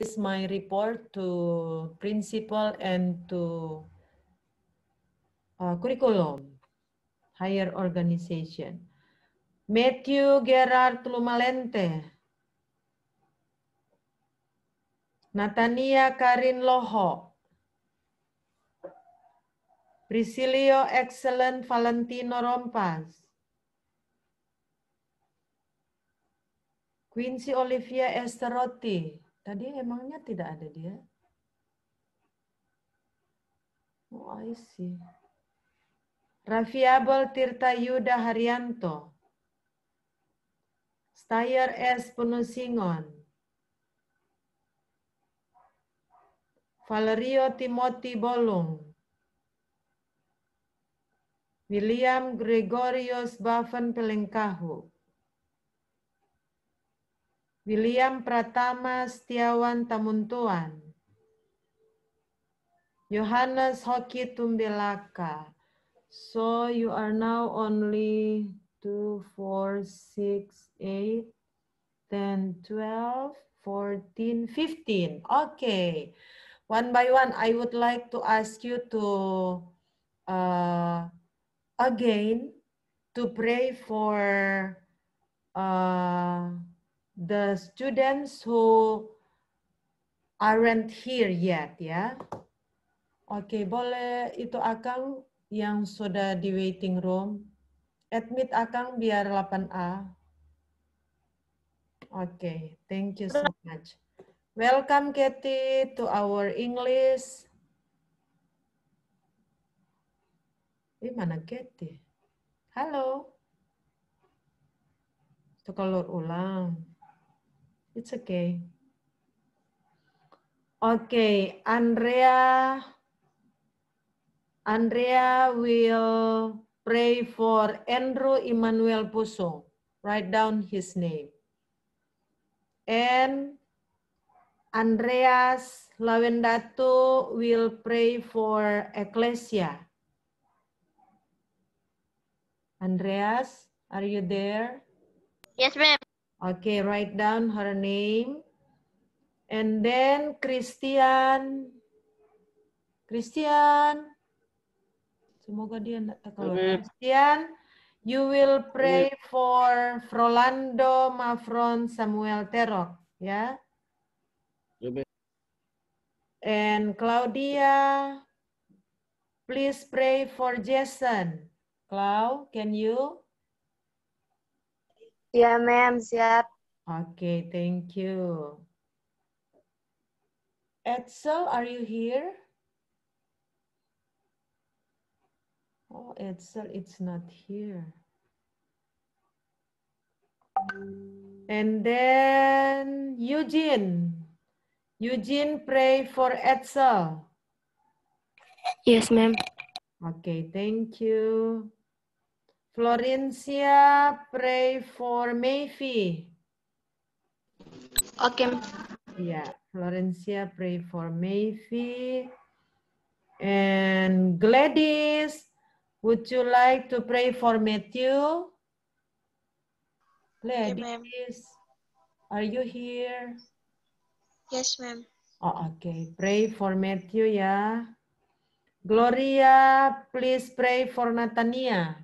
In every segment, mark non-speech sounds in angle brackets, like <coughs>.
is my report to principal and to uh, curriculum, higher organization. Matthew Gerard Lumalente. Natania Karin Loho. Priscilio Excellent Valentino Rompas. Quincy Olivia Esterotti. Tadi emangnya tidak ada dia? Oh, I see. Rafiabel Tirta Yuda Haryanto. Stayer S. Penusingon. Valerio Timoti Bolung. William Gregorius Baven Pelengkahu. William Pratama Setiawan Tamuntuan. Johannes Hoki Tumbelaka. So you are now only two, four, six, eight, ten, twelve, fourteen, fifteen. 8, 10, 12, 14, 15. Okay. One by one, I would like to ask you to, uh, again, to pray for uh, the students who aren't here yet ya. Oke, okay, boleh itu Akang yang sudah di waiting room. Admit Akang biar 8A. Oke, okay, thank you so much. Welcome Kathy to our English. Eh, mana Kathy? Halo. Itu kalau ulang. It's okay. Okay, Andrea, Andrea will pray for Andrew Emmanuel Puso. Write down his name. And Andreas Lawendato will pray for Ecclesia. Andreas, are you there? Yes, ma'am. Okay, write down her name. And then Christian. Christian. Semoga dia tidak terkeluar. Christian, you will pray for Frolando Mafron Samuel Terok. Ya. And Claudia, please pray for Jason. Clau, can you? Yeah, ma'am, siap. Okay, thank you. Edsel, are you here? Oh, Edsel, it's not here. And then Eugene. Eugene, pray for Edsel. Yes, ma'am. Okay, thank you. Florencia, pray for Mayfi. Okay. Yeah, Florencia, pray for Mayfi. And Gladys, would you like to pray for Matthew? Gladys, are you here? Yes, ma'am. Oh, okay. Pray for Matthew, yeah. Gloria, please pray for Natania.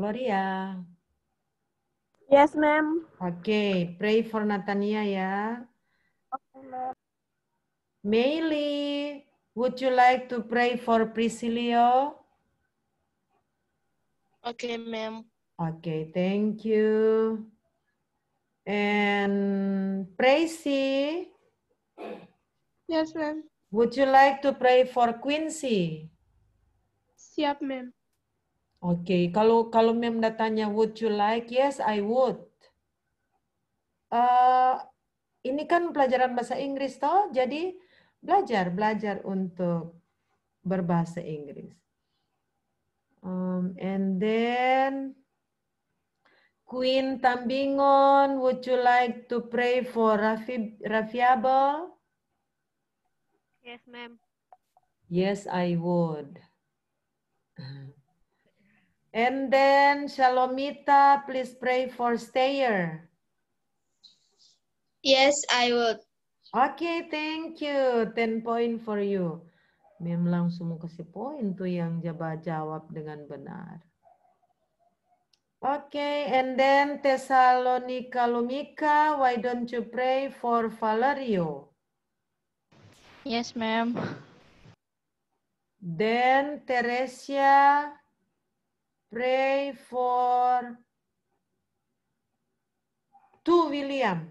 Gloria. Yes, ma'am. Oke, okay. pray for Natania ya. Okay, ma'am. Meili, would you like to pray for Priscilio? Okay, ma'am. Okay, thank you. And Tracy. Yes, ma'am. Would you like to pray for Quincy? Siap, ma'am. Oke, okay. kalau kalau mem datanya would you like? Yes, I would. Uh, ini kan pelajaran bahasa Inggris toh, jadi belajar belajar untuk berbahasa Inggris. Um, and then Queen Tambingon, would you like to pray for Rafi Rafiable? Yes, ma'am. Yes, I would. <laughs> And then Shalomita, please pray for stayer. Yes, I would. Okay, thank you. Ten point for you. Mem langsung kasih poin tuh yang jawab jawab dengan benar. Okay, and then Tesalonika Lumika, why don't you pray for Valerio? Yes, ma'am. Then Teresia Pray for two William.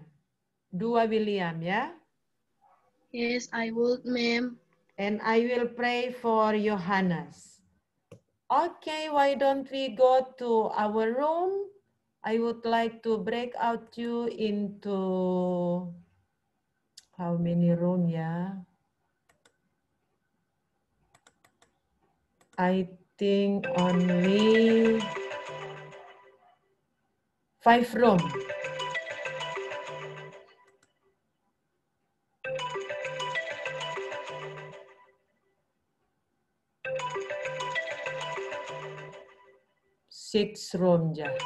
Dua William, yeah. Yes, I would, ma'am. And I will pray for Johannes. Okay, why don't we go to our room? I would like to break out you into how many room, yeah? I getting only five room. Six room, yeah.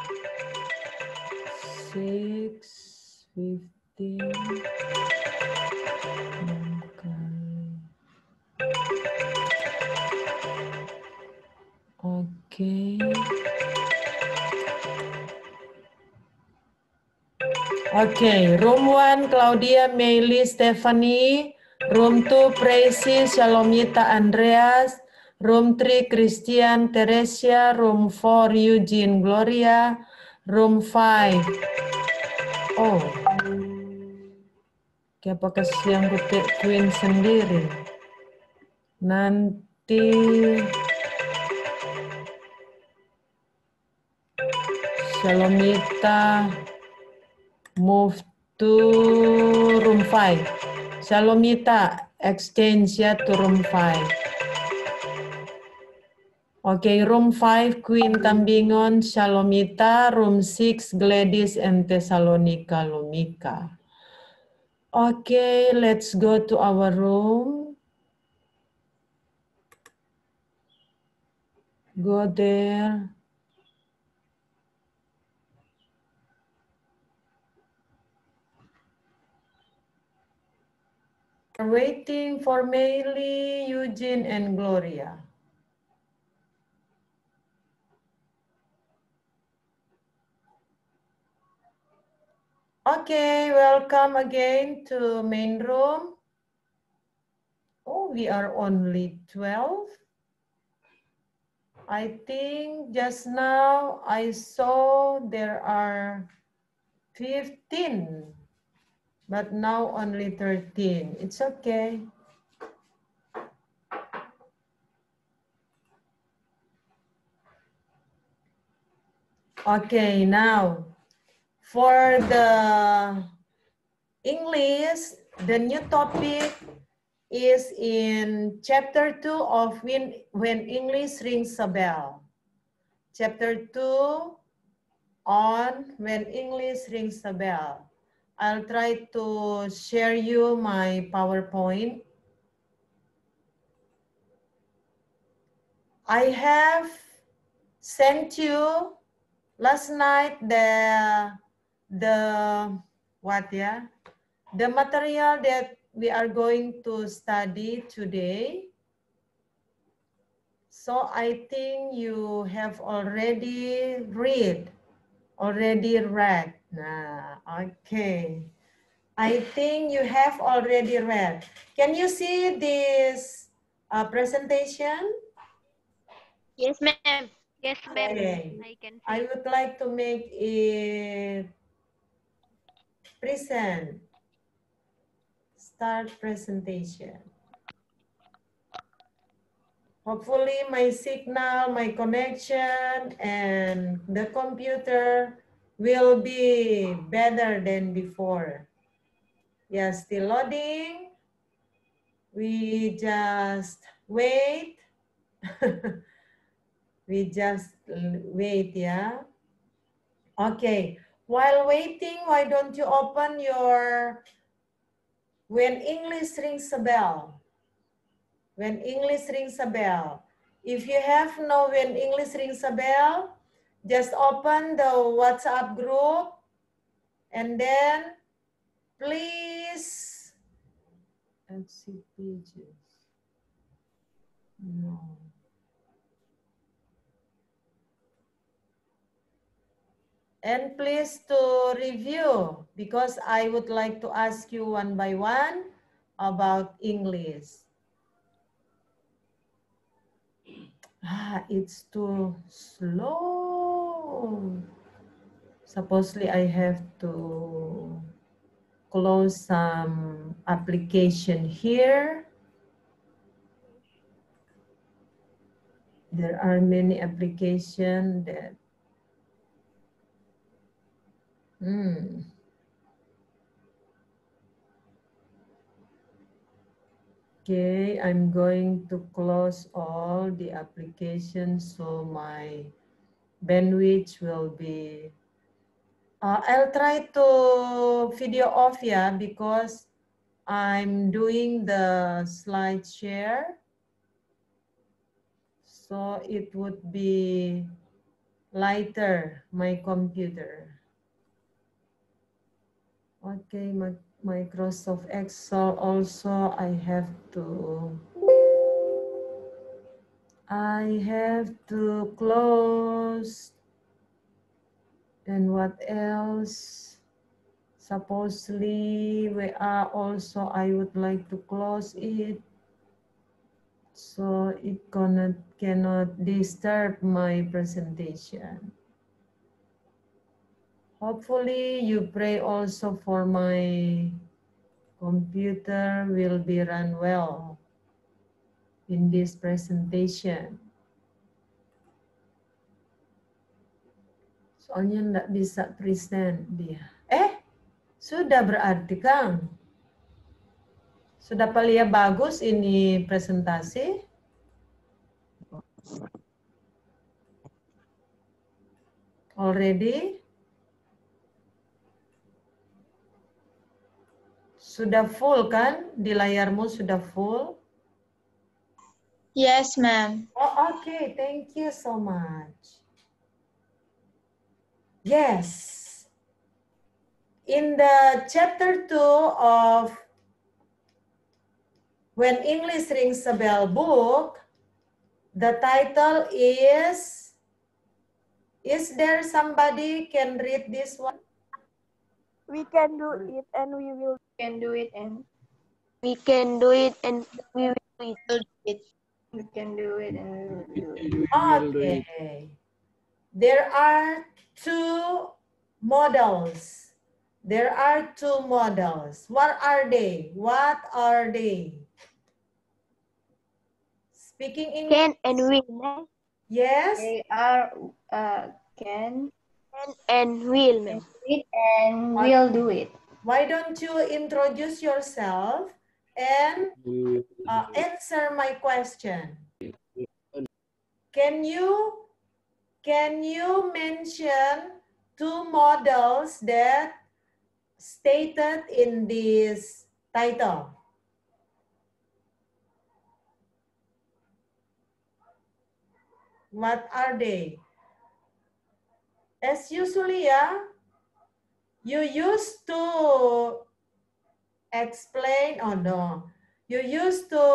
Six, fifteen. Oke. Oke, room 1 Claudia, Meili, Stephanie, room 2 Presi, Shalomita, Andreas, room 3 Christian, Teresia, room 4 Eugene, Gloria, room 5. Oh. Oke, apakah yang Queen sendiri? Nanti Shalom Nita. Move to room 5. Shalom Nita, exchange ya to room 5. Okay, room 5 Queen Tambingon, Shalomita, room 6 Gladys and Thessalonica Lumika. Okay, let's go to our room. Go there. waiting for Maylee, Eugene, and Gloria. Okay, welcome again to main room. Oh, we are only 12. I think just now I saw there are 15 but now only 13. It's okay. Okay, now for the English, the new topic is in chapter 2 of When, when English Rings a Bell. Chapter 2 on When English Rings a Bell. I'll try to share you my PowerPoint. I have sent you last night the the what yeah the material that we are going to study today so i think you have already read already read Nah, okay. I think you have already read. Can you see this uh, presentation? Yes, ma'am. Yes, ma'am. Okay. I can. I would like to make it present. Start presentation. Hopefully my signal, my connection, and the computer will be better than before. Yeah, still loading. We just wait. <laughs> we just wait, yeah? Okay, while waiting, why don't you open your, when English rings a bell, when English rings a bell. If you have no when English rings a bell, just open the WhatsApp group and then please and see pages. No. And please to review because I would like to ask you one by one about English. Ah, it's too slow supposedly I have to close some application here. There are many applications that Hmm. Okay, I'm going to close all the applications so my bandwidth will be uh, I'll try to video off yeah because I'm doing the slide share so it would be lighter my computer okay my Microsoft Excel also I have to I have to close. And what else? Supposedly we are also, I would like to close it. So it cannot, cannot disturb my presentation. Hopefully you pray also for my computer will be run well. in this presentation. Soalnya tidak bisa present dia. Eh, sudah berarti Kang. Sudah paling bagus ini presentasi. Already? Sudah full kan? Di layarmu sudah full? Yes, ma'am. Oh, okay, thank you so much. Yes. In the chapter 2 of When English Rings a Bell book, the title is Is there somebody can read this one? We can do it and we will we can do it and we can do it and we will do it. You can do it in Okay. There are two models. There are two models. What are they? What are they? Speaking in Can and will. Eh? Yes. They are uh, can and will. And will do it. Why don't you introduce yourself? and uh, answer my question. Can you can you mention two models that stated in this title? What are they? As usually, yeah, you used to explain or oh, no. You used to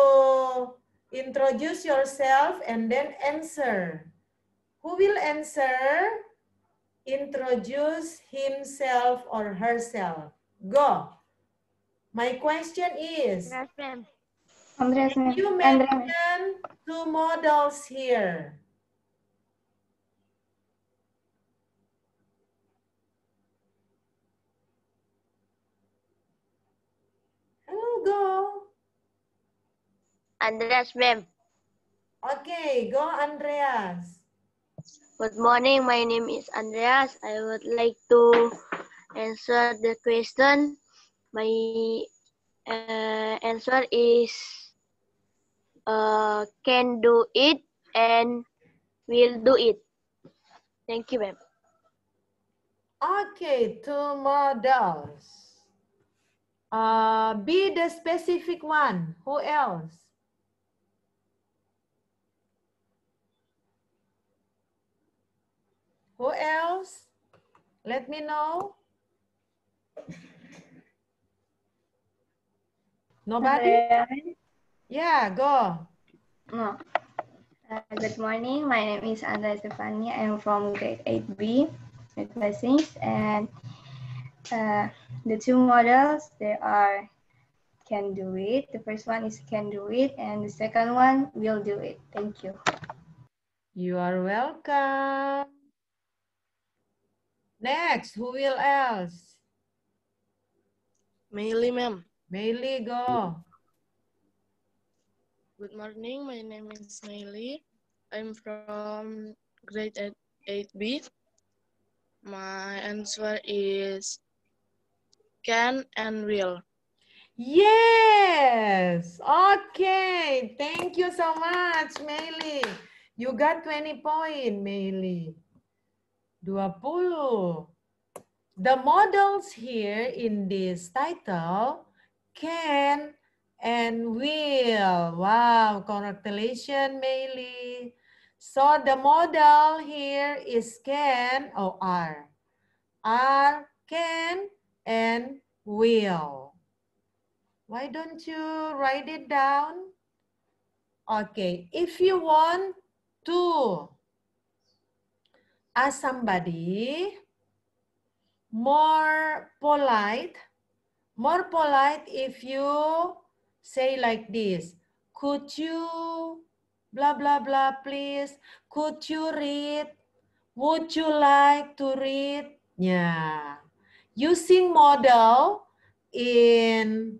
introduce yourself and then answer. Who will answer? Introduce himself or herself. Go. My question is, Andres, you mentioned two models here. go? Andreas, ma'am. Okay, go Andreas. Good morning. My name is Andreas. I would like to answer the question. My uh, answer is uh, can do it and will do it. Thank you, ma'am. Okay, two dolls. Uh, be the specific one. Who else? Who else? Let me know. Nobody? Hello. Yeah, go. No. Oh. Uh, good morning. My name is Andrea Stefani. I am from grade 8B with blessings and uh, the two models, they are can do it. The first one is can do it, and the second one will do it. Thank you. You are welcome. Next, who will else? Meili, ma'am. Meili, go. Good morning. My name is Meili. I'm from grade 8, 8B. My answer is can and will. Yes. Okay. Thank you so much, Meili. You got 20 point, Meili. 20. The models here in this title can and will. Wow, congratulations, Meili. So the model here is can or are. Are, can, and will. Why don't you write it down? Okay, if you want to ask somebody more polite, more polite if you say like this, could you blah blah blah please could you read would you like to read yeah using model in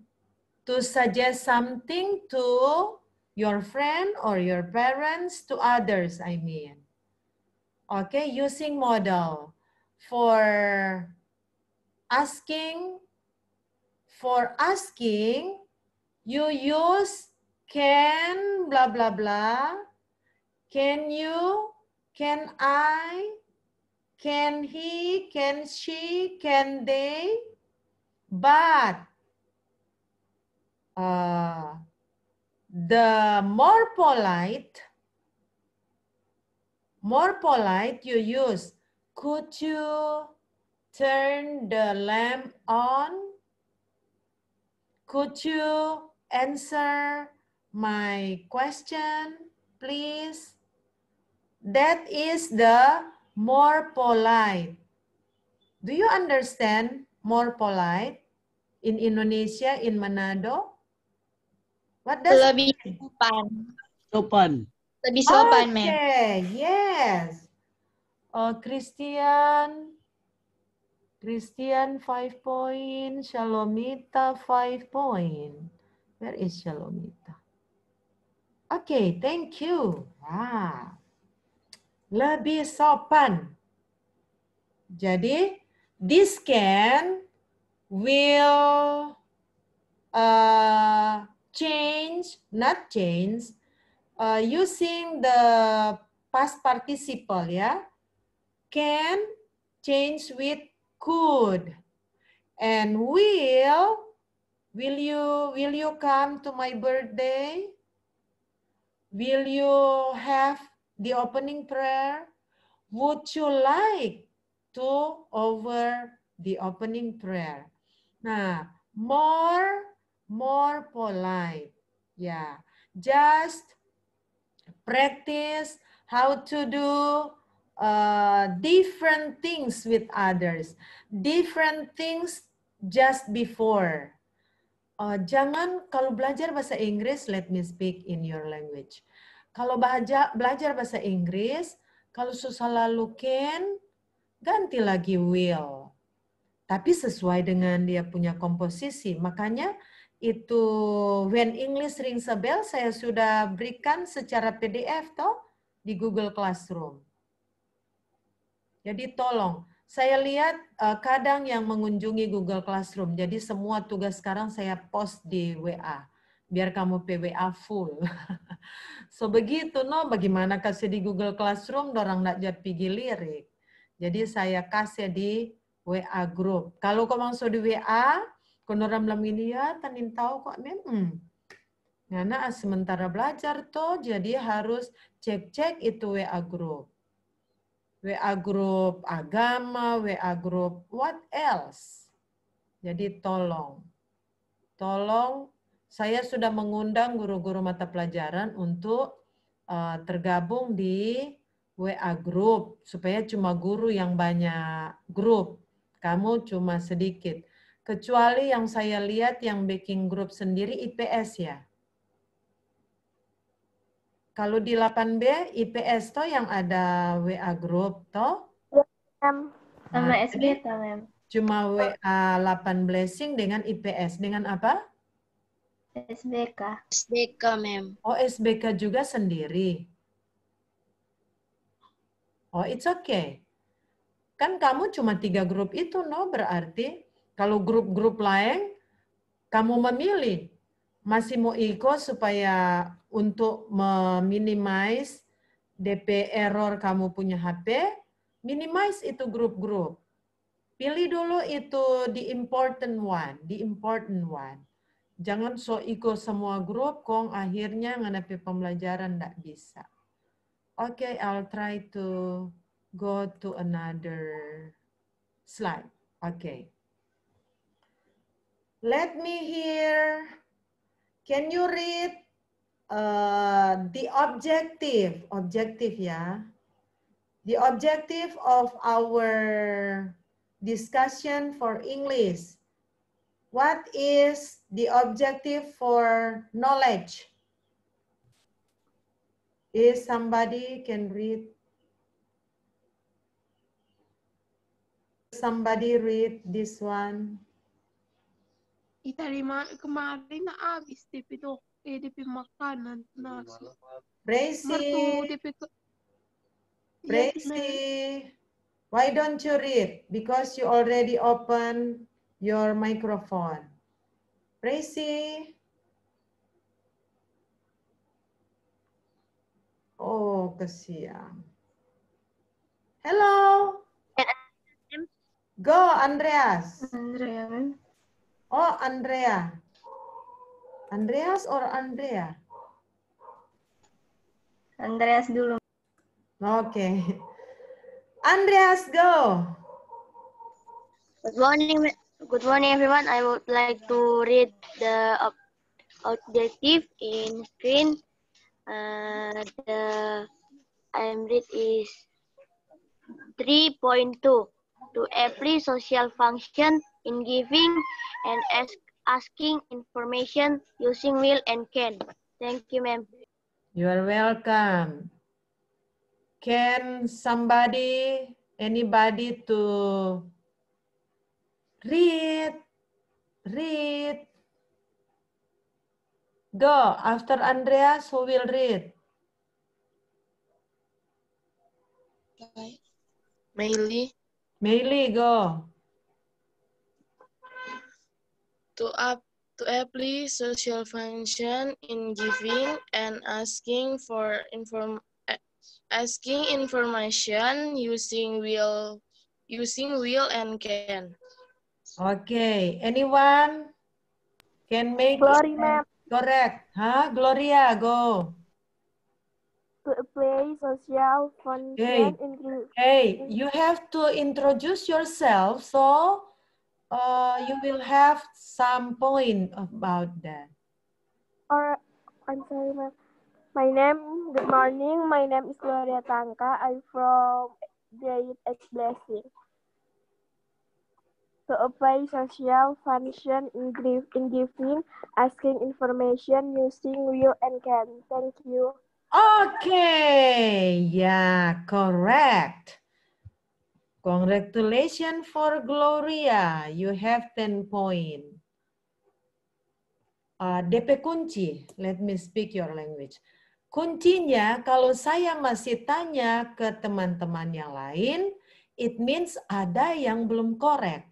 to suggest something to your friend or your parents to others, I mean. Okay, using model for asking, for asking, you use can, blah, blah, blah. Can you, can I, can he, can she, can they? But uh, the more polite, more polite you use, could you turn the lamp on? Could you answer my question, please? That is the more polite. Do you understand more polite in Indonesia, in Manado? What does Lebih sopan. Sopan. Lebih sopan, okay. ma'am. yes. Oh, Christian. Christian, five point. Shalomita, five point. Where is Shalomita? Okay, thank you. Ah lebih sopan. Jadi, this can will uh, change, not change, uh, using the past participle ya. Can change with could. And will, will you, will you come to my birthday? Will you have the opening prayer? Would you like to over the opening prayer? Nah, more, more polite. Ya, yeah. just practice how to do uh, different things with others. Different things just before. Uh, jangan kalau belajar bahasa Inggris, let me speak in your language. Kalau belajar, belajar bahasa Inggris, kalau susah lalu can, ganti lagi will. Tapi sesuai dengan dia punya komposisi. Makanya itu when English rings a bell saya sudah berikan secara PDF toh di Google Classroom. Jadi tolong, saya lihat uh, kadang yang mengunjungi Google Classroom. Jadi semua tugas sekarang saya post di WA biar kamu PWA full. <laughs> so begitu no bagaimana kasih di Google Classroom dorang nak jadi pergi lirik. Jadi saya kasih di WA group. Kalau kau mau di WA, kau orang belum ini ya, tanin tahu kok mem. Hmm. Karena sementara belajar tuh jadi harus cek-cek itu WA group. WA group agama, WA group what else. Jadi tolong. Tolong saya sudah mengundang guru-guru mata pelajaran untuk uh, tergabung di WA group supaya cuma guru yang banyak grup, kamu cuma sedikit. Kecuali yang saya lihat yang baking group sendiri IPS ya. Kalau di 8B IPS toh yang ada WA group toh? Sama SG toh, nah, Cuma WA 8 blessing dengan IPS dengan apa? SBK. SBK, Mem. Oh, SBK juga sendiri. Oh, it's okay. Kan kamu cuma tiga grup itu, no? Berarti kalau grup-grup lain, kamu memilih. Masih mau ikut supaya untuk meminimize DP error kamu punya HP, minimize itu grup-grup. Pilih dulu itu the important one, the important one. Jangan so ikut semua grup, kong akhirnya ngadepi pembelajaran tidak bisa. Oke, okay, I'll try to go to another slide. Oke. Okay. Let me hear. Can you read uh, the objective? Objective ya. The objective of our discussion for English What is the objective for knowledge? If somebody can read, somebody read this one. Itarima kemarin abis DP dok, eh DP makanan nasi. Bracy. Bracy. Why don't you read? Because you already open your microphone. Tracy. Oh, siang. Hello. Ya, go, Andreas. Andrea. Oh, Andrea. Andreas or Andrea? Andreas dulu. Oke. Okay. <laughs> Andreas, go. Good morning, Good morning, everyone. I would like to read the objective in screen. Uh, the I'm read is 3.2. To every social function in giving and ask, asking information using will and can. Thank you, ma'am. You are welcome. Can somebody, anybody to read, read. Go, after Andreas, who will read? Meili. Meili, go. To up to apply social function in giving and asking for inform asking information using will using will and can. Okay. Anyone can make Glory, ma'am. Correct. Huh? Gloria, go. To play social fun. Hey. hey, you have to introduce yourself, so uh, you will have some point about that. Or, I'm sorry, ma'am. My name, good morning. My name is Gloria Tangka. I'm from Great Blessing to apply social function in, give, in giving, asking information, using will and can. Thank you. Okay, yeah, correct. Congratulations for Gloria. You have 10 points. Uh, ah, DP kunci, let me speak your language. Kuncinya kalau saya masih tanya ke teman-teman yang lain, it means ada yang belum korek.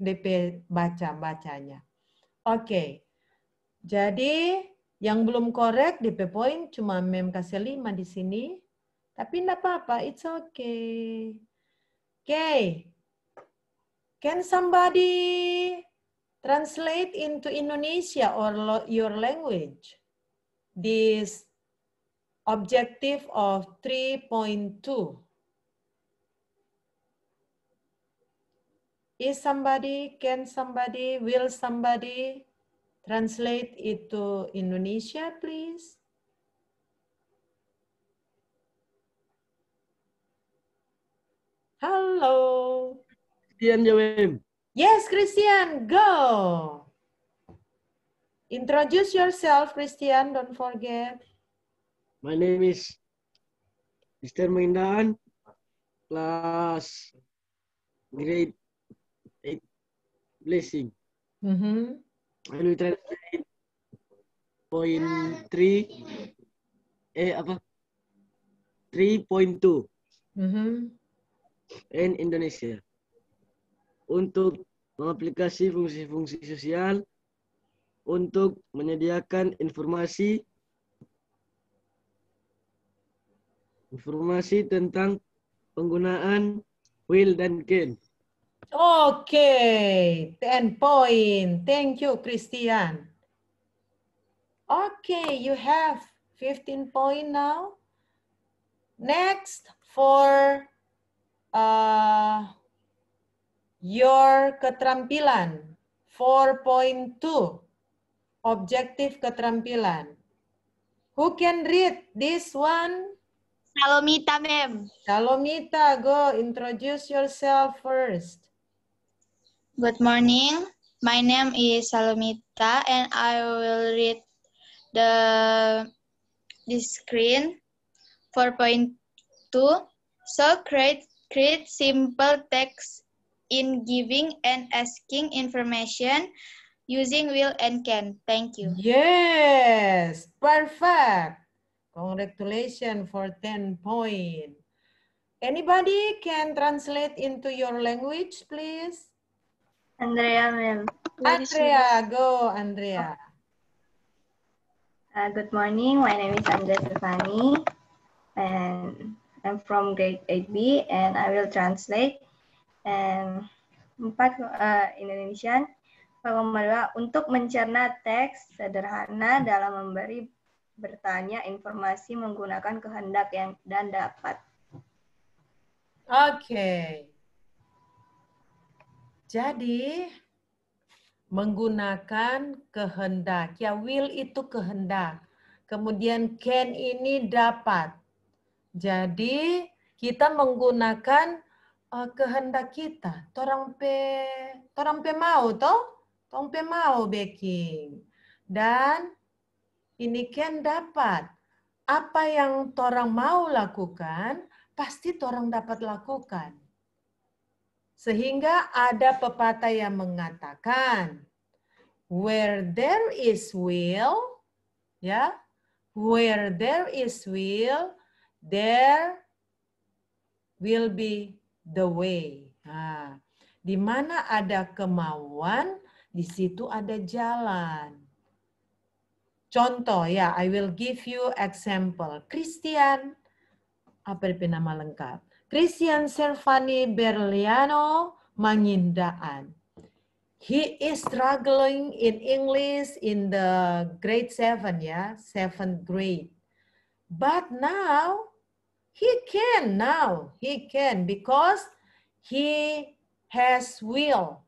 DP baca-bacanya. Oke, okay. jadi yang belum korek DP poin cuma mem kasih lima di sini, tapi enggak apa-apa, it's okay. Oke, okay. can somebody translate into Indonesia or your language this objective of 3.2? Is somebody, can somebody, will somebody translate it to Indonesia, please? Hello. Christian Jawem. Yes, Christian, go. Introduce yourself, Christian, don't forget. My name is Mr. Mindan, class grade blessing. Mm-hmm. I will translate point three eh apa 3.2 mm-hmm. in Indonesia untuk mengaplikasi fungsi-fungsi sosial untuk menyediakan informasi informasi tentang penggunaan will dan can. Okay, 10 point. Thank you, Christian. Okay, you have 15 point now. Next, for uh, your keterampilan, 4.2, objektif keterampilan. Who can read this one? Salomita, ma'am. Salomita, go introduce yourself first. Good morning. My name is Salomita and I will read the, this screen 4.2. So create, create simple text in giving and asking information using will and can. Thank you. Yes, perfect. Congratulations for 10 points. Anybody can translate into your language, please? Andrea, ma'am. Andrea, go, Andrea. Uh, good morning. My name is Andrea Stefani, and I'm from grade 8B, and I will translate. And empat uh, Indonesian. Pengembara untuk mencerna teks sederhana dalam memberi bertanya informasi menggunakan kehendak yang dan dapat. Oke. Okay. Jadi menggunakan kehendak. Ya will itu kehendak. Kemudian can ini dapat. Jadi kita menggunakan uh, kehendak kita. Torang pe torang pe mau toh? Torang pe mau baking. Dan ini can dapat. Apa yang torang mau lakukan, pasti torang dapat lakukan. Sehingga ada pepatah yang mengatakan, where there is will, ya, where there is will, there will be the way. Nah, di mana ada kemauan, di situ ada jalan. Contoh ya, I will give you example. Christian, apa nama lengkap? Christian Servani Berliano Mangindaan. He is struggling in English in the grade seven, yeah, seventh grade. But now, he can now, he can because he has will.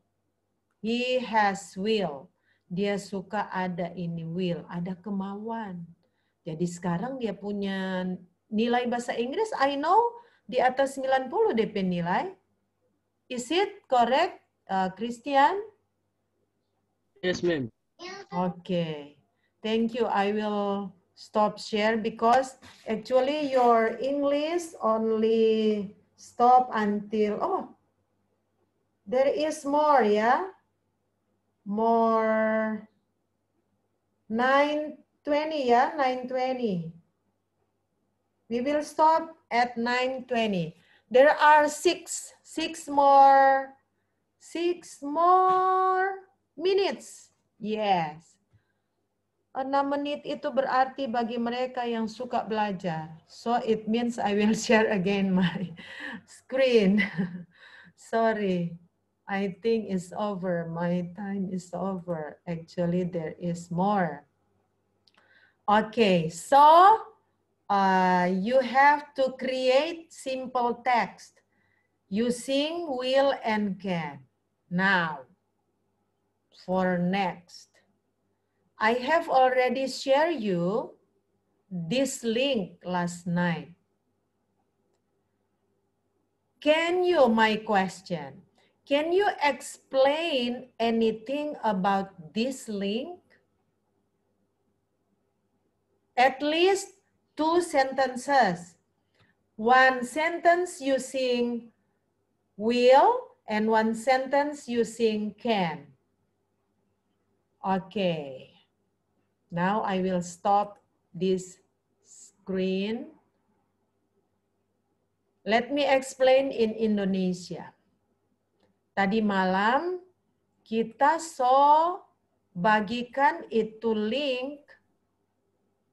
He has will. Dia suka ada ini will, ada kemauan. Jadi sekarang dia punya nilai bahasa Inggris, I know di atas 90 DP nilai. Is it correct, uh, Christian? Yes, ma'am. Okay. Thank you. I will stop share because actually your English only stop until, oh, there is more, yeah? More 920, yeah? 920. We will stop at 9.20. There are six, six more, six more minutes. Yes. enam menit itu berarti bagi mereka yang suka belajar. So it means I will <laughs> share again my screen. <laughs> Sorry. I think it's over. My time is over. Actually, there is more. Okay, so uh, you have to create simple text using will and can. Now, for next, I have already shared you this link last night. Can you, my question, can you explain anything about this link? At least two sentences. One sentence using will and one sentence using can. Okay. Now I will stop this screen. Let me explain in Indonesia. Tadi malam kita so bagikan itu link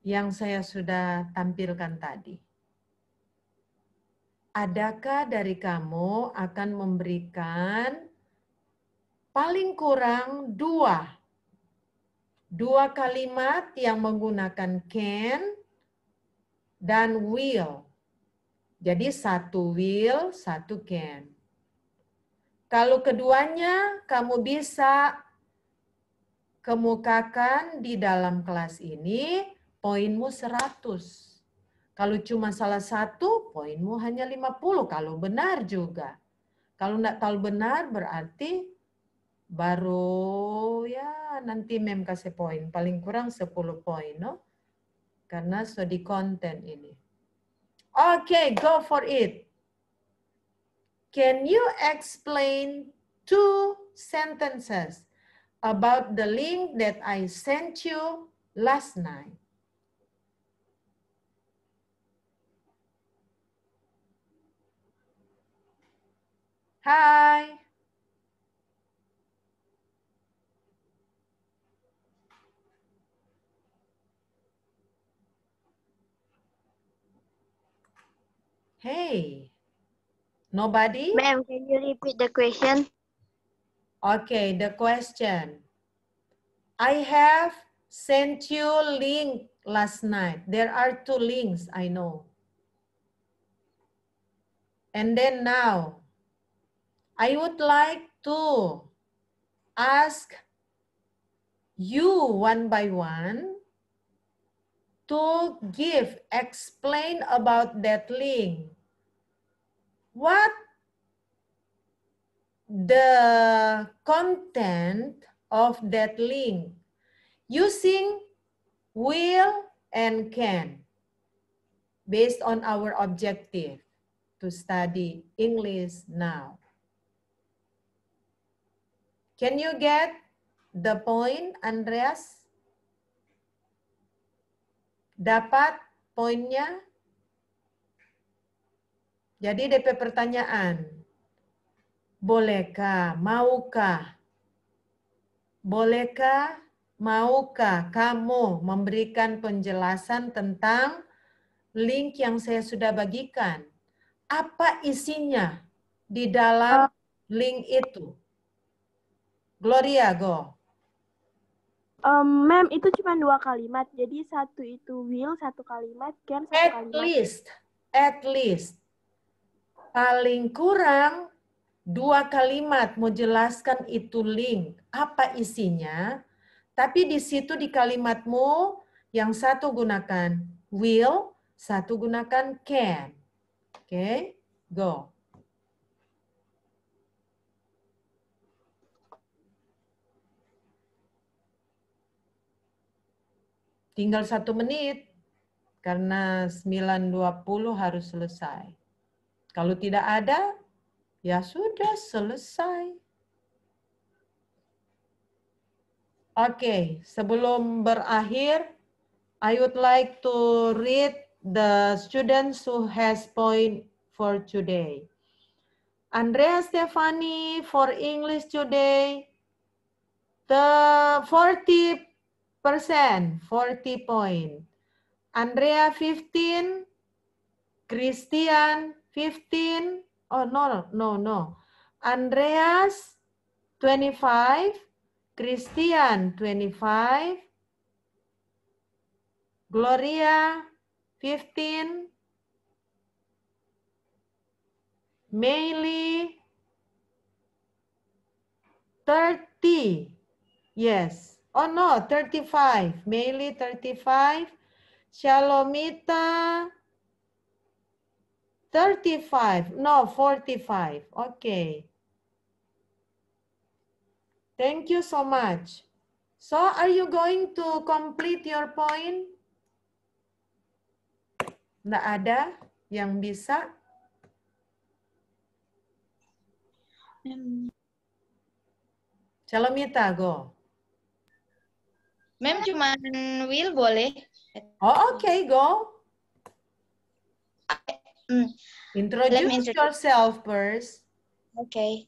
yang saya sudah tampilkan tadi. Adakah dari kamu akan memberikan paling kurang dua dua kalimat yang menggunakan can dan will. Jadi satu will, satu can. Kalau keduanya kamu bisa kemukakan di dalam kelas ini, poinmu 100. Kalau cuma salah satu, poinmu hanya 50. Kalau benar juga. Kalau tidak tahu benar berarti baru ya nanti mem kasih poin. Paling kurang 10 poin. No? Karena di konten ini. Oke, okay, go for it. Can you explain two sentences about the link that I sent you last night? Hi. Hey. Nobody? Ma'am, can you repeat the question? Okay, the question. I have sent you link last night. There are two links, I know. And then now, I would like to ask you one by one to give, explain about that link. What the content of that link using will and can based on our objective to study English now. Can you get the point, Andreas? Dapat poinnya? Jadi DP pertanyaan. Bolehkah? Maukah? Bolehkah? Maukah kamu memberikan penjelasan tentang link yang saya sudah bagikan? Apa isinya di dalam ah. link itu? Gloria, go. Um, Mem, itu cuma dua kalimat. Jadi satu itu will, satu kalimat, can, satu at kalimat. At least, at least. Paling kurang dua kalimat mau jelaskan itu link. Apa isinya? Tapi di situ di kalimatmu yang satu gunakan will, satu gunakan can. Oke, okay? go. Tinggal satu menit, karena 9.20 harus selesai. Kalau tidak ada, ya sudah selesai. Oke, okay, sebelum berakhir, I would like to read the students who has point for today. Andrea Stefani for English today, the 40 40 point. Andrea 15, Christian 15, oh no, no, no. Andreas 25, Christian 25, Gloria 15, Maylee 30, yes. Oh no, 35. Mainly 35. Shalomita 35. No, 45. Okay. Thank you so much. So are you going to complete your point? Nggak ada yang bisa? Hmm. Shalomita, go. Mem cuma will boleh. Oh, okay, go. I, hmm. introduce, introduce yourself first. Okay.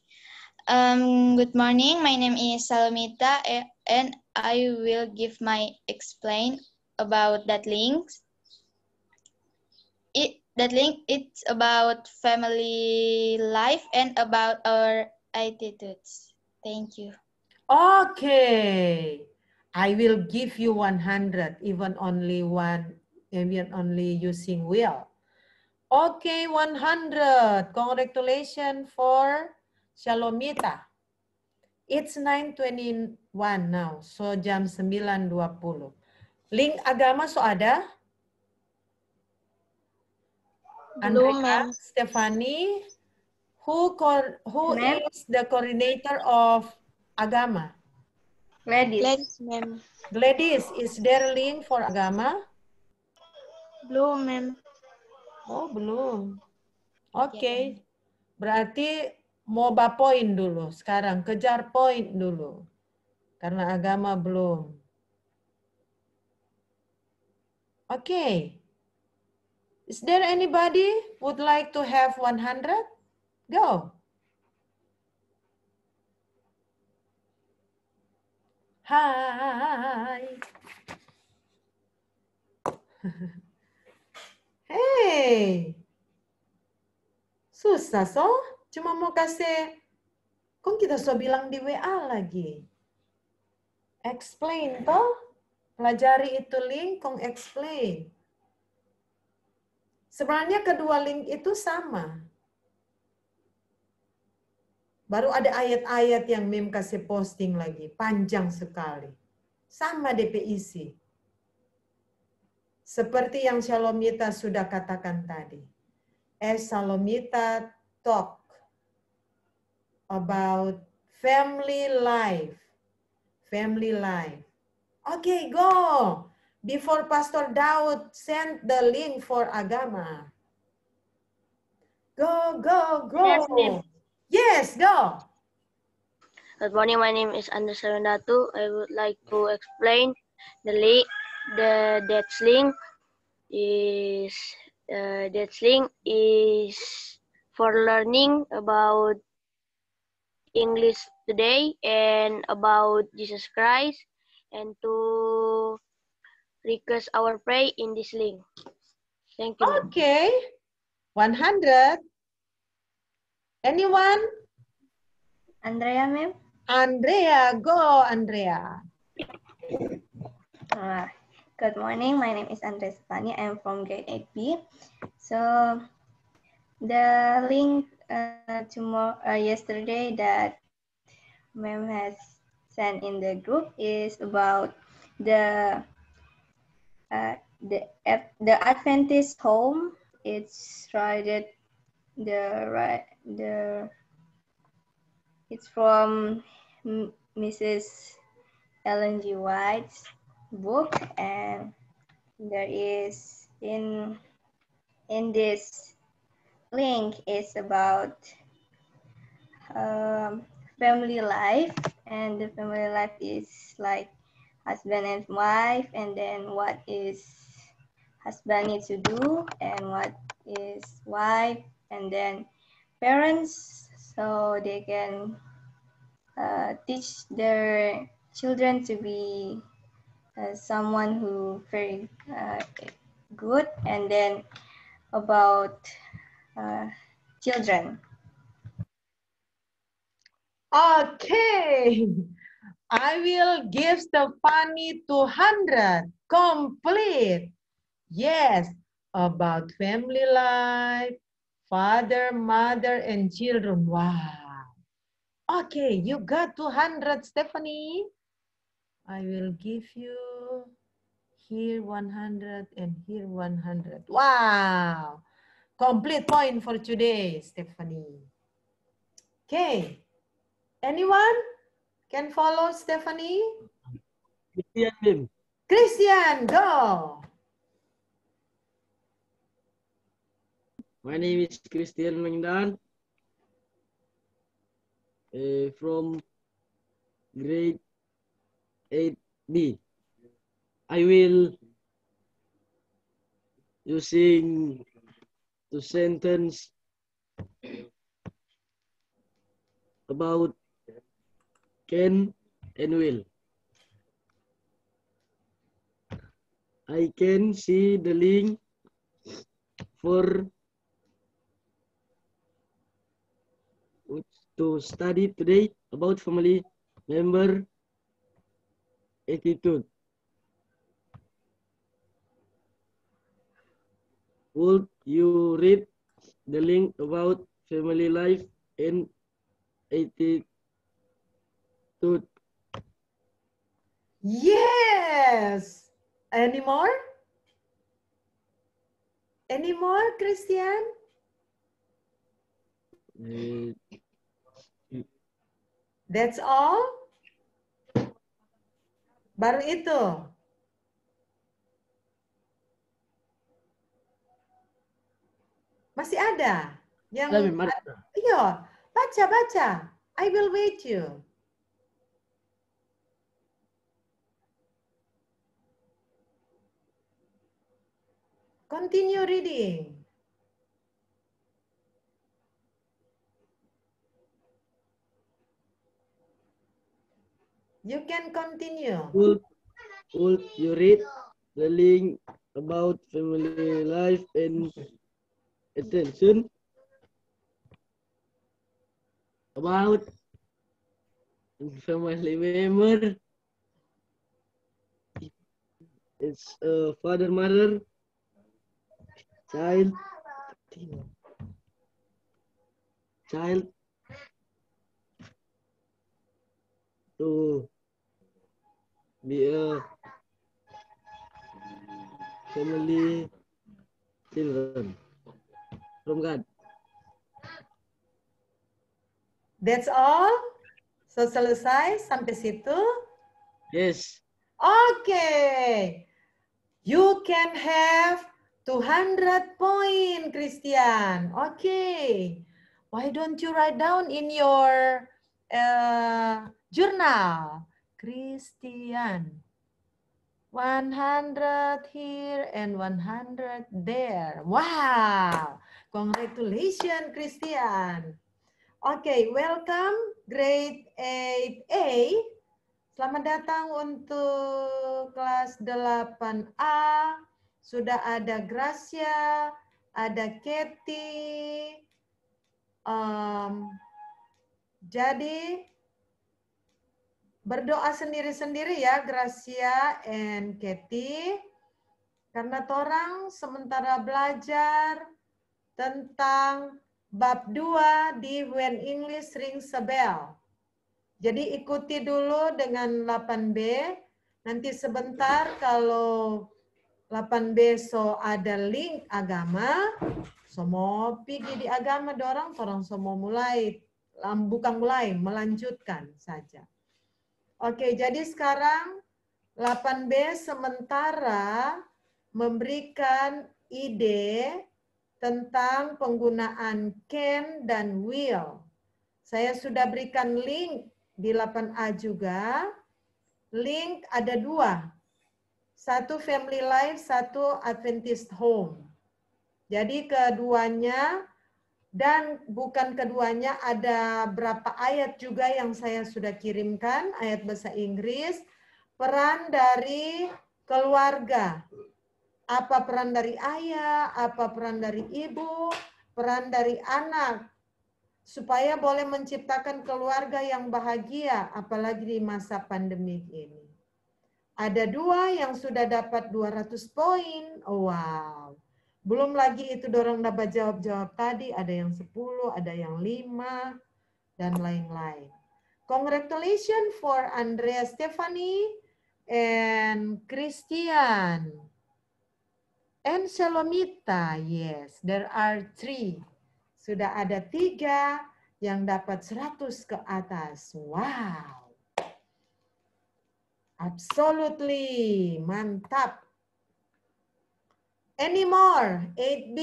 Um, good morning. My name is Salomita, and I will give my explain about that links. It that link it's about family life and about our attitudes. Thank you. Okay. I will give you 100, even only one, even only using will. Okay, 100. Congratulations for Shalomita. It's 9.21 now, so jam 9.20. Link agama so ada? Andrea, Stefani, who, who is the coordinator of agama? Gladys. Gladys, ma'am. Gladys, is there link for agama? Belum, ma'am. Oh, belum. Oke. Okay. Berarti mau bapoin dulu sekarang. Kejar poin dulu. Karena agama belum. Oke. Okay. Is there anybody would like to have 100? Go. Hai. <laughs> Hei. Susah, so. Cuma mau kasih. Kok kita so bilang di WA lagi. Explain, toh. Pelajari itu link, kong explain. Sebenarnya kedua link itu sama. Baru ada ayat-ayat yang Mim kasih posting lagi, panjang sekali. Sama DPIC. Seperti yang Shalomita sudah katakan tadi. As eh, Shalomita talk about family life. Family life. Okay, go. Before Pastor Daud send the link for agama. Go, go, go. Yes, Yes, go. Good morning. My name is Anderson Rendatu. I would like to explain the link, the dead link is uh, that link is for learning about English today and about Jesus Christ and to request our pray in this link. Thank you. Okay. 100. Anyone? Andrea, ma'am. Andrea, go, Andrea. Uh, good morning. My name is Andrea Stani. I'm from grade 8B. So the link uh, tomorrow uh, yesterday that ma'am has sent in the group is about the uh, the the Adventist home. It's rated the right the it's from Mrs. Ellen G. White's book and there is in in this link is about um, family life and the family life is like husband and wife and then what is husband need to do and what is wife and then parents so they can uh, teach their children to be uh, someone who very uh, good and then about uh, children okay i will give the funny 200 complete yes about family life Father, mother, and children. Wow. Okay, you got 200, Stephanie. I will give you here 100 and here 100. Wow. Complete point for today, Stephanie. Okay. Anyone can follow Stephanie? Christian. Christian, go. My name is Christian Mengdan uh, from grade 8B. I will using two sentence about can and will. I can see the link for to study today about family member attitude. Would you read the link about family life and attitude? Yes! Any more? Any more, Christian? Uh, That's all? Baru itu? Masih ada? Yang Iya, baca, baca. I will wait you. Continue reading. You can continue. Would, would you read the link about family life and attention? About family member. It's a father, mother, child, child, So. Bia. Family. Children. From God. That's all? So selesai sampai situ? Yes. Okay. You can have 200 point, Christian. Okay. Why don't you write down in your uh, journal? Christian. 100 here and 100 there. Wow! Congratulations, Christian. Okay, welcome grade 8A. Selamat datang untuk kelas 8A. Sudah ada Gracia, ada Katie. Um, jadi, berdoa sendiri-sendiri ya Gracia and Kathy. Karena torang sementara belajar tentang bab dua di When English Rings Sebel Jadi ikuti dulu dengan 8B. Nanti sebentar kalau 8B so ada link agama, so pergi di agama dorang, torang so mulai, bukan mulai, melanjutkan saja. Oke, jadi sekarang 8B sementara memberikan ide tentang penggunaan can dan will. Saya sudah berikan link di 8A juga. Link ada dua. Satu Family Life, satu Adventist Home. Jadi keduanya dan bukan keduanya ada berapa ayat juga yang saya sudah kirimkan ayat bahasa Inggris peran dari keluarga apa peran dari ayah apa peran dari ibu peran dari anak supaya boleh menciptakan keluarga yang bahagia apalagi di masa pandemi ini ada dua yang sudah dapat 200 poin wow belum lagi itu dorong dapat jawab-jawab tadi, ada yang 10, ada yang 5, dan lain-lain. Congratulations for Andrea Stephanie and Christian. And Selomita, yes, there are three. Sudah ada tiga yang dapat 100 ke atas. Wow. Absolutely, mantap. Anymore, 8B.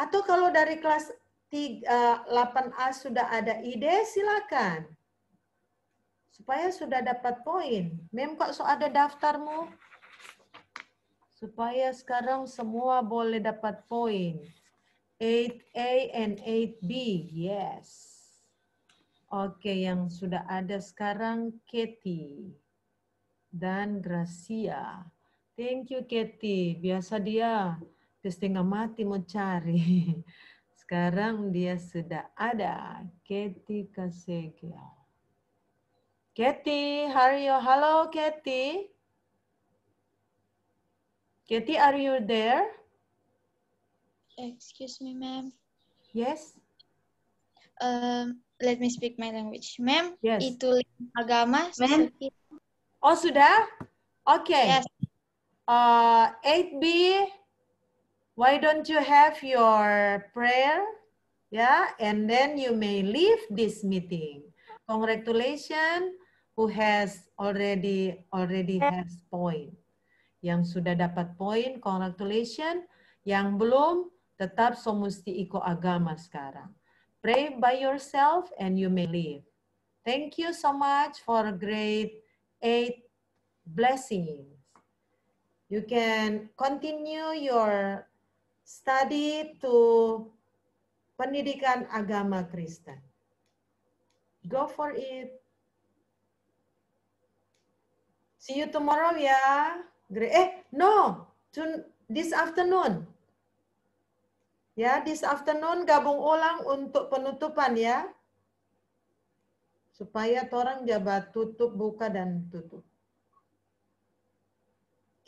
Atau kalau dari kelas 8A eh, sudah ada ide, silakan. Supaya sudah dapat poin. Mem, kok so ada daftarmu? Supaya sekarang semua boleh dapat poin. 8A and 8B, yes. Oke, yang sudah ada sekarang Katie dan Gracia. Thank you, Kathy. Biasa dia setengah mati mau cari. <laughs> Sekarang dia sudah ada. Kathy Kasegia. Kathy, how are you? Hello, Kathy. Kathy, are you there? Excuse me, ma'am. Yes. Um, let me speak my language. Ma'am, yes. itu agama. Ma'am. Oh, sudah? Oke. Okay. Yes. 8B, uh, why don't you have your prayer? Yeah, and then you may leave this meeting. Congratulations who has already already has point. Yang sudah dapat point, congratulations. Yang belum, tetap somusti iko agama sekarang. Pray by yourself and you may leave. Thank you so much for grade 8 blessing you can continue your study to pendidikan agama Kristen. Go for it. See you tomorrow ya. Eh, no. This afternoon. Ya, this afternoon gabung ulang untuk penutupan ya. Supaya orang jabat tutup, buka, dan tutup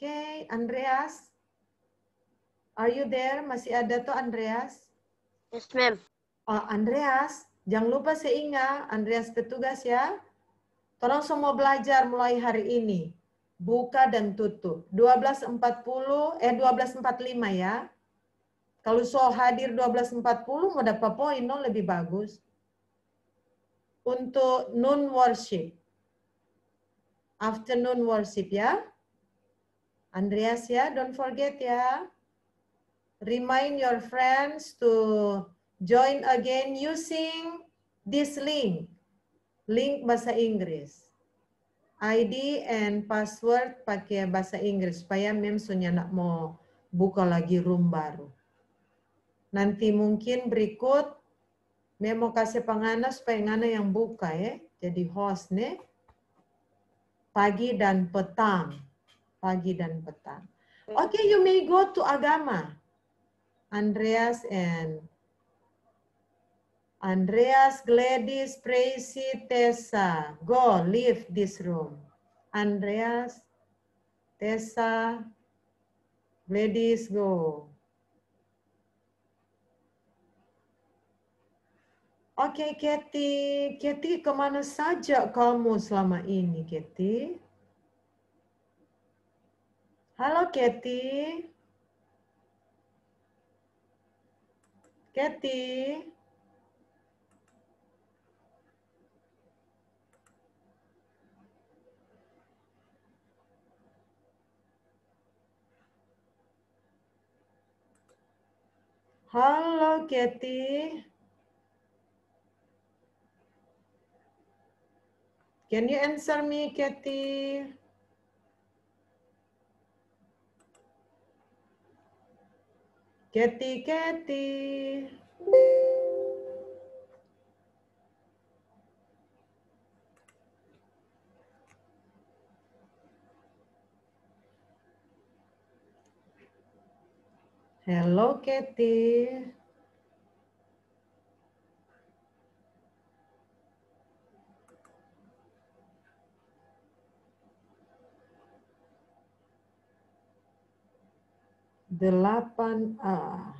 okay. Andreas. Are you there? Masih ada tuh Andreas? Yes, ma'am. Oh, Andreas, jangan lupa seinga Andreas petugas ya. Tolong semua belajar mulai hari ini. Buka dan tutup. 12.40, eh 12.45 ya. Kalau so hadir 12.40 mau dapat poin no lebih bagus. Untuk noon worship. Afternoon worship ya. Andreas ya, don't forget ya. Remind your friends to join again using this link. Link bahasa Inggris. ID and password pakai bahasa Inggris supaya mem sunya nak mau buka lagi room baru. Nanti mungkin berikut mem mau kasih pengana supaya ngana yang buka ya. Jadi host nih pagi dan petang pagi dan petang. Hmm. Okay, you may go to agama. Andreas and Andreas, Gladys, Tracy, Tessa, go leave this room. Andreas, Tessa, Gladys, go. Oke, okay, Kathy. Kathy, kemana saja kamu selama ini, Kathy? Halo Kathy. Kathy. Halo Kathy. Can you answer me, Kathy? Keti Keti, Hello, Getty. 8A.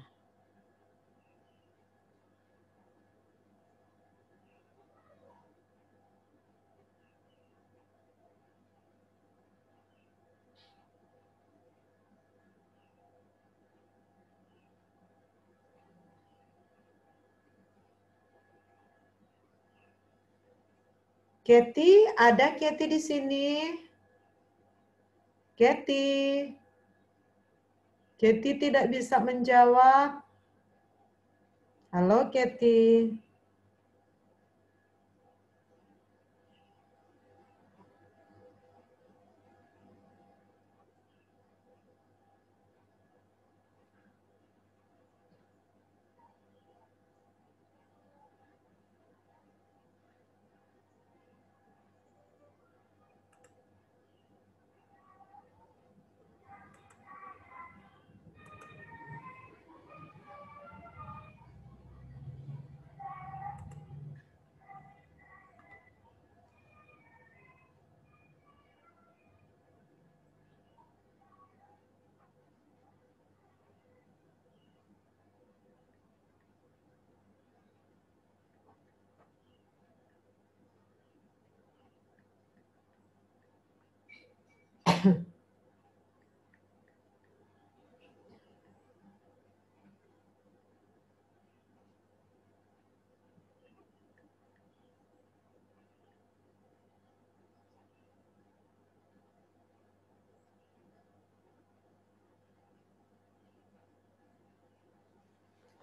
Keti, ada Keti di sini? Keti. Katie tidak bisa menjawab. Halo Katie.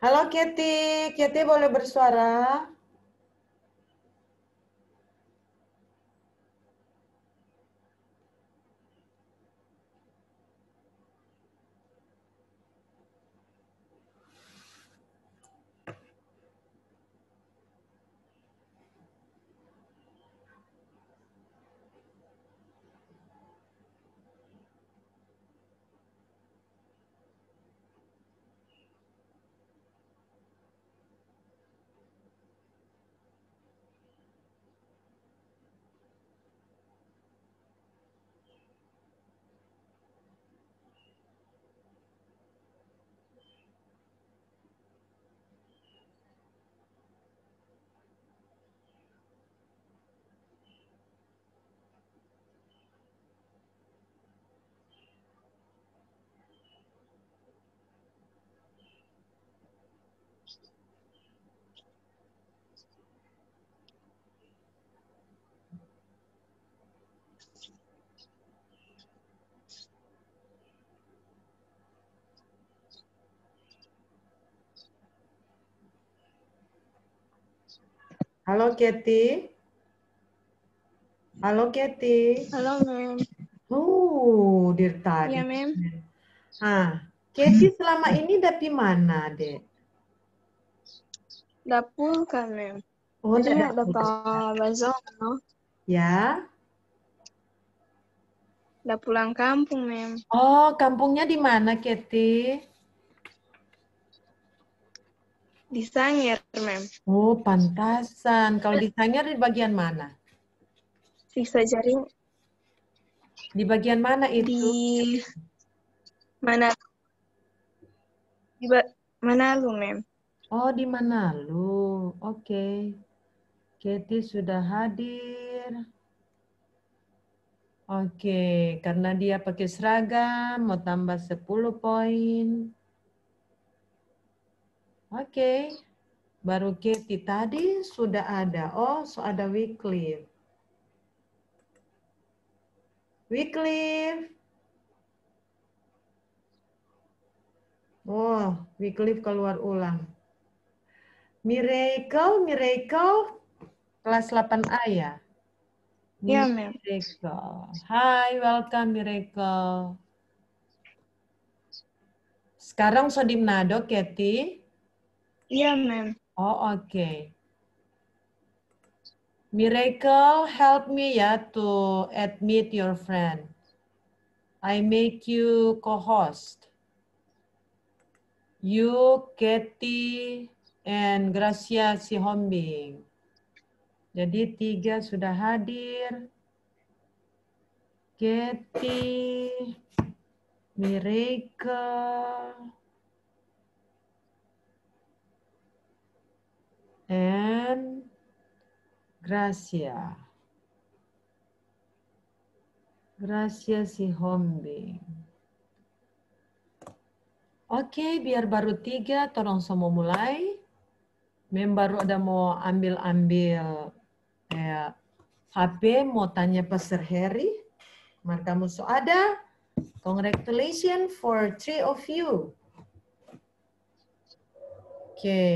Halo Kitty, Kitty boleh bersuara? Halo Kathy. Halo Kathy. Halo Mem. Oh, dear tadi. Iya Mem. Ah, Kathy selama ini dapi mana, Dek? Dapur kan, Mem. Oh, dapur. dapur bazar, no? Ya. Udah pulang kampung, Mem. Oh, kampungnya di mana, Kathy? Di Sangir, Mem. Oh, pantasan. Kalau di Sangir di bagian mana? Sisa jaring. Di bagian mana itu? Di mana? Di ba... lu Mem. Oh, di mana lu Oke. Okay. Keti sudah hadir. Oke, okay. karena dia pakai seragam, mau tambah 10 poin. Oke. Okay. Baru Kitty tadi sudah ada. Oh, so ada Wycliffe. Wycliffe. Oh, Wycliffe keluar ulang. Miracle, Miracle, kelas 8A ya? Iya, Miracle. Hai, welcome Miracle. Sekarang Sodim Nado, Iya, ma'am. Oh, oke. Okay. Miracle, help me ya to admit your friend. I make you co-host. You, Katie, and Gracia Sihombing. Jadi tiga sudah hadir. Katie, Miracle, and Gracia. Gracia si hombi. Oke, okay, biar baru tiga, tolong semua mulai. Mem baru ada mau ambil-ambil eh, HP, mau tanya Pastor Harry. Marka so ada. Congratulations for three of you. Oke. Okay.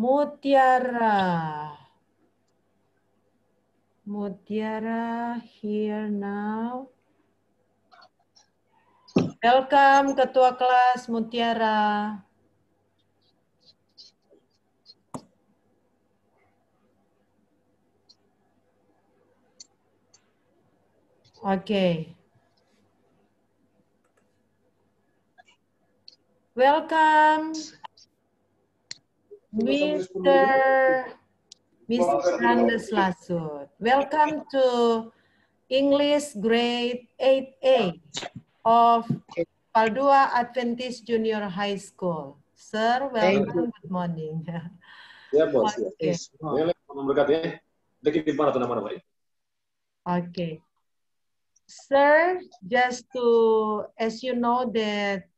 Mutiara. Mutiara here now. Welcome Ketua Kelas Mutiara. Oke. Okay. Welcome. Mr. Mr. Andes Lasut. Welcome to English grade 8A of Paldua Adventist Junior High School. Sir, welcome. Good morning. <laughs> Ya, Bos. Ya. Okay. Ya. berkat ya. Okay. Sir, just to, as you know that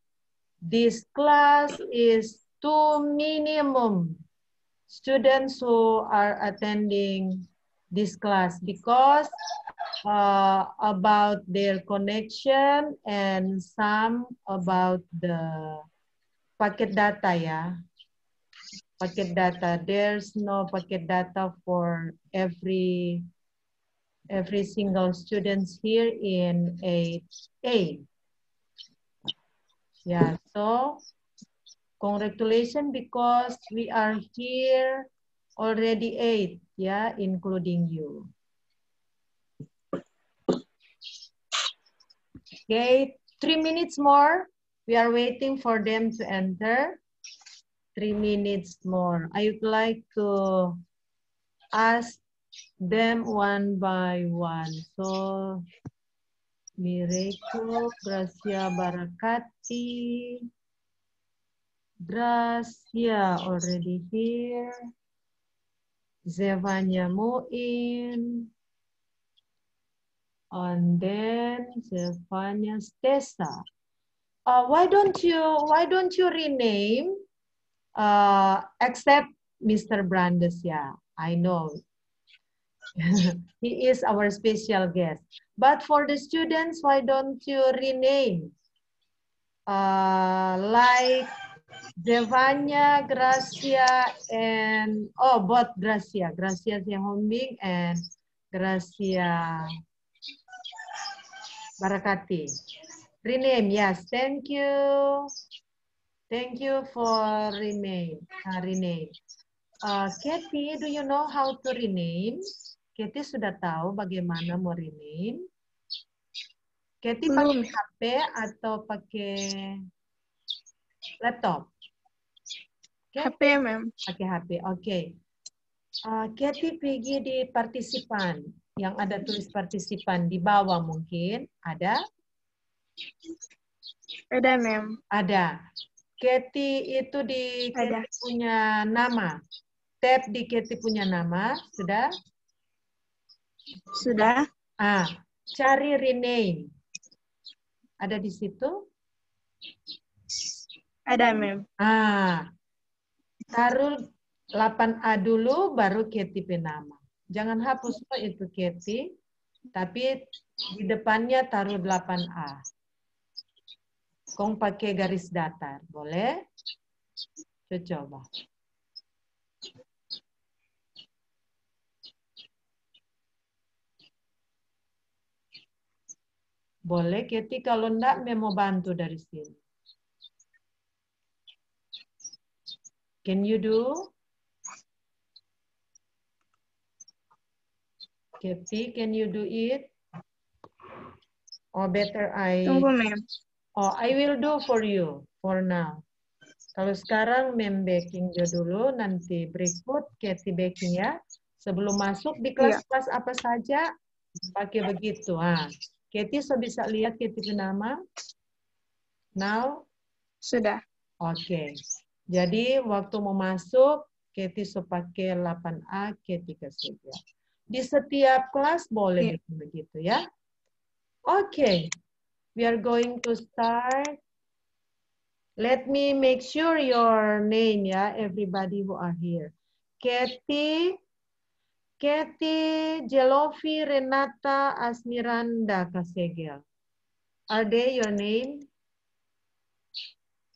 this class is to minimum students who are attending this class because uh, about their connection and some about the packet data, yeah. Packet data. There's no packet data for every every single students here in 8A. Yeah, so Congratulations because we are here already eight, yeah, including you. Okay, three minutes more. We are waiting for them to enter. Three minutes more. I would like to ask them one by one. So, Miracle, Gracia Barakati, Gracia already here. Zevanya Moin. And then Zevanya Stessa. Uh, why don't you why don't you rename uh, except Mr. Brandes ya. I know. <laughs> he is our special guest. But for the students, why don't you rename? Uh, like Devanya, Gracia, and oh, both Gracia, Gracia Hombing and Gracia Barakati. Rename, yes, thank you. Thank you for rename. Uh, rename. Uh, Katie, do you know how to rename? Katie sudah tahu bagaimana mau rename. Katie pakai HP atau pakai laptop? HP, Mem. Pakai HP, oke. Okay. Uh, Kathy pergi di partisipan. Yang ada tulis partisipan di bawah mungkin. Ada? Ada, Mem. Ada. Kathy itu di Ada. Kathy punya nama. Tab di Kathy punya nama. Sudah? Sudah. Ah, cari rename. Ada di situ? Ada, Mem. Ah, Taruh 8A dulu, baru Keti Penama. Jangan hapus no itu Keti, tapi di depannya taruh 8A. Kong pakai garis datar, boleh? Coba. Boleh, Keti. Kalau enggak, Memo bantu dari sini. Can you do? Kathy, can you do it? Or better I... Tunggu, ma'am. Oh, I will do for you for now. Kalau sekarang mem baking Jo dulu, nanti berikut Kathy baking ya. Sebelum masuk di kelas-kelas yeah. Iya. apa saja, pakai begitu. Ha. Kathy, so bisa lihat Kathy nama? Now? Sudah. Oke. Okay. Jadi waktu mau masuk, so pakai 8A, Katie ke surga. Di setiap kelas boleh yeah. begitu ya. Oke, okay. we are going to start. Let me make sure your name ya, everybody who are here. Katie, Katie, Jelovi, Renata, Asmiranda, Kasegel. Are they your name?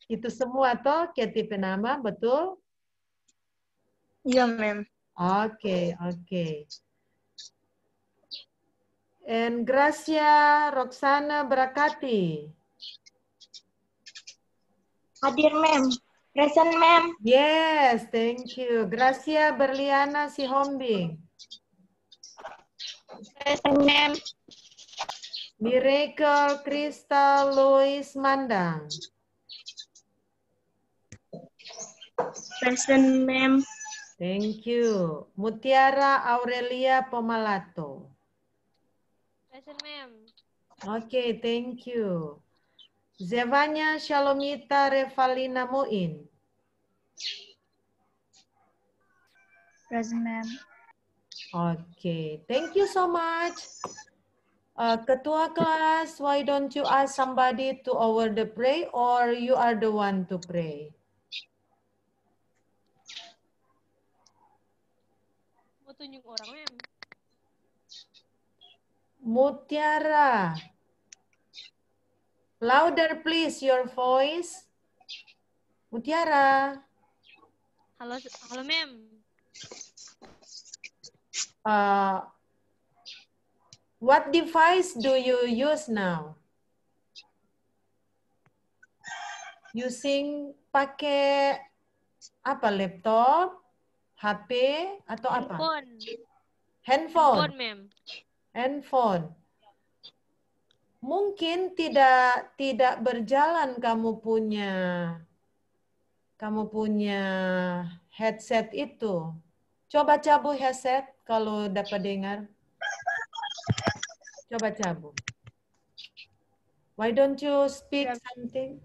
Itu semua toh Keti Penama, betul? Iya, ma'am. Oke, okay, oke. Okay. And Gracia Roxana Berakati. Hadir, ma'am. Present, ma'am. Yes, thank you. Gracia Berliana Sihombing. Present, ma'am. Miracle Crystal Louis Mandang. Present, ma'am. Thank you. Mutiara Aurelia Pomalato. Present, ma'am. Okay, thank you. Zevanya Shalomita Revalina Muin. Present, ma'am. Okay, thank you so much. Uh, Ketua kelas, why don't you ask somebody to over the pray or you are the one to pray? petunjuk orang mem. Mutiara. Louder please your voice. Mutiara. Halo, halo mem. Uh, what device do you use now? Using pakai apa laptop? HP atau apa? Handphone. Handphone. Handphone, ma'am. Handphone. Mungkin tidak tidak berjalan kamu punya kamu punya headset itu. Coba cabut headset kalau dapat dengar. Coba cabut. Why don't you speak something?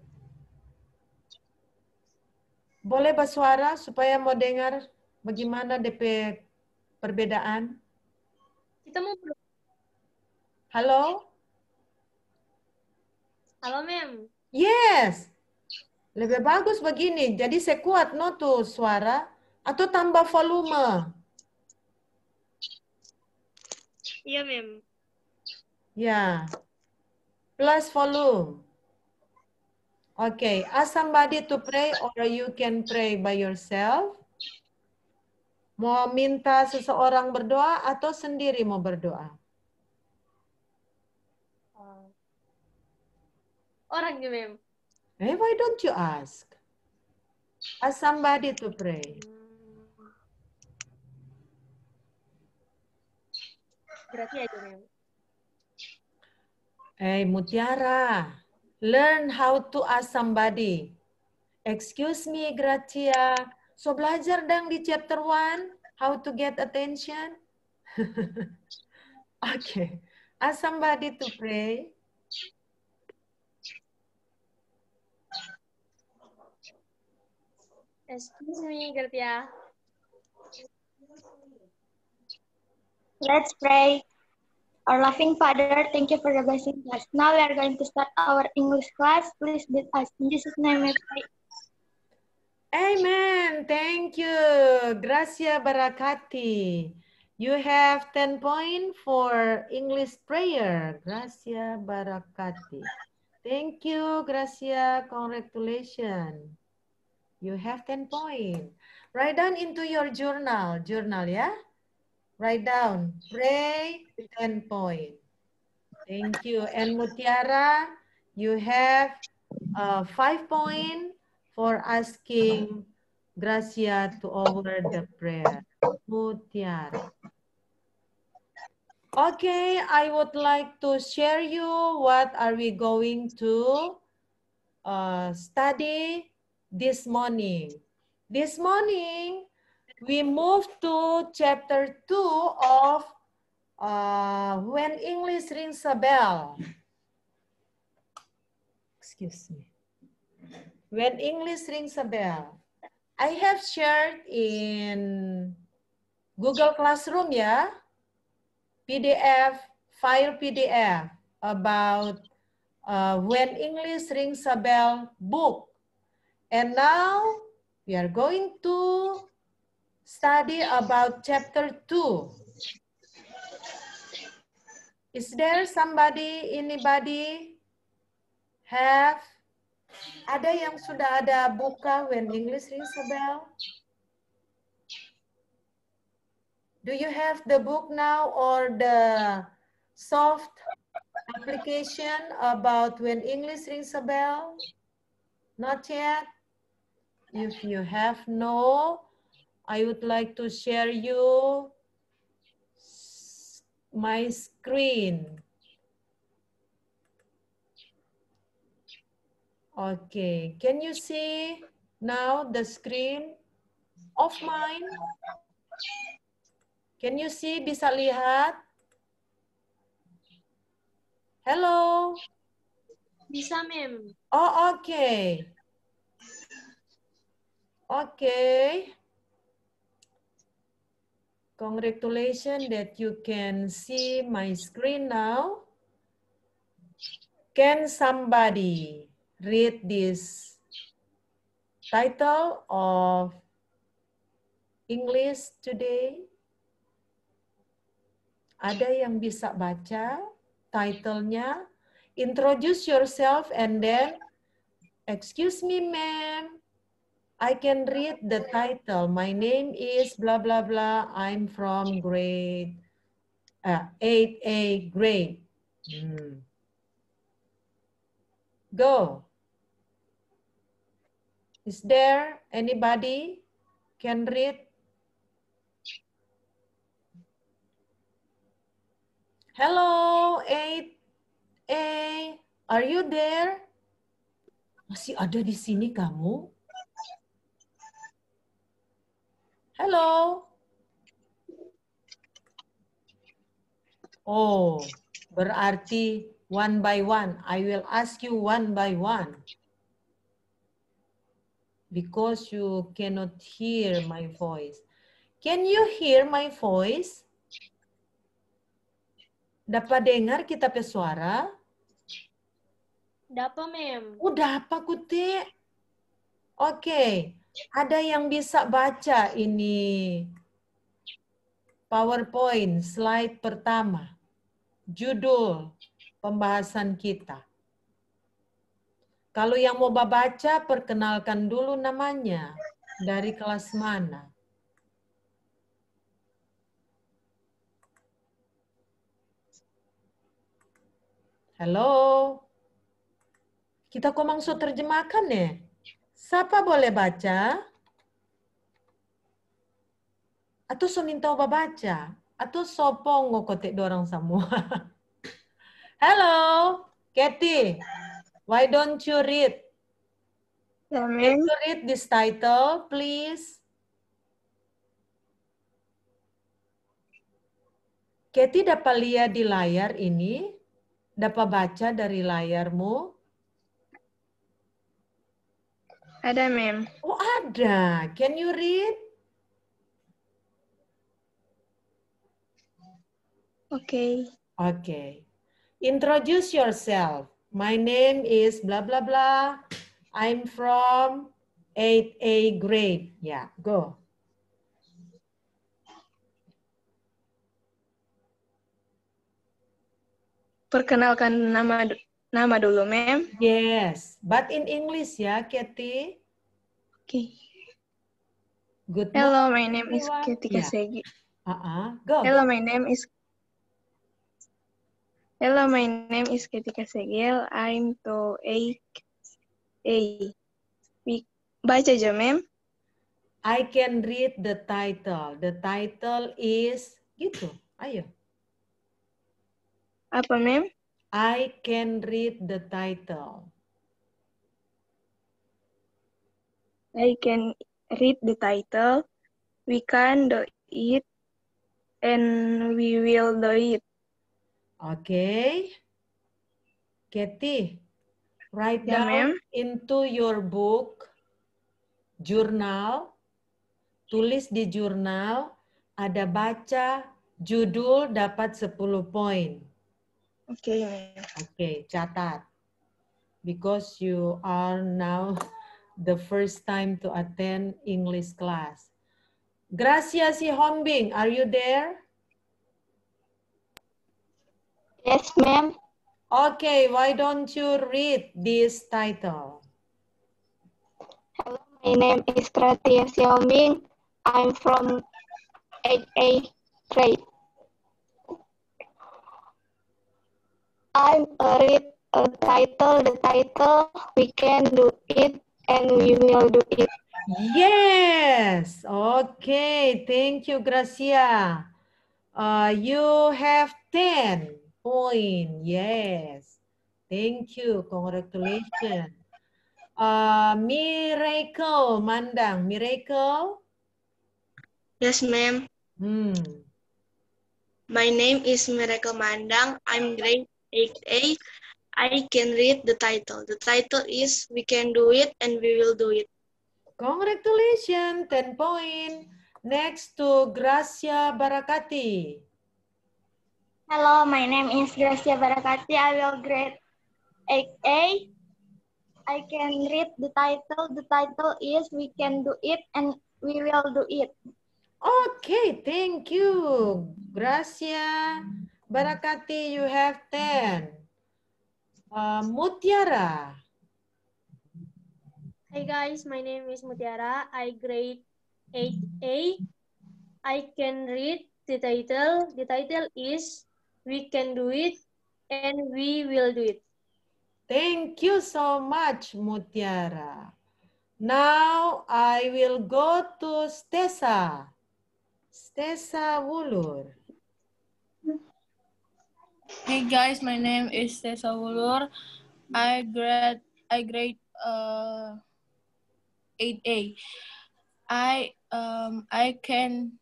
Boleh bersuara supaya mau dengar? Bagaimana DP perbedaan? Kita mau Halo? Halo, Mem. Yes. Lebih bagus begini. Jadi sekuat no tuh suara atau tambah volume. Iya, Mem. Ya. Plus volume. Okay, ask somebody to pray or you can pray by yourself. Mau minta seseorang berdoa atau sendiri mau berdoa? Oh, Orangnya, Mem. Eh, why don't you ask? Ask somebody to pray. Berarti aja, Mem. Hey, eh, Mutiara. Learn how to ask somebody. Excuse me, Gratia. So belajar dong di chapter 1, how to get attention. <laughs> okay. Ask somebody to pray. Excuse me, Gertia. Let's pray. Our loving Father, thank you for the blessing us. Now we are going to start our English class. Please be us. In Jesus' name we pray. Amen. Thank you. Gracia Barakati. You have 10 points for English prayer. Gracia Barakati. Thank you, Gracia. Congratulations. You have 10 points. Write down into your journal. Journal, ya. Yeah? Write down. Pray 10 points. Thank you. And Mutiara, you have uh, 5 point for asking Gracia to over the prayer. Mutiara. Okay, I would like to share you what are we going to uh, study this morning. This morning, we move to chapter 2 of uh, When English Rings a Bell. Excuse me. When English rings a bell. I have shared in Google Classroom ya, PDF, file PDF about uh, When English Rings a Bell book. And now we are going to study about chapter two. Is there somebody, anybody have Ada yang sudah ada buka when English rings a bell? Do you have the book now or the soft application about when English rings a bell? Not yet? If you have no, I would like to share you my screen. Okay, can you see now the screen of mine? Can you see, bisa lihat? Hello? Bisa, Mem. Oh, oke. Okay. Oke. Okay. Congratulations that you can see my screen now. Can somebody read this title of English today? Ada yang bisa baca titlenya? Introduce yourself and then, excuse me ma'am, I can read the title. My name is blah, blah, blah. I'm from grade uh, a grade. Hmm. Go. Is there anybody can read? Hello, A, a are you there? Masih ada di sini kamu? Hello. Oh, berarti one by one. I will ask you one by one because you cannot hear my voice. Can you hear my voice? Dapat dengar kita pesuara? Dapat, mem. Oh, dapat kuti. Oke. Okay. Ada yang bisa baca ini PowerPoint slide pertama. Judul pembahasan kita. Kalau yang mau baca, perkenalkan dulu namanya. Dari kelas mana? Halo? Kita kok maksud terjemahkan ya? Siapa boleh baca? Atau so minta baca? Atau sopong pongo dorong semua? <laughs> Halo? Katie? Why don't you read? Can you read this title, please? Kety dapat lihat di layar ini? Dapat baca dari layarmu? Ada, Mem. Oh, ada. Can you read? Oke. Okay. Oke. Okay. Introduce yourself. My name is blah blah blah. I'm from 8A grade. Yeah, go. Perkenalkan nama nama dulu, ma'am. Yes, but in English ya, Kathy. Oke. Okay. Good Hello, my name is Kathy ya. Kasegi. Yeah. Uh -uh. Go. Hello, my name is Hello, my name is Ketika Segel. I'm to A. A. Baca aja, ma'am. I can read the title. The title is gitu. Ayo. Apa, ma'am? I can read the title. I can read the title. We can do it and we will do it. Okay. Kathy, write yeah, down into your book, jurnal, tulis di jurnal, ada baca, judul dapat 10 poin. Oke, okay, ya, Oke, okay, catat. Because you are now the first time to attend English class. Gracias, si Hombing, are you there? Yes, ma'am. Okay, why don't you read this title? Hello, my name is Kratia Xiaoming. I'm from 8A grade. I'm a read a title, the title, we can do it and we will do it. Yes. Okay. Thank you, Gracia. Uh, you have 10 point. Yes. Thank you. Congratulations. Uh, miracle, Mandang. Miracle? Yes, ma'am. Hmm. My name is Miracle Mandang. I'm grade 8A. I can read the title. The title is We Can Do It and We Will Do It. Congratulations, 10 point. Next to Gracia Barakati. Hello, my name is Gracia Barakati. I will grade 8A. I can read the title. The title is We Can Do It and We Will Do It. Okay, thank you. Gracia Barakati, you have 10. Uh, Mutiara. Hi guys, my name is Mutiara. I grade 8A. I can read the title. The title is We can do it and we will do it. Thank you so much, Mutiara. Now I will go to Stesa. Stesa Wulur. Hey guys, my name is Stesa Wulur. I grade I grade uh 8A. I um I can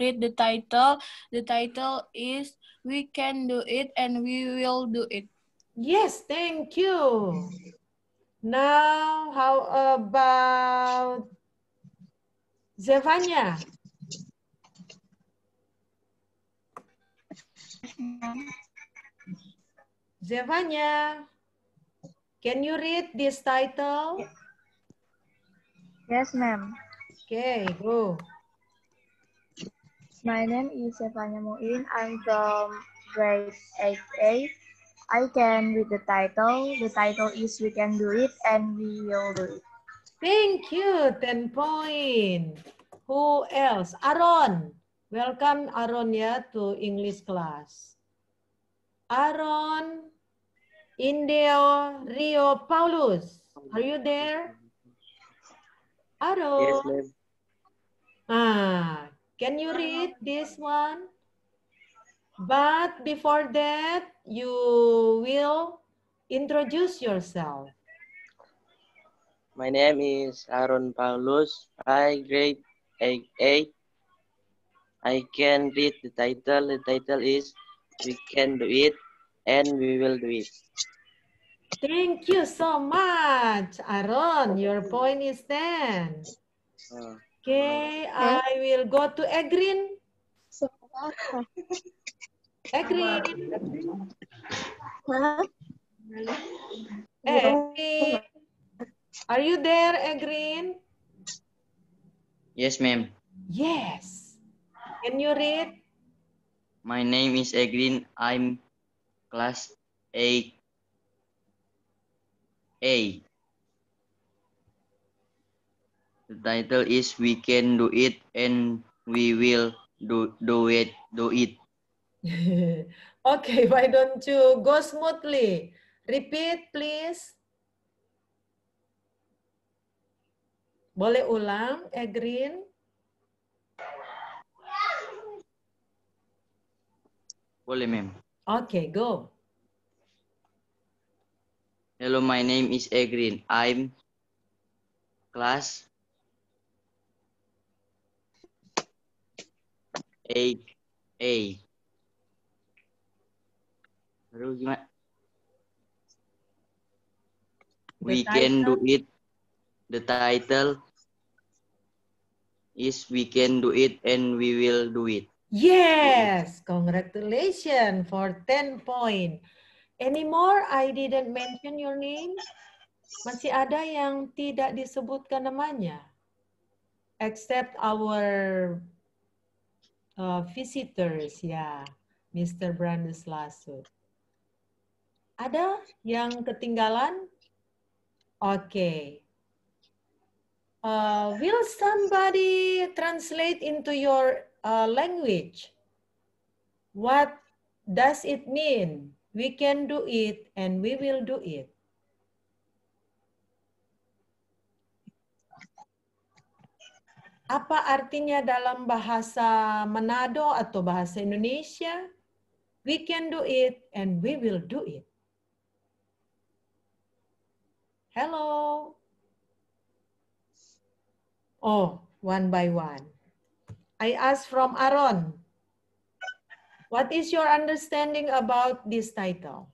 read the title. The title is we can do it and we will do it. Yes, thank you. Now, how about Zevania? Zevania, can you read this title? Yes, ma'am. Okay, go. My name is Stefania Muin. I'm from grade 8A. I can read the title. The title is We Can Do It and We Will Do It. Thank you. 10 point. Who else? Aaron. Welcome Aaron ya to English class. Aaron, Indeo, Rio, Paulus. Are you there? Aaron. Yes, ma'am. Ah, Can you read this one? But before that, you will introduce yourself. My name is Aaron Paulus. I grade 8. eight. I can read the title. The title is We Can Do It and We Will Do It. Thank you so much, Aaron. Your point is 10. Uh. Okay, eh? I will go to Egrin. <laughs> Egrin. Egrin. Are you there, Egrin? Yes, ma'am. Yes. Can you read? My name is Egrin. I'm class 8A. The title is We Can Do It and We Will Do, do It. Do it. <laughs> okay, why don't you go smoothly? Repeat, please. Boleh ulang, Egrin? Boleh, ma'am. Okay, go. Hello, my name is Egrin. I'm class A A Aduh gimana? The we title. can do it. The title is we can do it and we will do it. Yes, congratulations for 10 point. Any more? I didn't mention your name. Masih ada yang tidak disebutkan namanya. Except our Uh, visitors ya, yeah. Mr. Brandes Lasso. Ada yang ketinggalan? Oke. Okay. Uh, will somebody translate into your uh, language? What does it mean? We can do it and we will do it. Apa artinya dalam bahasa Manado atau bahasa Indonesia? We can do it and we will do it. Hello. Oh, one by one. I ask from Aaron. What is your understanding about this title?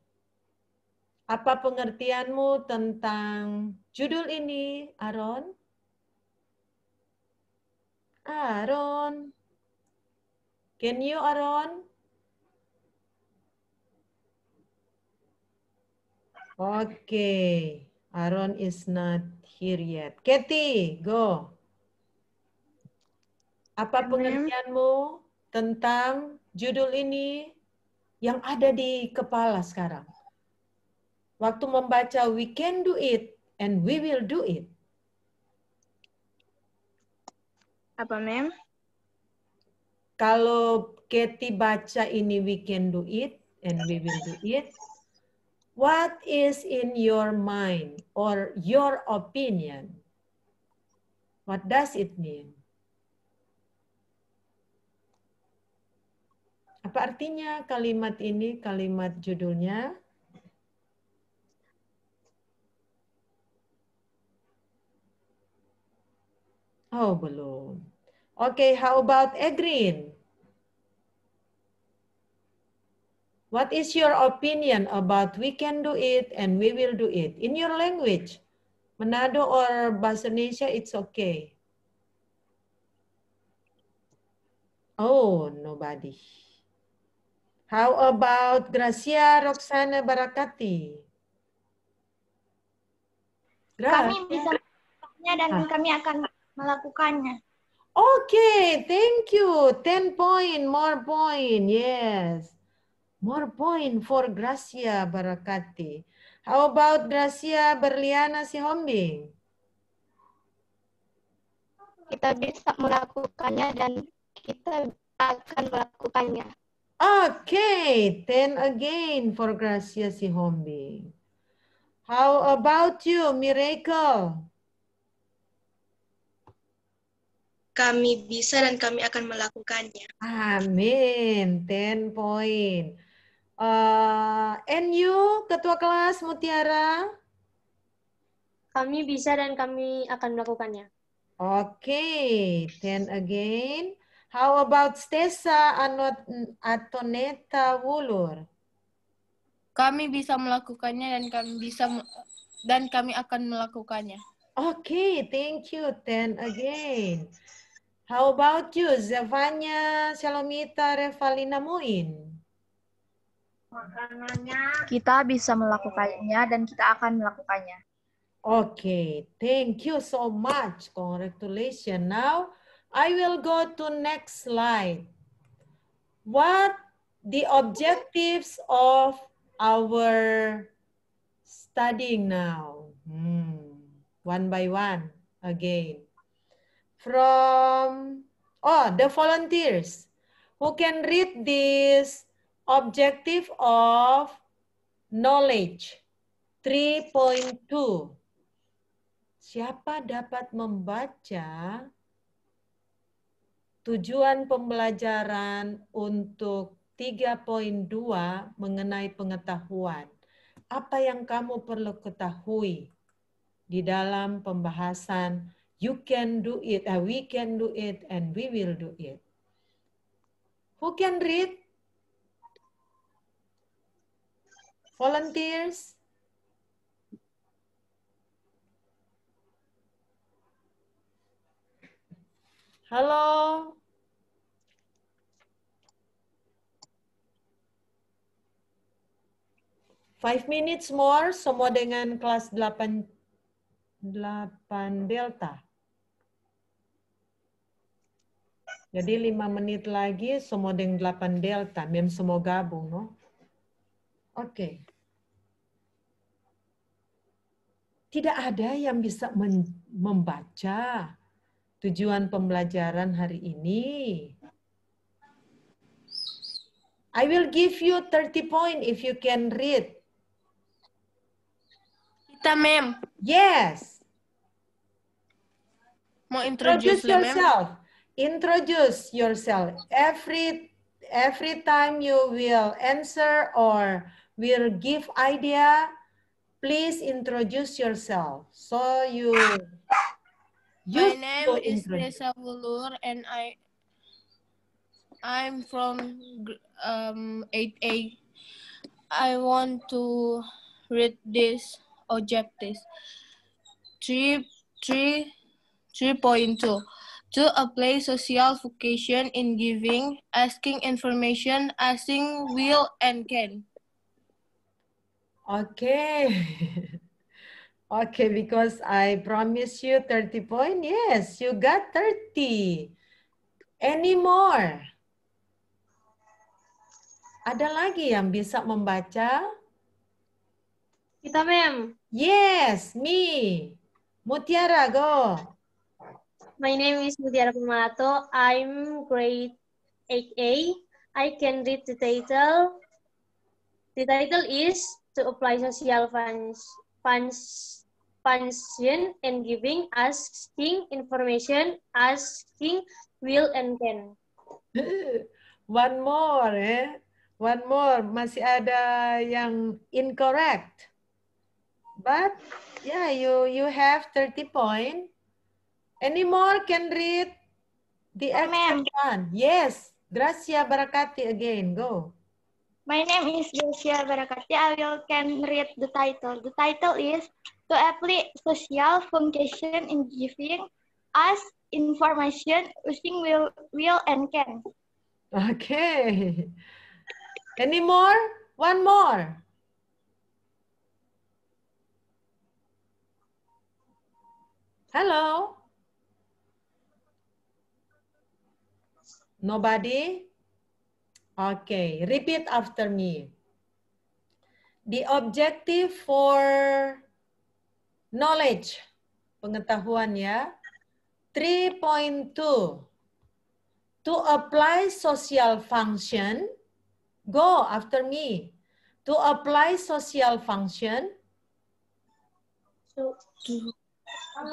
Apa pengertianmu tentang judul ini, Aron? Aaron. Can you, Aaron? Okay. Aaron is not here yet. Kathy, go. Apa pengertianmu tentang judul ini yang ada di kepala sekarang? Waktu membaca we can do it and we will do it. Apa, Mem? Kalau Katie baca ini we can do it and we will do it. What is in your mind or your opinion? What does it mean? Apa artinya kalimat ini, kalimat judulnya? Oh, belum. Okay, how about Egrin? What is your opinion about we can do it and we will do it in your language? Manado or Bahasa Indonesia, it's okay. Oh, nobody. How about Gracia Roxana Barakati? Gra Kami bisa dan ah. kami akan melakukannya. Okay, thank you. 10 point, more point. Yes. More point for Gracia Barakati. How about Gracia Berliana si Sihombing? Kita bisa melakukannya dan kita akan melakukannya. Okay, 10 again for Gracia si Sihombing. How about you, Miracle? kami bisa dan kami akan melakukannya. Amin. Ten point. Uh, eh, you, Ketua Kelas Mutiara. Kami bisa dan kami akan melakukannya. Oke. Okay. Then again. How about Stesa Atoneta Wulur? Kami bisa melakukannya dan kami bisa dan kami akan melakukannya. Oke, okay, thank you. Then again. How about you, Zevanya, Salomita, Revalina, Muin? Kita bisa melakukannya dan kita akan melakukannya. Okay, thank you so much. Congratulations. Now, I will go to next slide. What the objectives of our studying now? Hmm. One by one again from oh the volunteers who can read this objective of knowledge 3.2 siapa dapat membaca tujuan pembelajaran untuk 3.2 mengenai pengetahuan. Apa yang kamu perlu ketahui di dalam pembahasan You can do it, uh, we can do it, and we will do it. Who can read? Volunteers? Hello. Five minutes more, semua dengan kelas 8, 8 Delta. Jadi lima menit lagi semua dengan delapan delta, mem semua gabung, no? Oke. Tidak ada yang bisa membaca tujuan pembelajaran hari ini. I will give you thirty point if you can read. Kita, ma'am. Yes. Mau introduce, introduce yourself. introduce yourself every every time you will answer or will give idea please introduce yourself so you my name is Desa Bulur and I I'm from um 8A I want to read this objectives 3 3 3.2 to apply social vocation in giving, asking information, asking will and can. Okay. <laughs> okay, because I promise you 30 point. Yes, you got 30. Any more? Ada lagi yang bisa membaca? Kita, Mem. Yes, me. Mutiara, go. My name is Mutiara Purmalato. I'm grade 8A. I can read the title. The title is To Apply Social Funds, funds function and giving, asking information, asking will and can. <laughs> One more, eh? One more. Masih ada yang incorrect. But yeah, you you have 30 point. Any more can read the oh, one? Yes. Gracia Barakati again. Go. My name is Gracia Barakati. I will can read the title. The title is To Apply Social Function in Giving Us Information Using Will, will and Can. Okay. Any more? One more. Hello. Nobody? Okay, repeat after me. The objective for knowledge, pengetahuan ya. 3.2, to apply social function, go after me. To apply social function. To,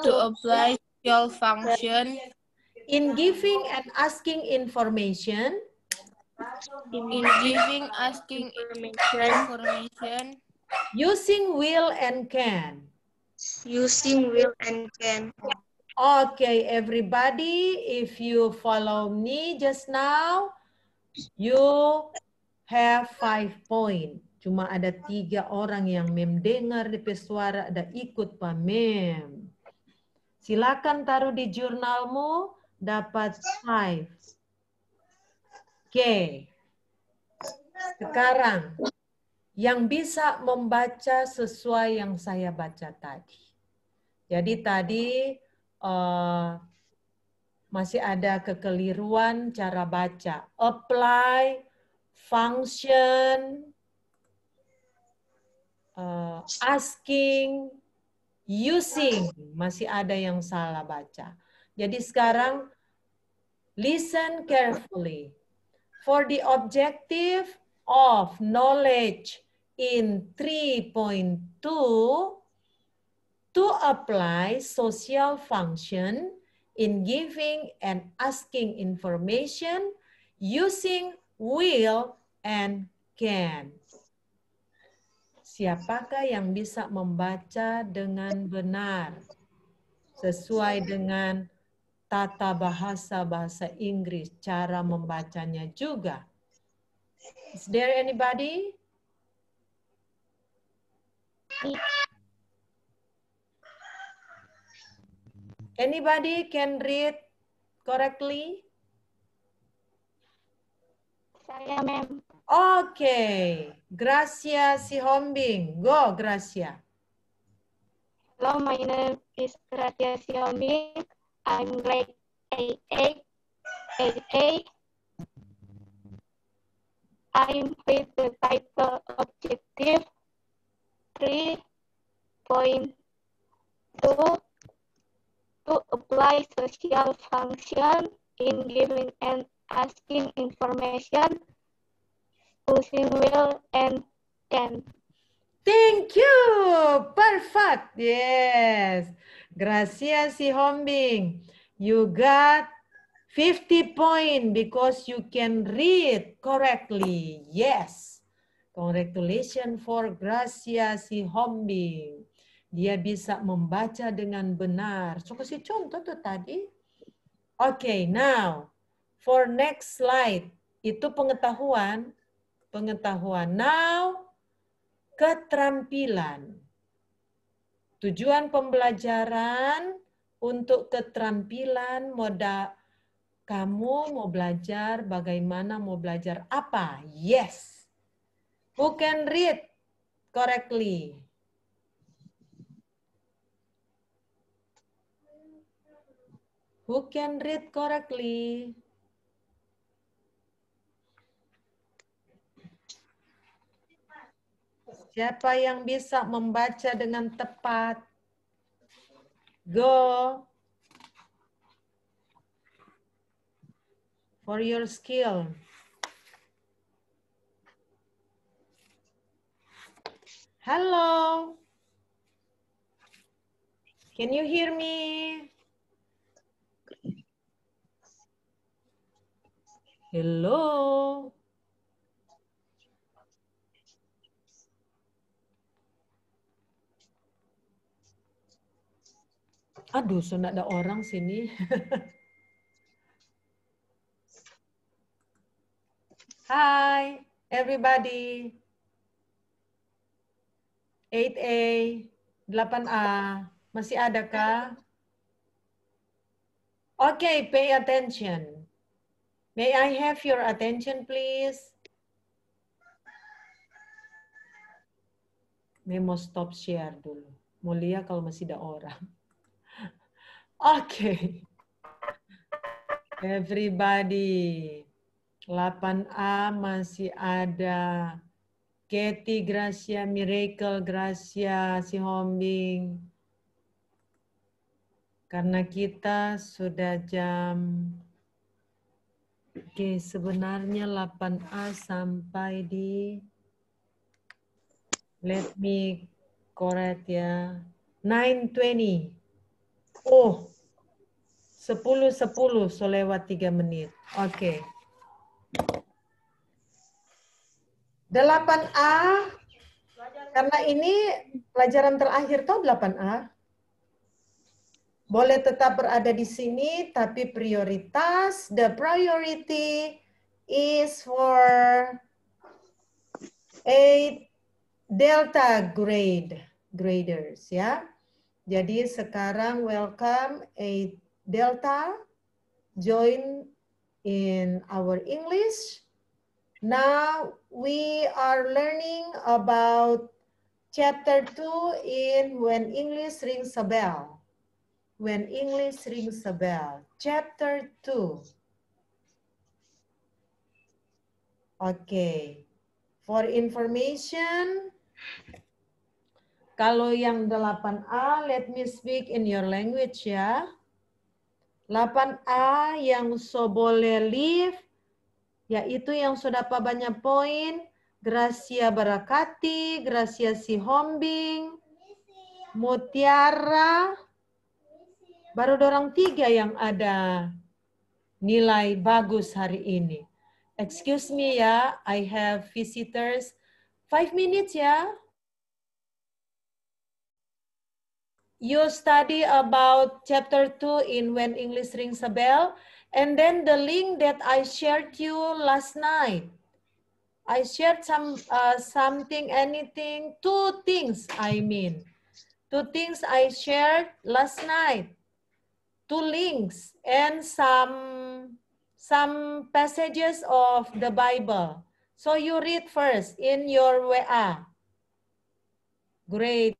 to apply social function, in giving and asking information in giving asking information using will and can using will and can okay everybody if you follow me just now you have five point cuma ada tiga orang yang mem dengar di pesuara ada ikut pamem silakan taruh di jurnalmu dapat five. Oke. Sekarang, yang bisa membaca sesuai yang saya baca tadi. Jadi tadi uh, masih ada kekeliruan cara baca. Apply, function, uh, asking, using. Masih ada yang salah baca. Jadi sekarang listen carefully for the objective of knowledge in 3.2 to apply social function in giving and asking information using will and can. Siapakah yang bisa membaca dengan benar sesuai dengan tata bahasa bahasa Inggris, cara membacanya juga. Is there anybody? Anybody can read correctly? Saya, mem. Oke. Okay. Gracia Sihombing. Go, Gracia. Hello, my name is Gracia Sihombing. I'm grade eight, eight, eight, eight. I'm with the title objective 3.2 to apply social function in giving and asking information using will and can. Thank you. Perfect. Yes. Gracias si Hombing. You got 50 point because you can read correctly. Yes. Congratulations for Gracia si Hombing. Dia bisa membaca dengan benar. Coba kasih contoh tuh tadi. Oke, okay, now for next slide itu pengetahuan, pengetahuan. Now keterampilan. Tujuan pembelajaran untuk keterampilan moda kamu mau belajar bagaimana mau belajar apa? Yes. Who can read correctly? Who can read correctly? Siapa yang bisa membaca dengan tepat? Go. For your skill. Hello. Can you hear me? Hello. Aduh, sudah ada orang sini. <laughs> Hi, everybody. 8A, 8A. Masih ada kah? Okay, pay attention. May I have your attention, please? Memo stop share dulu. Mulia kalau masih ada orang. Okay. Everybody. 8A masih ada Keti Gracia Miracle Gracia si hombing. Karena kita sudah jam Oke, sebenarnya 8A sampai di let me correct ya. 920. Oh, 10 10, so lewat 3 menit. Oke. Okay. 8A, karena ini pelajaran terakhir toh 8A. Boleh tetap berada di sini, tapi prioritas, the priority is for A delta grade, graders ya. Yeah? Jadi sekarang welcome a delta join in our English. Now we are learning about chapter 2 in When English Rings a Bell. When English Rings a Bell, chapter 2. Okay, for information, kalau yang 8A, let me speak in your language ya. 8A yang so boleh live, yaitu yang sudah dapat banyak poin, Gracia Barakati, Gracia Si Hombing, Mutiara, baru dorong tiga yang ada nilai bagus hari ini. Excuse me ya, I have visitors. Five minutes ya. you study about chapter 2 in When English Rings a Bell, and then the link that I shared you last night. I shared some uh, something, anything, two things I mean. Two things I shared last night. Two links and some some passages of the Bible. So you read first in your WA. Ah. Great.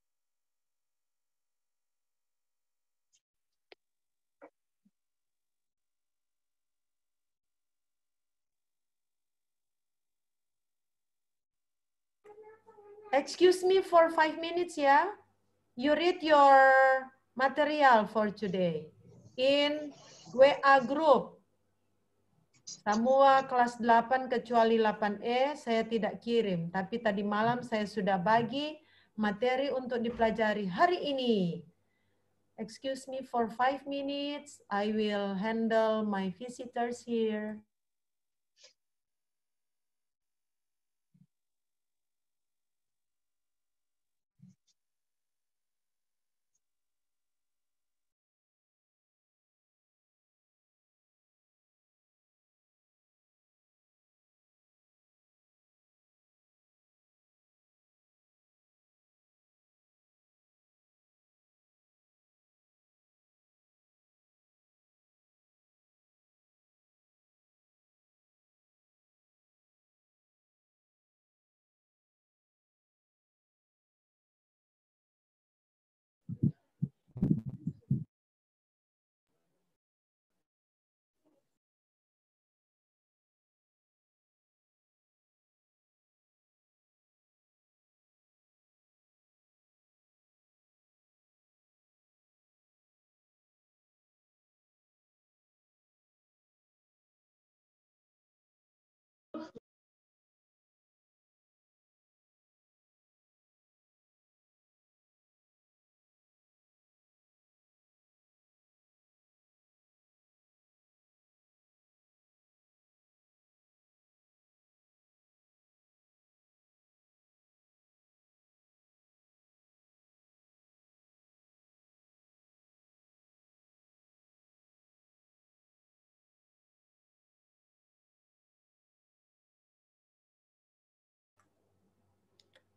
Excuse me for five minutes ya. You read your material for today in WA group. Semua kelas 8 kecuali 8E saya tidak kirim, tapi tadi malam saya sudah bagi materi untuk dipelajari hari ini. Excuse me for five minutes, I will handle my visitors here.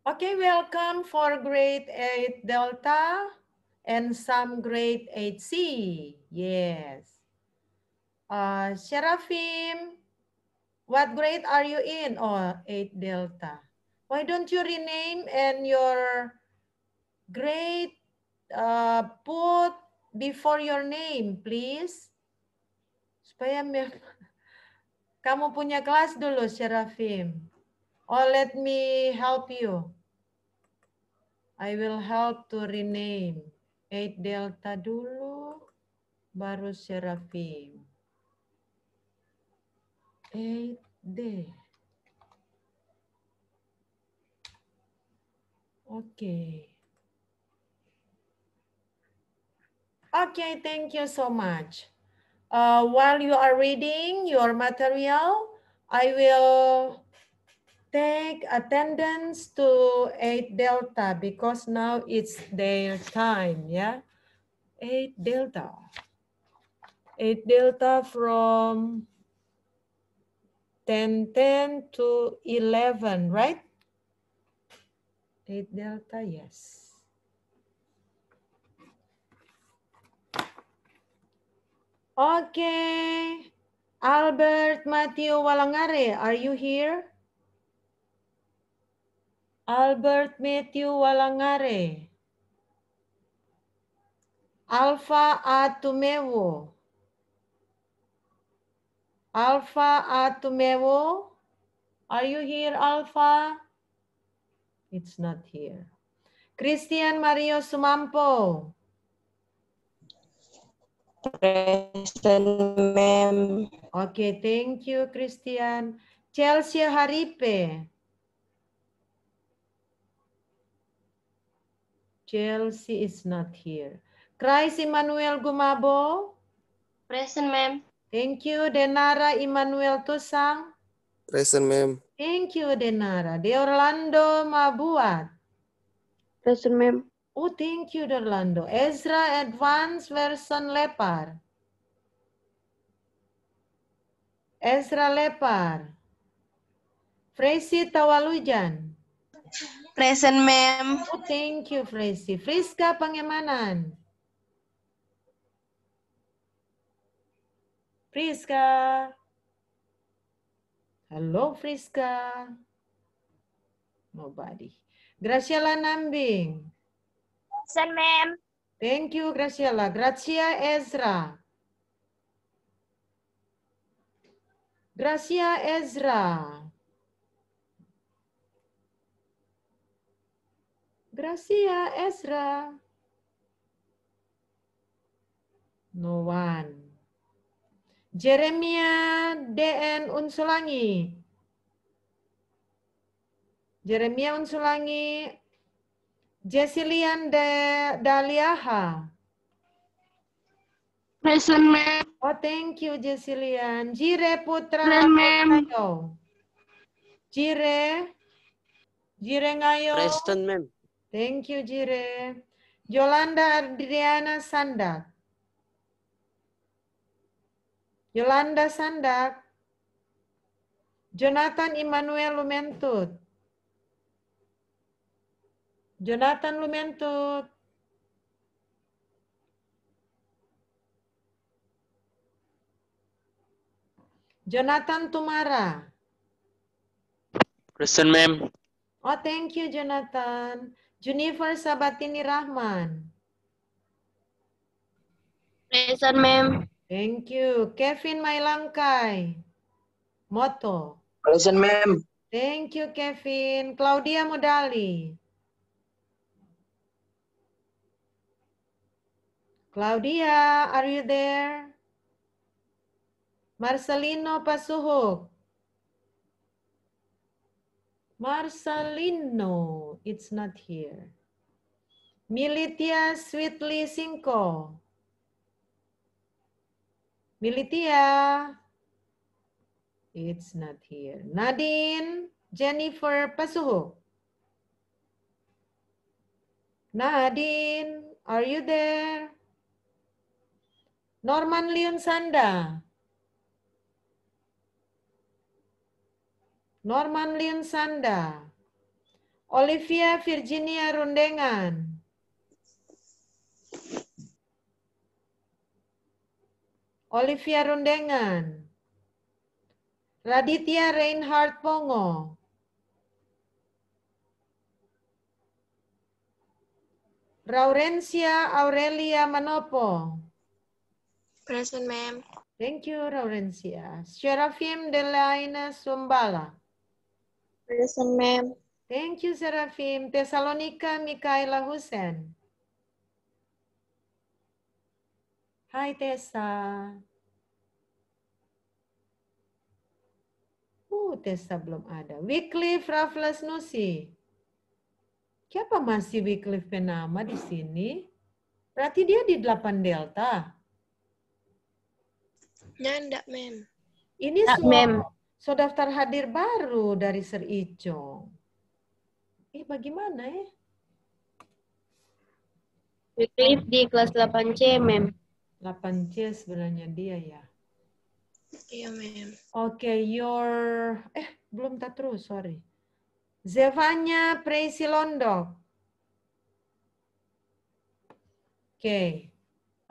Okay, welcome for grade 8 Delta and some grade 8C. Yes. Uh, Sherafim, what grade are you in? Oh, 8 Delta. Why don't you rename and your grade uh, put before your name, please? Supaya <laughs> kamu punya kelas dulu, Sharafim. Oh, let me help you. I will help to rename 8 Delta dulu, baru Seraphim. 8D. Okay. Okay, thank you so much. Uh, while you are reading your material, I will take attendance to 8 delta because now it's their time, yeah? 8 delta. 8 delta from 10, 10 to 11, right? 8 delta, yes. Okay. Albert Matthew Walangare, are you here? Albert Matthew Walangare, Alpha Atumewo, Alpha Atumewo, are you here Alpha? It's not here. Christian Mario Sumampo. Present, ma'am. Okay, thank you, Christian. Chelsea Haripe. Chelsea is not here. Christ Emmanuel Gumabo. Present, ma'am. Thank you, Denara Emmanuel Tusang. Present, ma'am. Thank you, Denara. De Orlando Mabuat. Present, ma'am. Oh, thank you, De Orlando. Ezra Advance Version Lepar. Ezra Lepar. Fresi Tawalujan. Present, ma'am. Oh, thank you, Frisky. Friska Pangyamanan. Friska. Hello, Friska. Nobody. Graciela Nambing. Present, ma'am. Thank you, Graciela. Gracia Ezra. Gracia Ezra. Gracia, Ezra. No one. Jeremia DN Unsulangi. Jeremia Unsulangi. Jesilian De Daliaha. Present, ma'am. Oh, thank you, Jesilian. Jire Putra Present, ma'am. Jire. Jire Ngayo. Present, ma'am. Thank you, Jire. Yolanda Adriana Sandak. Yolanda Sandak. Jonathan Immanuel Lumentut. Jonathan Lumentut. Jonathan Tumara. Present, ma'am. Oh, thank you, Jonathan. Junifer Sabatini Rahman. Present, ma'am. Thank you. Kevin Mailangkai. Moto. Present, ma'am. Thank you, Kevin. Claudia Modali. Claudia, are you there? Marcelino Pasuhuk. Marcelino, it's not here. Militia Sweetly Cinco. Militia, it's not here. Nadine Jennifer Pasuho. Nadine, are you there? Norman Leon Sanda. Norman Lin Sanda, Olivia Virginia Rundengan, Olivia Rundengan, Raditya Reinhardt Pongo, Raurencia Aurelia Manopo. Present, ma'am. Thank you, Raurencia. Serafim Delaina Sumbala present, ma'am. Thank you, Seraphim. Thessalonica, Mikaela Hussein. Hi, Tessa. Oh Tessa belum ada. Wycliffe Raffles Nusi. Siapa masih Wycliffe Penama di sini? Berarti dia di 8 Delta. Nanda, Mem. Ini ah, suara, So daftar hadir baru dari Sir Ijong. Eh bagaimana ya? Wycliffe di kelas 8C, Mem. 8C sebenarnya dia ya. Iya, Mem. Oke, okay, your... Eh, belum tak terus, sorry. Zevanya Preisi Londo. Oke. Okay.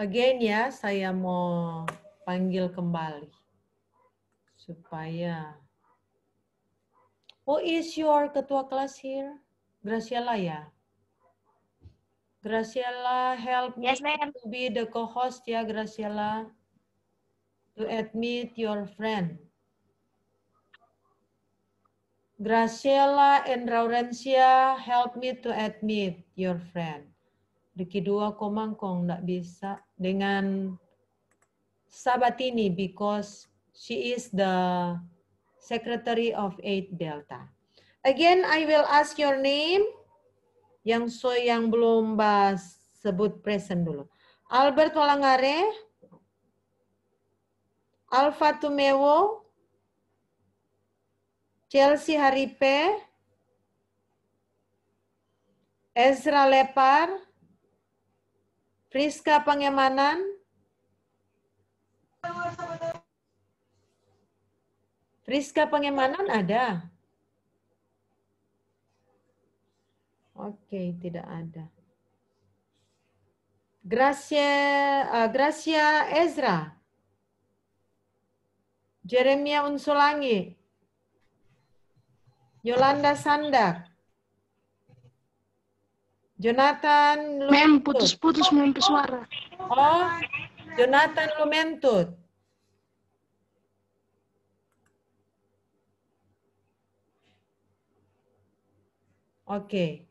Again ya, saya mau panggil kembali supaya Who is your ketua kelas here? Graciela ya? Graciela help yes, me to be the co-host ya Graciela to admit your friend. Graciela and Raurencia help me to admit your friend. Riki dua komangkong nggak bisa dengan Sabatini because She is the Secretary of 8 Delta. Again, I will ask your name. Yang so yang belum bahas, sebut present dulu. Albert Walangare. Alfa Tumewo. Chelsea Haripe. Ezra Lepar. Friska Pangemanan. Rizka Pengemanan ada? Oke, tidak ada. Gracia, uh, Gracia Ezra. Jeremia Unsulangi. Yolanda Sandar. Jonathan Lumentut. Mem, putus-putus mem, suara. Oh, Jonathan Lumentut. Oke.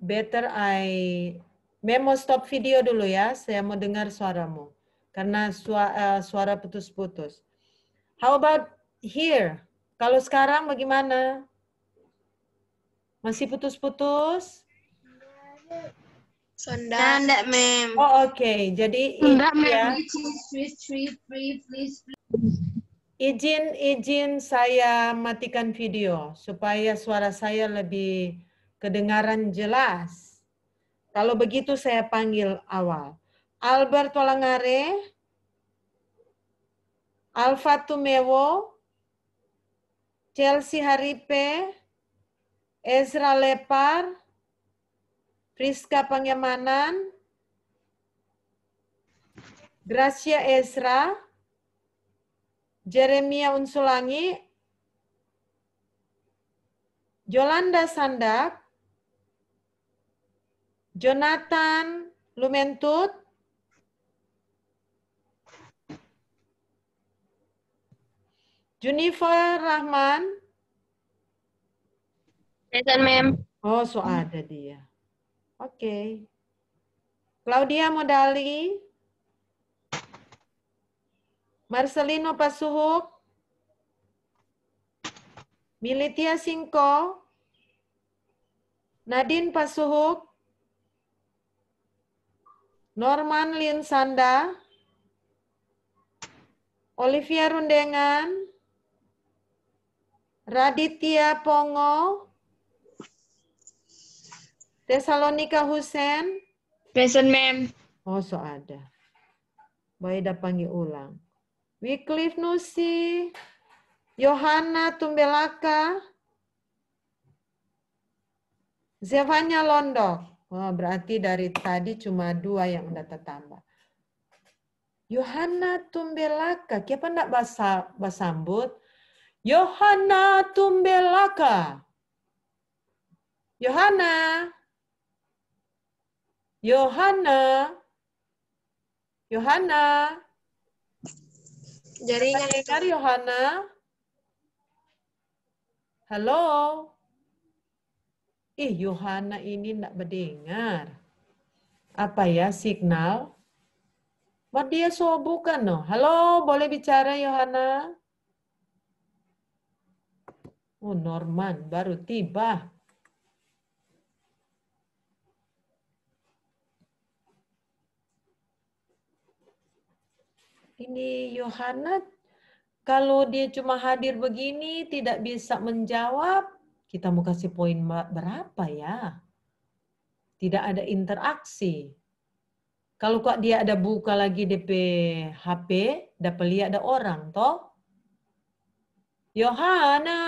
Better I Memo stop video dulu ya. Saya mau dengar suaramu. Karena suara, uh, eh, suara putus-putus. How about here? Kalau sekarang bagaimana? Masih putus-putus? Sonda. mem. Oh, oke. Okay. Jadi, Sunda, ya. ijin izin saya matikan video supaya suara saya lebih kedengaran jelas. Kalau begitu saya panggil awal. Albert Walangare, Alfa Tumewo, Chelsea Haripe, Ezra Lepar, Priska Pangemanan, Gracia Ezra, Jeremia Unsulangi, Jolanda Sandak, Jonathan Lumentut. Junifer Rahman. Present, ma'am. Oh, so ada dia. Oke. Okay. Claudia Modali. Marcelino Pasuhuk. Militia Singko. Nadine Pasuhuk. Norman Linsanda, Olivia Rundengan, Raditya Pongo, Tesalonika Husen. Present, ma'am. Oh, so ada. Boy dah panggil ulang. Wycliffe Nusi, Johanna Tumbelaka, Zevanya Londok. Wah, berarti dari tadi cuma dua yang data tambah. Yohana tumbelaka. Siapa ndak bahasa basambut? Yohana tumbelaka. Yohana. Yohana. Yohana. Jaringan Cari Yohana. Halo. Ih, Yohana ini tidak mendengar. Apa ya, signal? Buat dia so bukan no. Halo, boleh bicara Yohana? Oh, Norman baru tiba. Ini Yohana kalau dia cuma hadir begini tidak bisa menjawab, kita mau kasih poin berapa ya? Tidak ada interaksi. Kalau kok dia ada buka lagi DP HP, dapat lihat ada orang toh. Yohana.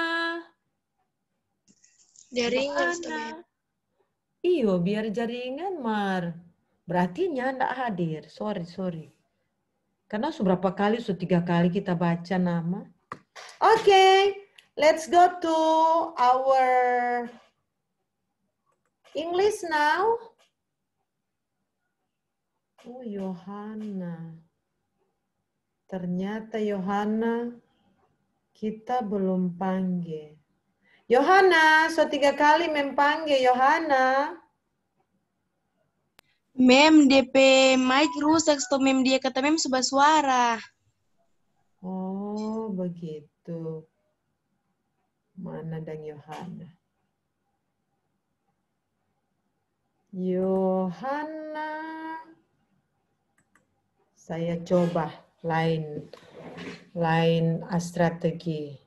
Jaringan. Iyo, biar jaringan mar. Berarti nyanda hadir. Sorry, sorry. Karena seberapa kali, setiga kali kita baca nama. Oke. Okay. Let's go to our English now. Oh, Yohana. Ternyata Yohana kita belum panggil. Yohana, so tiga kali mempanggil Yohana. Mem DP mic rusak, so mem dia kata mem sebuah suara. Oh, begitu mana dan Yohana. Yohana, saya coba lain lain strategi.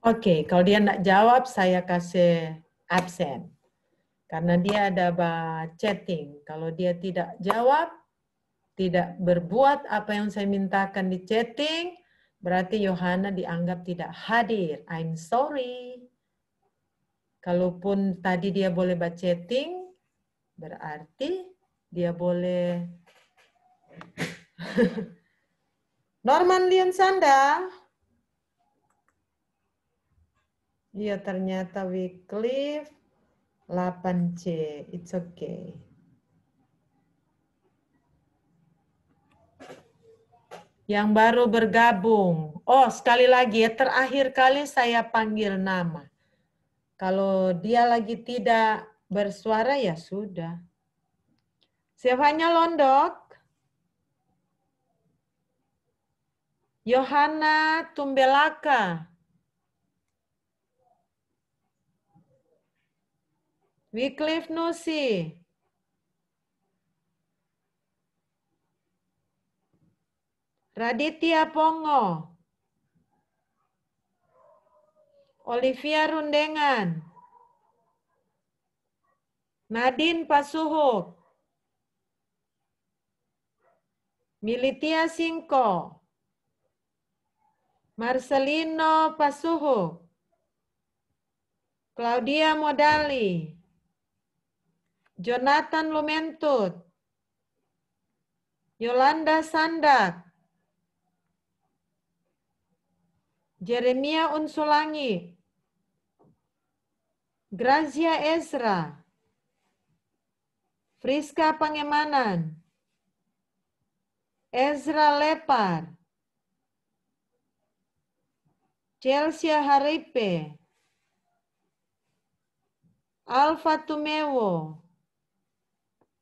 Oke, okay, kalau dia tidak jawab, saya kasih absen. Karena dia ada chatting. Kalau dia tidak jawab, tidak berbuat apa yang saya mintakan di chatting, berarti Yohana dianggap tidak hadir. I'm sorry. Kalaupun tadi dia boleh baca chatting, berarti dia boleh. <laughs> Norman Lian Sanda, Iya, ternyata Wycliffe 8C. It's okay. Yang baru bergabung. Oh, sekali lagi ya, terakhir kali saya panggil nama. Kalau dia lagi tidak bersuara ya sudah. Siapanya Londok? Yohana Tumbelaka. Wycliffe Nusi. Raditya Pongo. Olivia Rundengan. Nadine Pasuhuk. Militia Singko. Marcelino Pasuhuk. Claudia Modali. Jonathan Lumentut, Yolanda Sandak, Jeremia Unsulangi, Grazia Ezra, Friska Pangemanan, Ezra Lepar, Chelsea Haripe, Alfa Tumewo,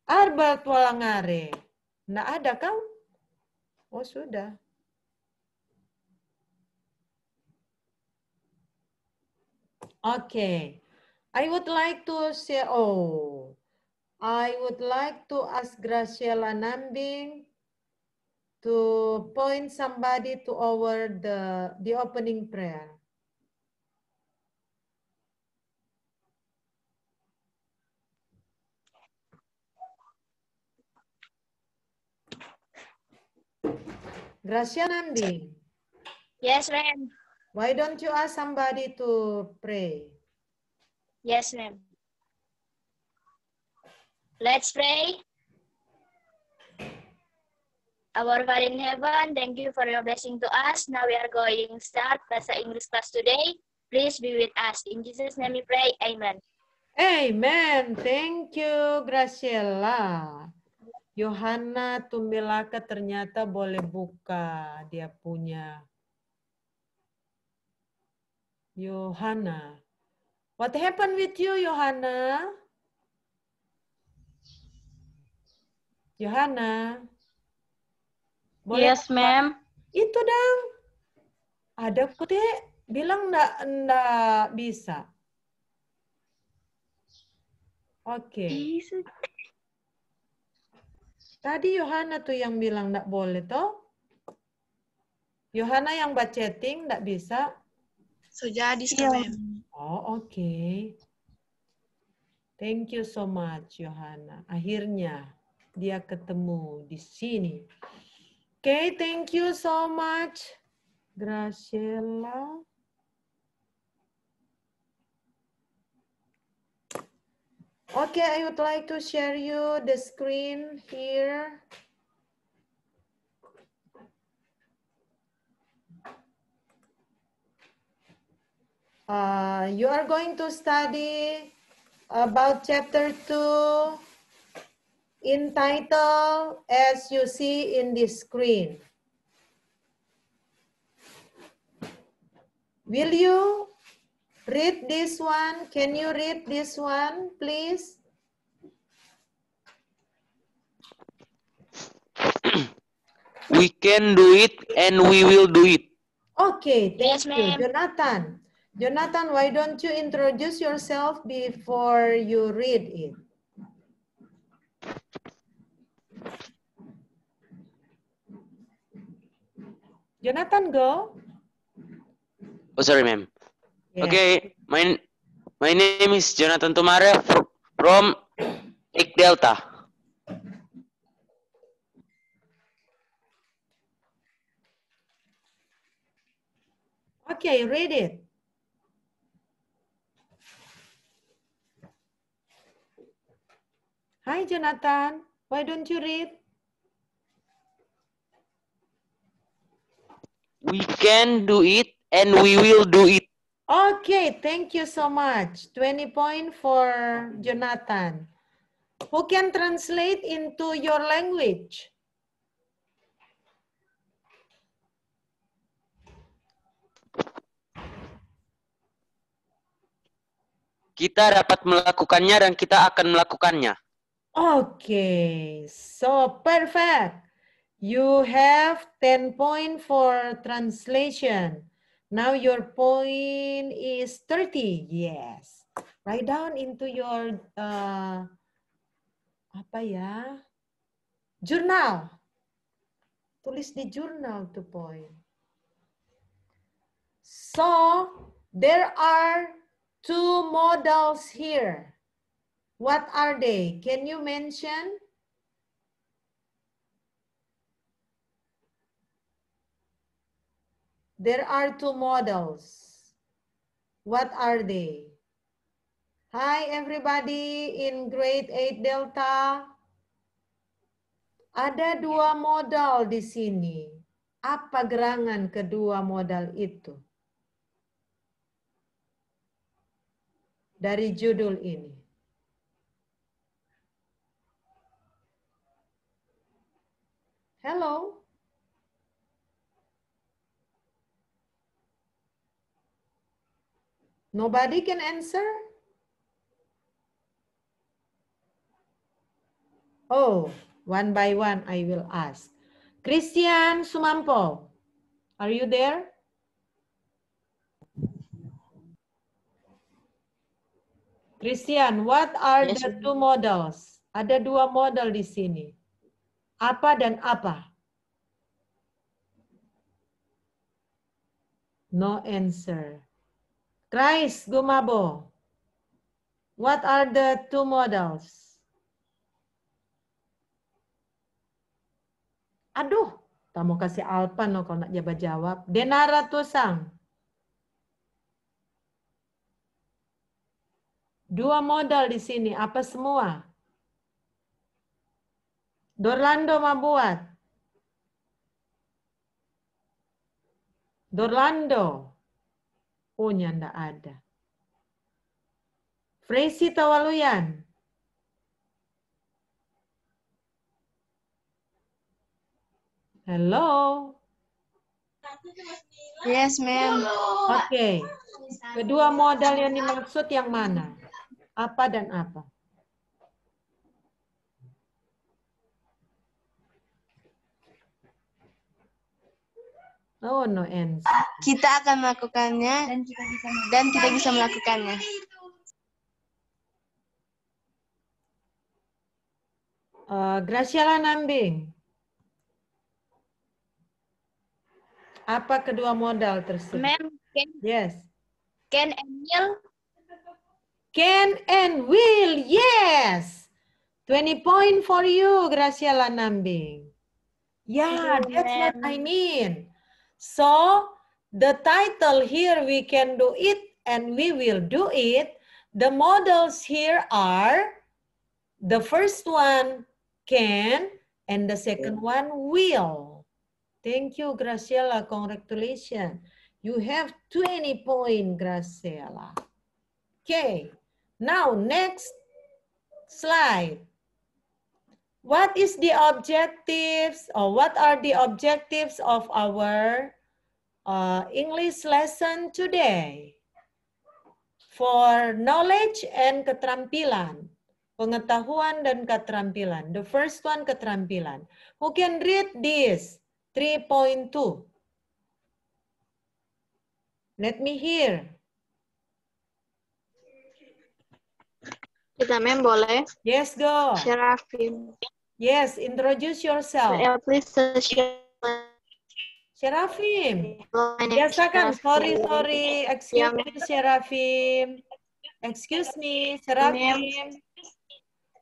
Arba tualangare. Nggak ada kau? Oh sudah. Okay. I would like to say, oh, I would like to ask Graciela Nambing to point somebody to over the, the opening prayer. Gracianandi. Yes, ma'am. Why don't you ask somebody to pray? Yes, ma'am. Let's pray. Our Father in heaven, thank you for your blessing to us. Now we are going to start Bahasa English class today. Please be with us. In Jesus' name we pray. Amen. Amen. Thank you, Graciela. Yohana Tumbelaka ternyata boleh buka dia punya. Yohana. What happened with you, Yohana? Yohana. yes, ma'am. Itu dong. Ada kute bilang ndak ndak bisa. Oke. Okay. Tadi Yohana tuh yang bilang tidak boleh toh. Yohana yang buat chatting tidak bisa. Sudah so, di iya. Oh oke. Okay. Thank you so much Yohana. Akhirnya dia ketemu di sini. Oke, okay, thank you so much Graciela. Okay, I would like to share you the screen here. Uh, you are going to study about chapter 2 in title as you see in this screen. Will you Read this one. Can you read this one, please? We can do it and we will do it. Okay, thank yes, you. Jonathan. Jonathan, why don't you introduce yourself before you read it? Jonathan, go. Oh, sorry, ma'am. Yeah. Okay, my my name is Jonathan Tumare from Lake Delta. Okay, read it. Hi, Jonathan. Why don't you read? We can do it and we will do it. Okay, thank you so much. 20 point for Jonathan. Who can translate into your language? Kita dapat melakukannya dan kita akan melakukannya. Okay, so perfect. You have 10 point for translation. Now your point is 30. Yes. Write down into your uh, apa ya? Jurnal. Tulis di jurnal to point. So, there are two models here. What are they? Can you mention? There are two models. What are they? Hi everybody in grade 8 Delta. Ada dua modal di sini. Apa gerangan kedua modal itu? Dari judul ini. Hello. Nobody can answer? Oh, one by one I will ask. Christian Sumampo, are you there? Christian, what are yes, the two models? Ada dua model di sini. Apa dan apa? No answer. Grace Gumabo, what are the two models? Aduh, tak mau kasih Alpan no kalau nak jawab jawab. Denara Tusang. Dua modal di sini, apa semua? Dorlando Mabuat. Dorlando. Oh, nyanda ndak ada. Frasi Tawaluyan. Hello. Yes, ma'am. Oke. Okay. Kedua modal yang dimaksud yang mana? Apa dan apa? Oh, no ends. Kita akan melakukannya dan kita bisa melakukannya. Dan kita bisa melakukannya. Uh, Graciela Nambing. Apa kedua modal tersebut? Ma'am, can, yes. Can and will? Can and will, yes. 20 point for you, Graciela Nambing. Yeah, that's what I mean. So the title here, we can do it and we will do it. The models here are the first one can and the second one will. Thank you, Graciela. Congratulations. You have 20 points, Graciela. Okay, now next slide. What is the objectives or what are the objectives of our uh, English lesson today? For knowledge and keterampilan. Pengetahuan dan keterampilan. The first one keterampilan. Who can read this? 3.2. Let me hear. Kita mem boleh? Yes, go. Syarafin. Yes, introduce yourself. Yeah, please, uh, Biasakan, sorry, sorry. Excuse me, Sherafim. Excuse me, Sherafim.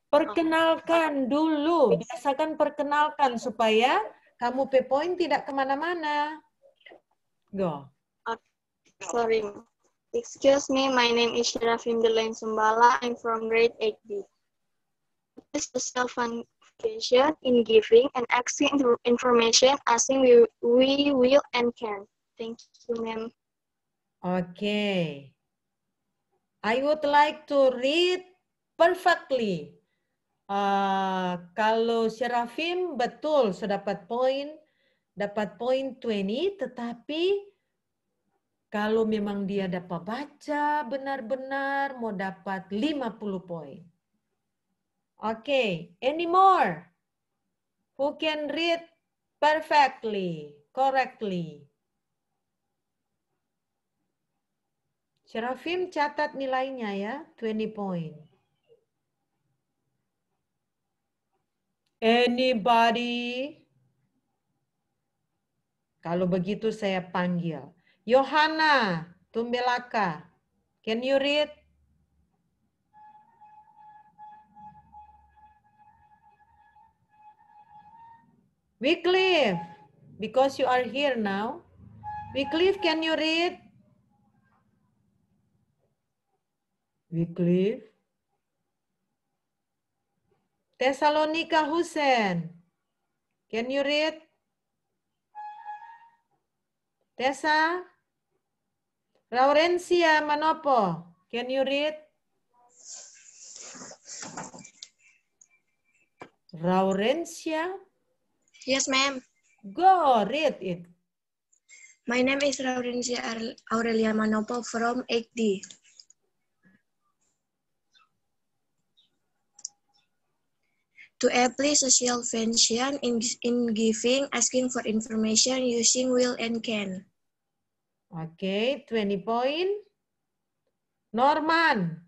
Perkenalkan dulu. Biasakan perkenalkan supaya kamu P point tidak kemana-mana. Go. Uh, sorry. Excuse me, my name is Sherafim Delain Sumbala. I'm from grade 8B. This is and education, in giving and asking information as we, we will and can. Thank you, ma'am. Okay. I would like to read perfectly. Uh, kalau Serafim betul sudah dapat poin, dapat poin 20, tetapi kalau memang dia dapat baca benar-benar mau dapat 50 poin. Okay, any more? Who can read perfectly, correctly? Serafim catat nilainya ya, 20 point. Anybody? Kalau begitu saya panggil. Yohana Tumbelaka, can you read? Wycliffe, because you are here now. Wycliffe, can you read? Wycliffe. Thessalonica Hussein. Can you read? Tessa? Laurencia Manopo. Can you read? Laurencia Yes, ma'am. Go, read it. My name is Laurencia Aurelia Manopo from 8D. To apply social function in, in giving, asking for information, using will and can. Okay, 20 point. Norman,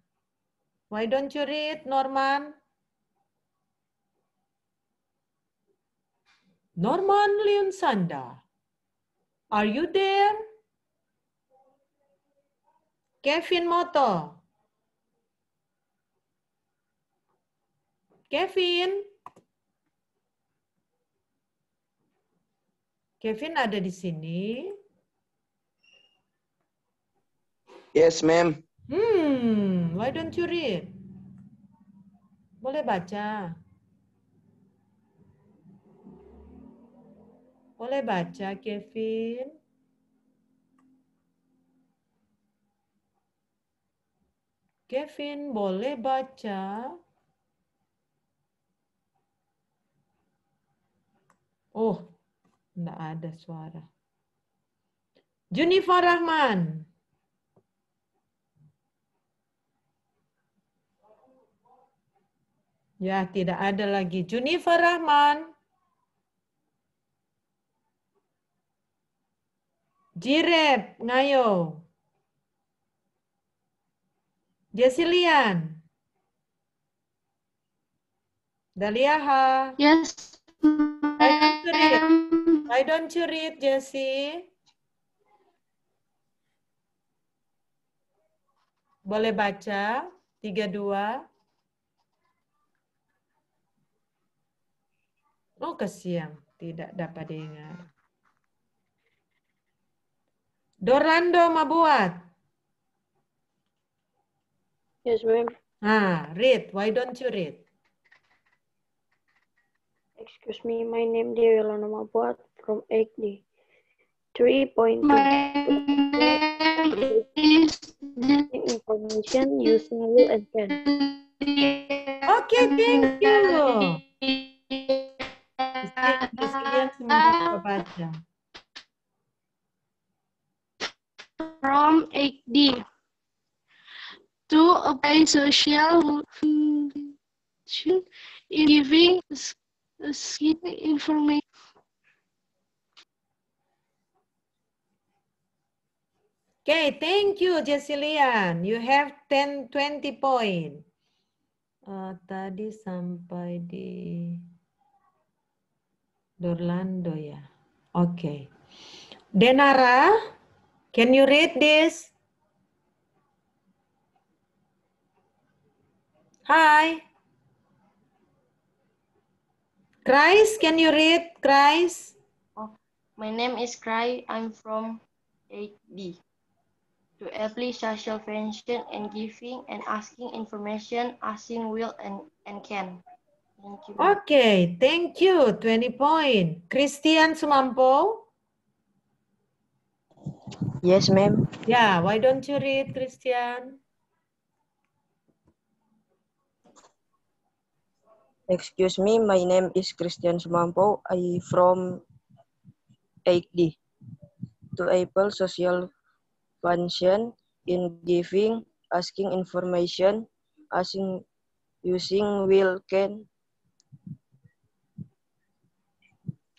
why don't you read, Norman? Norman Leonsanda, are you there? Kevin Moto. Kevin. Kevin ada di sini. Yes, ma'am. Hmm, why don't you read? Boleh baca. Boleh baca, Kevin? Kevin, boleh baca? Oh, tidak ada suara. Junifah Rahman. Ya, tidak ada lagi. Junifah Rahman. Jirep, Ngayo. Jesilian. Daliaha. Yes. Why don't you read? Why don't you read, Jessie? Boleh baca tiga dua, Oh, kesiang. Tidak dapat dengar. Dorlando Mabuat. Yes, ma'am. Ah, read. Why don't you read? Excuse me, my name is Dorlando Mabuat from 8D. 3.2. My name is information using will and pen. Okay, thank you. Saya kalian semua baca. from 8D. To apply social function in giving skin information. Okay, thank you, Jessilian. You have 10, 20 point. Uh, tadi sampai di Dorlando ya. Oke. Okay. Denara, Can you read this? Hi. Christ, can you read Christ? Oh, my name is Christ. I'm from 8D. To apply social function and giving and asking information, asking will and, and can. Thank you. Okay, thank you. 20 point. Christian Sumampo. Yes, ma'am. Yeah, why don't you read, Christian? Excuse me, my name is Christian Sumampo. I from 8 to Apple Social Function in giving, asking information, asking using will can.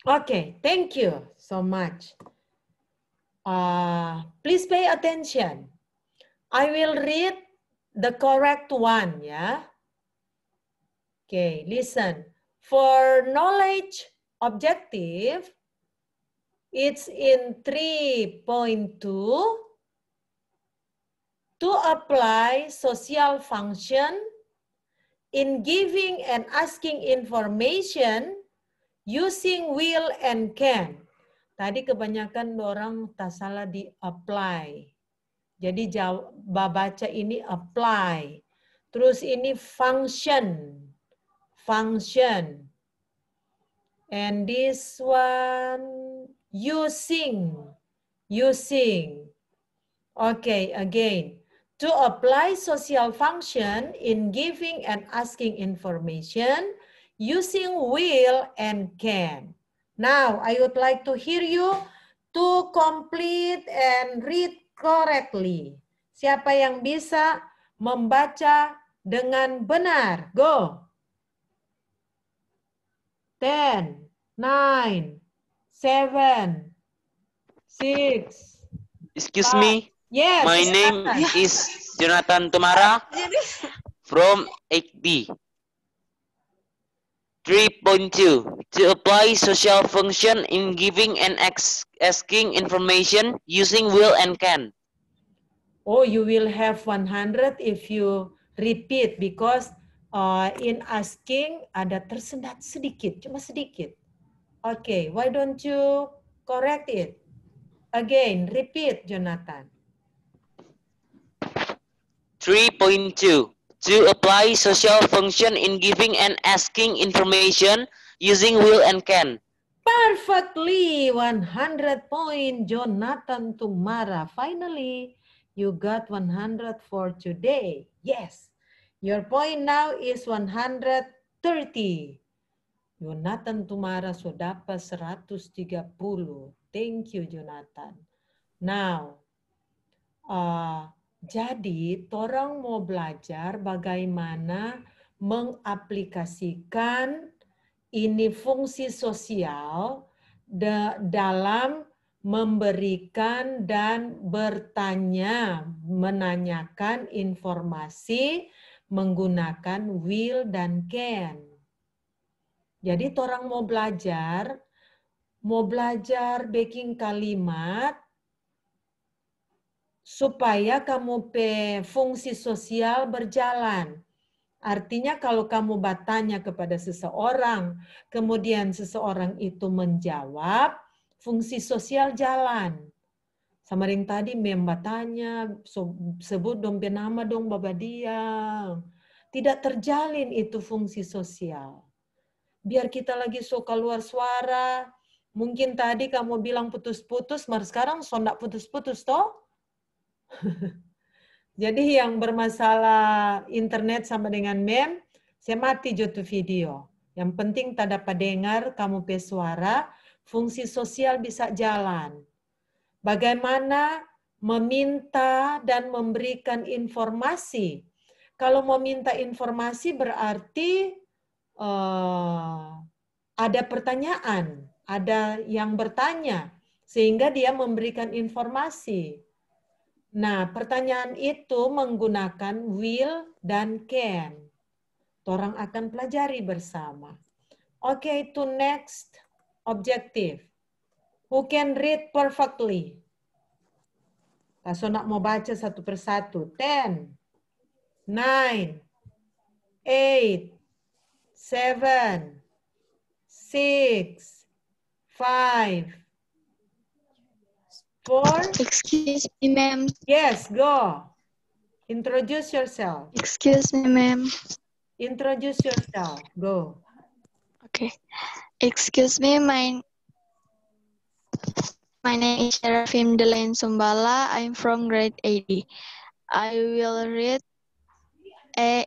Okay, thank you so much. Uh, please pay attention. I will read the correct one, yeah? Okay, listen. For knowledge objective, it's in 3.2 to apply social function in giving and asking information using will and can. Tadi kebanyakan orang tak salah di apply. Jadi jawab baca ini apply. Terus ini function. Function. And this one using. Using. Okay, again. To apply social function in giving and asking information using will and can. Now, I would like to hear you to complete and read correctly. Siapa yang bisa membaca dengan benar? Go. 10, 9, 7, 6. Excuse five. me. Yes. My name is Jonathan Tumara from 8B. 3.2 To apply social function in giving and asking information using will and can. Oh, you will have 100 if you repeat because uh, in asking ada tersendat sedikit, cuma sedikit. Okay, why don't you correct it? Again, repeat, Jonathan. 3.2 to apply social function in giving and asking information using will and can. Perfectly 100 point Jonathan Tumara. Finally, you got 100 for today. Yes. Your point now is 130. Jonathan Tumara sudah dapat 130. Thank you Jonathan. Now, uh, jadi, orang mau belajar bagaimana mengaplikasikan ini fungsi sosial dalam memberikan dan bertanya, menanyakan informasi menggunakan will dan can. Jadi orang mau belajar, mau belajar baking kalimat, supaya kamu pe fungsi sosial berjalan. Artinya kalau kamu bertanya kepada seseorang, kemudian seseorang itu menjawab, fungsi sosial jalan. Sama yang tadi memba sebut dong nama dong bapak dia. Tidak terjalin itu fungsi sosial. Biar kita lagi suka luar suara, mungkin tadi kamu bilang putus-putus, mar sekarang so putus-putus toh? <laughs> Jadi yang bermasalah internet sama dengan mem, saya mati jatuh video. Yang penting tak dapat dengar, kamu pe suara, fungsi sosial bisa jalan. Bagaimana meminta dan memberikan informasi. Kalau mau minta informasi berarti uh, ada pertanyaan, ada yang bertanya, sehingga dia memberikan informasi Nah, pertanyaan itu menggunakan will dan can. Orang akan pelajari bersama. Oke, okay, to next objective. Who can read perfectly? Taso nak mau baca satu persatu. Ten, nine, eight, seven, six, five, For? Excuse me, ma'am. Yes, go. Introduce yourself. Excuse me, ma'am. Introduce yourself. Go. Okay. Excuse me, my my name is Sherafim Delaine Sumbala. I'm from grade 80. I will read a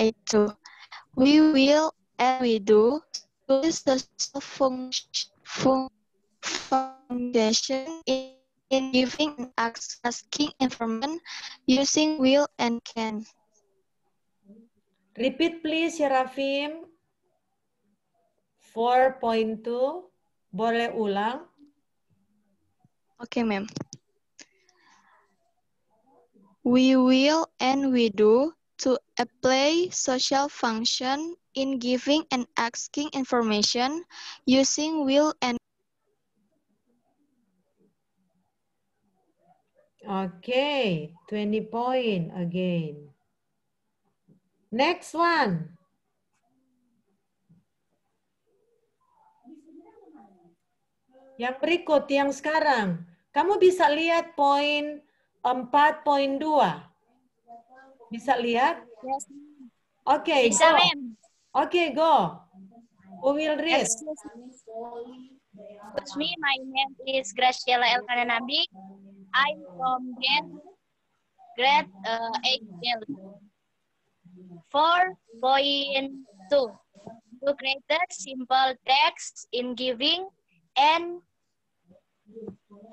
A2. We will and we do this social function, foundation in in giving and accessing information using will and can. Repeat please, Yerafim. 4.2. Boleh ulang? Oke, okay, ma'am. We will and we do to apply social function in giving and asking information using will and Okay, 20 point again. Next one. Yang berikut, yang sekarang. Kamu bisa lihat poin 4.2. Bisa lihat? Oke, okay, bisa, go. Oke, okay, go. We will read? Excuse me, my name is Graciela Elkananabi. I'm from grade, Great uh, four point two. To create simple text in giving and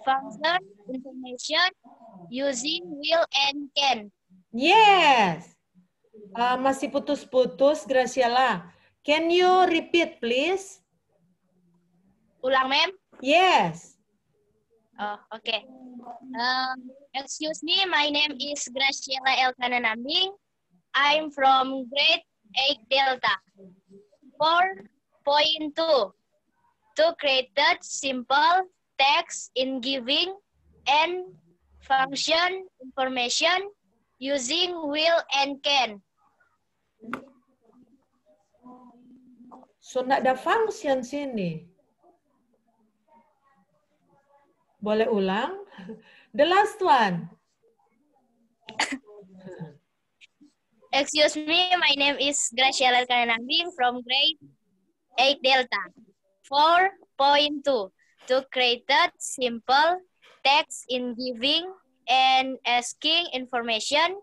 function information using will and can. Yes. Uh, masih putus-putus, Graciela. Can you repeat, please? Ulang, ma'am? Yes. Oh, oke. Okay. Um, excuse me, my name is Graciela Elkana I'm from grade 8 Delta. 4.2. To that simple text in giving and function information using will and can. So, tidak ada function sini. Boleh ulang? The last one. Excuse me, my name is Graciela Kananambing from grade 8 Delta. 4.2 to create simple text in giving and asking information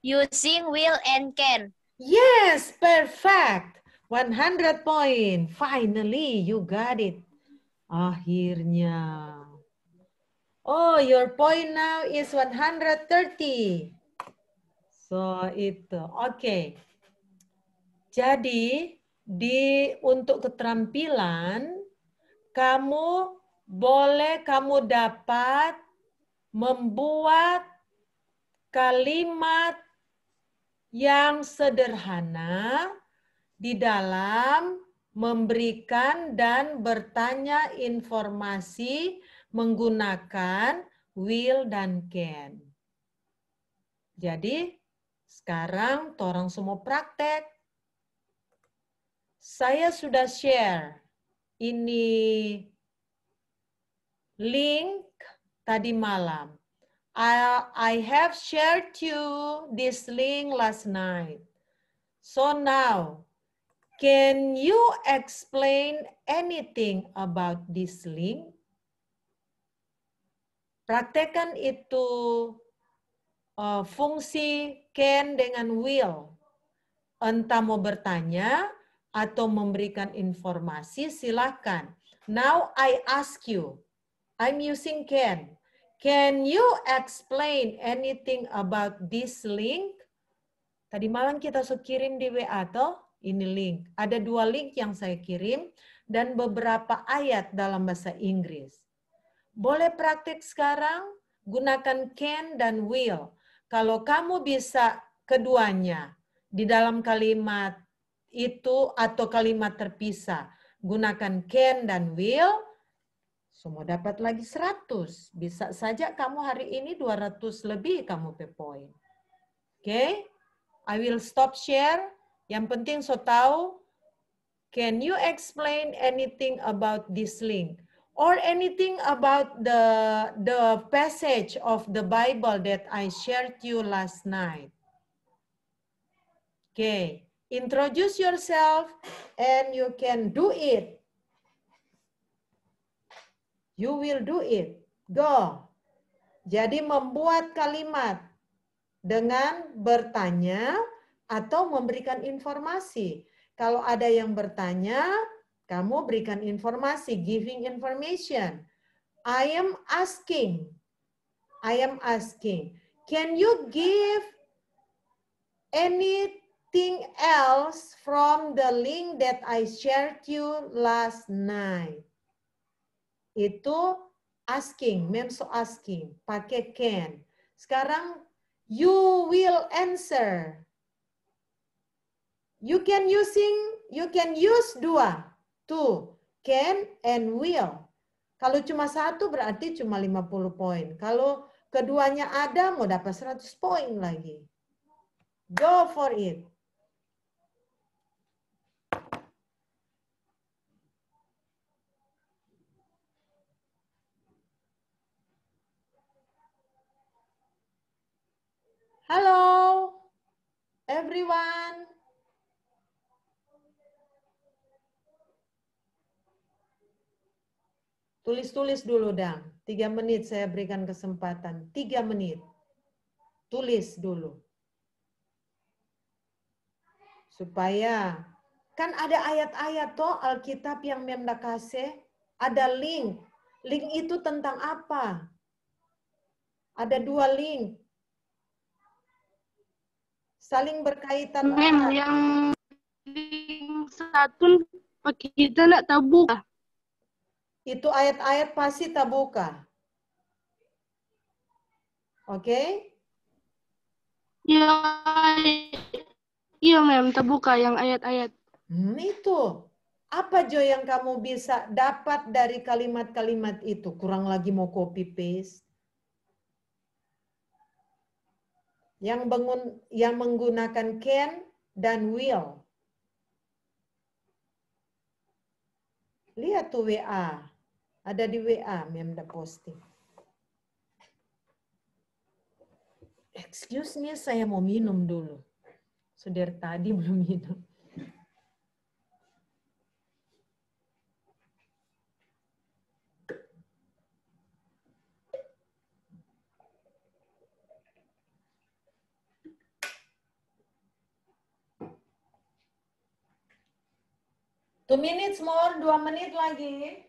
using will and can. Yes, perfect. 100 point. Finally, you got it. Akhirnya. Oh, your point now is 130. So, itu. Oke. Okay. Jadi, di untuk keterampilan kamu boleh kamu dapat membuat kalimat yang sederhana di dalam memberikan dan bertanya informasi menggunakan will dan can. Jadi sekarang orang semua praktek. Saya sudah share ini link tadi malam. I, I have shared you this link last night. So now, can you explain anything about this link? Praktekan itu uh, fungsi can dengan will. Entah mau bertanya atau memberikan informasi, silakan. Now I ask you. I'm using can. Can you explain anything about this link? Tadi malam kita kirim di WA atau ini link. Ada dua link yang saya kirim dan beberapa ayat dalam bahasa Inggris. Boleh praktik sekarang? Gunakan can dan will. Kalau kamu bisa keduanya di dalam kalimat itu atau kalimat terpisah, gunakan can dan will, semua dapat lagi 100. Bisa saja kamu hari ini 200 lebih kamu pay point. Oke? Okay? I will stop share. Yang penting so tahu, can you explain anything about this link? or anything about the, the passage of the Bible that I shared you last night. Okay, introduce yourself and you can do it. You will do it. Go. Jadi membuat kalimat dengan bertanya atau memberikan informasi. Kalau ada yang bertanya, kamu berikan informasi, giving information. I am asking. I am asking. Can you give anything else from the link that I shared you last night? Itu asking, mem so asking, pakai can. Sekarang you will answer. You can using, you can use dua to, can, and will. Kalau cuma satu berarti cuma 50 poin. Kalau keduanya ada mau dapat 100 poin lagi. Go for it. Hello, everyone. Tulis-tulis dulu, Dang. Tiga menit saya berikan kesempatan. Tiga menit. Tulis dulu. Supaya, kan ada ayat-ayat toh Alkitab yang Memda kasih. Ada link. Link itu tentang apa? Ada dua link. Saling berkaitan. Mem, yang link satu kita nak tabuk itu ayat-ayat pasti tabuka. Oke? Okay? Iya, iya mem, tabuka yang ayat-ayat. Hmm, itu. Apa Jo yang kamu bisa dapat dari kalimat-kalimat itu? Kurang lagi mau copy paste. Yang, bangun, yang menggunakan can dan will. Lihat tuh WA. Ada di WA Mem udah posting. Excuse me, saya mau minum dulu. Sudah tadi belum minum. Two minutes more, dua menit lagi.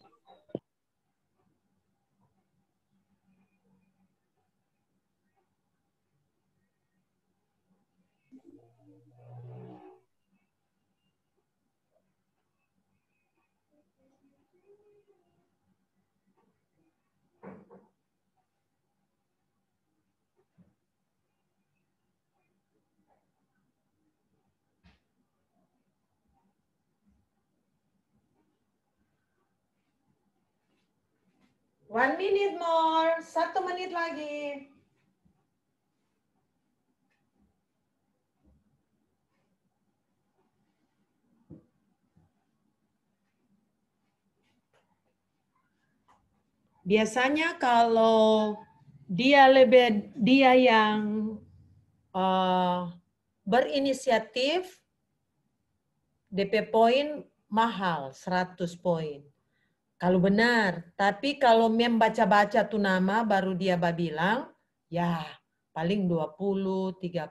Thank you. One minute more. Satu menit lagi. Biasanya kalau dia lebih dia yang uh, berinisiatif, DP poin mahal 100 poin. Kalau benar, tapi kalau mem baca-baca tuh nama baru dia bilang, ya paling 20, 30.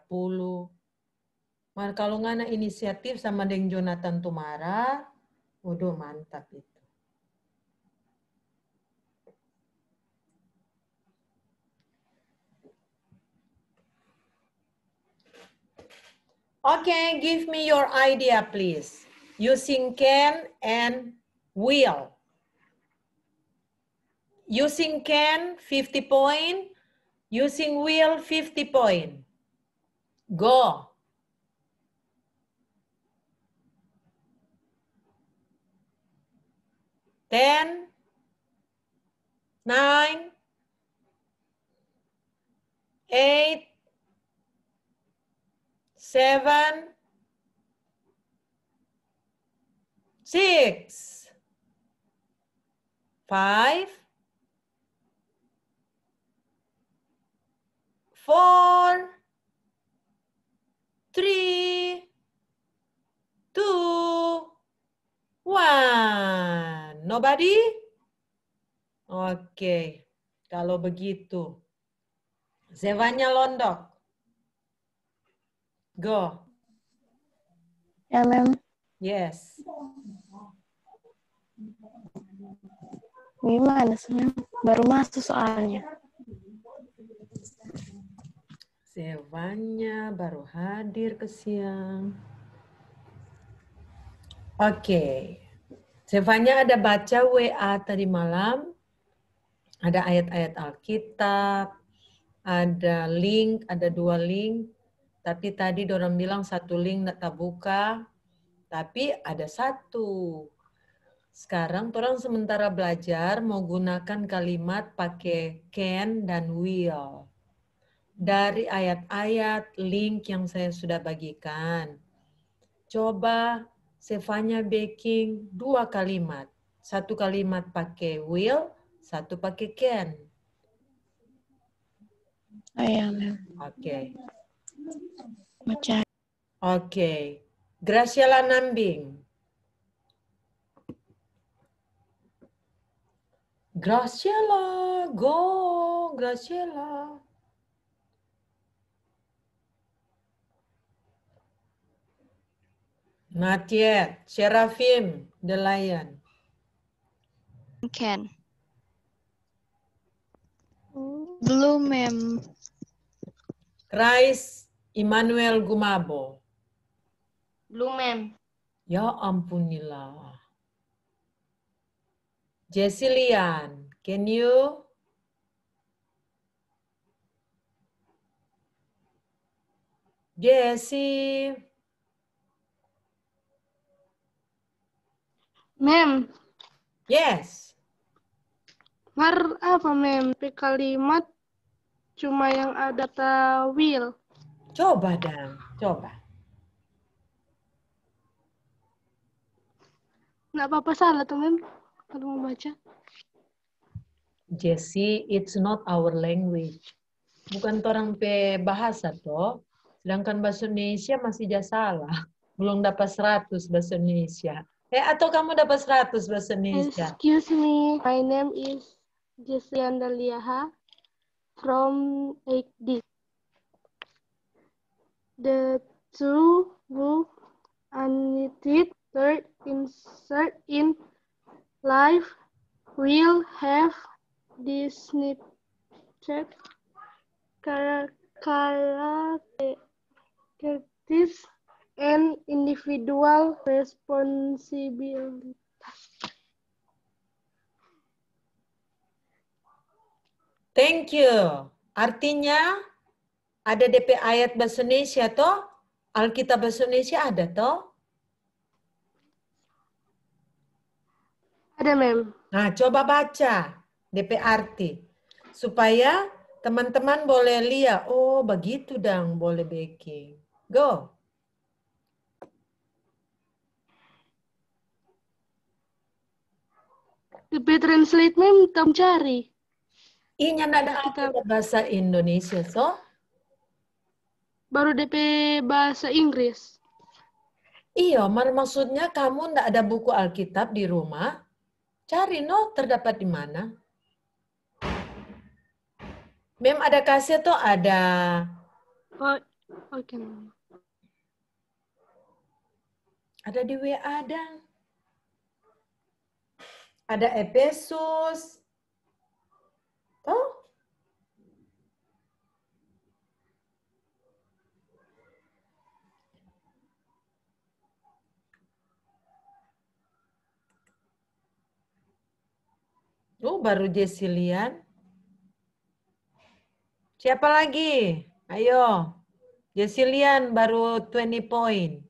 Mar kalau ngana inisiatif sama Deng Jonathan Tumara, waduh mantap itu. Okay, give me your idea please. Using can and will. Using can, 50 point. Using will, 50 point. Go. Ten, nine, eight, seven, six, five, four, three, two, one. Nobody? Oke, okay. kalau begitu. Zevanya londok. Go. Ya, Mem. Yes. Gimana, Mem? Baru masuk soalnya. Sewanya baru hadir ke siang. Oke. Okay. Sevanya ada baca WA tadi malam. Ada ayat-ayat Alkitab, ada link, ada dua link. Tapi tadi dorong bilang satu link tidak terbuka, tapi ada satu. Sekarang orang sementara belajar mau gunakan kalimat pakai can dan will dari ayat-ayat link yang saya sudah bagikan. Coba Sefanya baking dua kalimat. Satu kalimat pakai will, satu pakai can. Oh iya, Oke. Okay. Oke. Graciela Nambing. Graciela, go, Graciela. Not yet. Seraphim, the lion. Can. Blue mem. Christ Emmanuel Gumabo. Blue mem. Ya ampunilah. Jessilian, can you? Jessie. Mem. Yes. Mar apa mem? P Kalimat cuma yang ada tawil. Coba dong, coba. Nggak apa-apa salah tuh mem kalau mau baca. Jesse, it's not our language. Bukan orang pe bahasa toh. Sedangkan bahasa Indonesia masih jasa salah. Belum dapat 100 bahasa Indonesia. Eh, atau kamu dapat 100 bahasa Indonesia? Excuse me, my name is Jessie Andaliaha from 8D. The two book unneeded third insert in life will have this check characteristics and individual responsibility. Thank you. Artinya ada DP ayat bahasa Indonesia toh? Alkitab bahasa Indonesia ada toh? Ada, Mem. Nah, coba baca DP arti supaya teman-teman boleh lihat, oh begitu dong boleh baking. Go. DP Translate mem kamu cari. Inya nada kita bahasa Indonesia so? Baru DP bahasa Inggris. Iya, mar maksudnya kamu ndak ada buku Alkitab di rumah? Cari no, terdapat di mana? Mem ada kasih tuh ada. Oh, oke. Okay. Ada di WA dan ada Efesus. Oh. Oh, baru Jesilian. Siapa lagi? Ayo. Jesilian baru 20 point.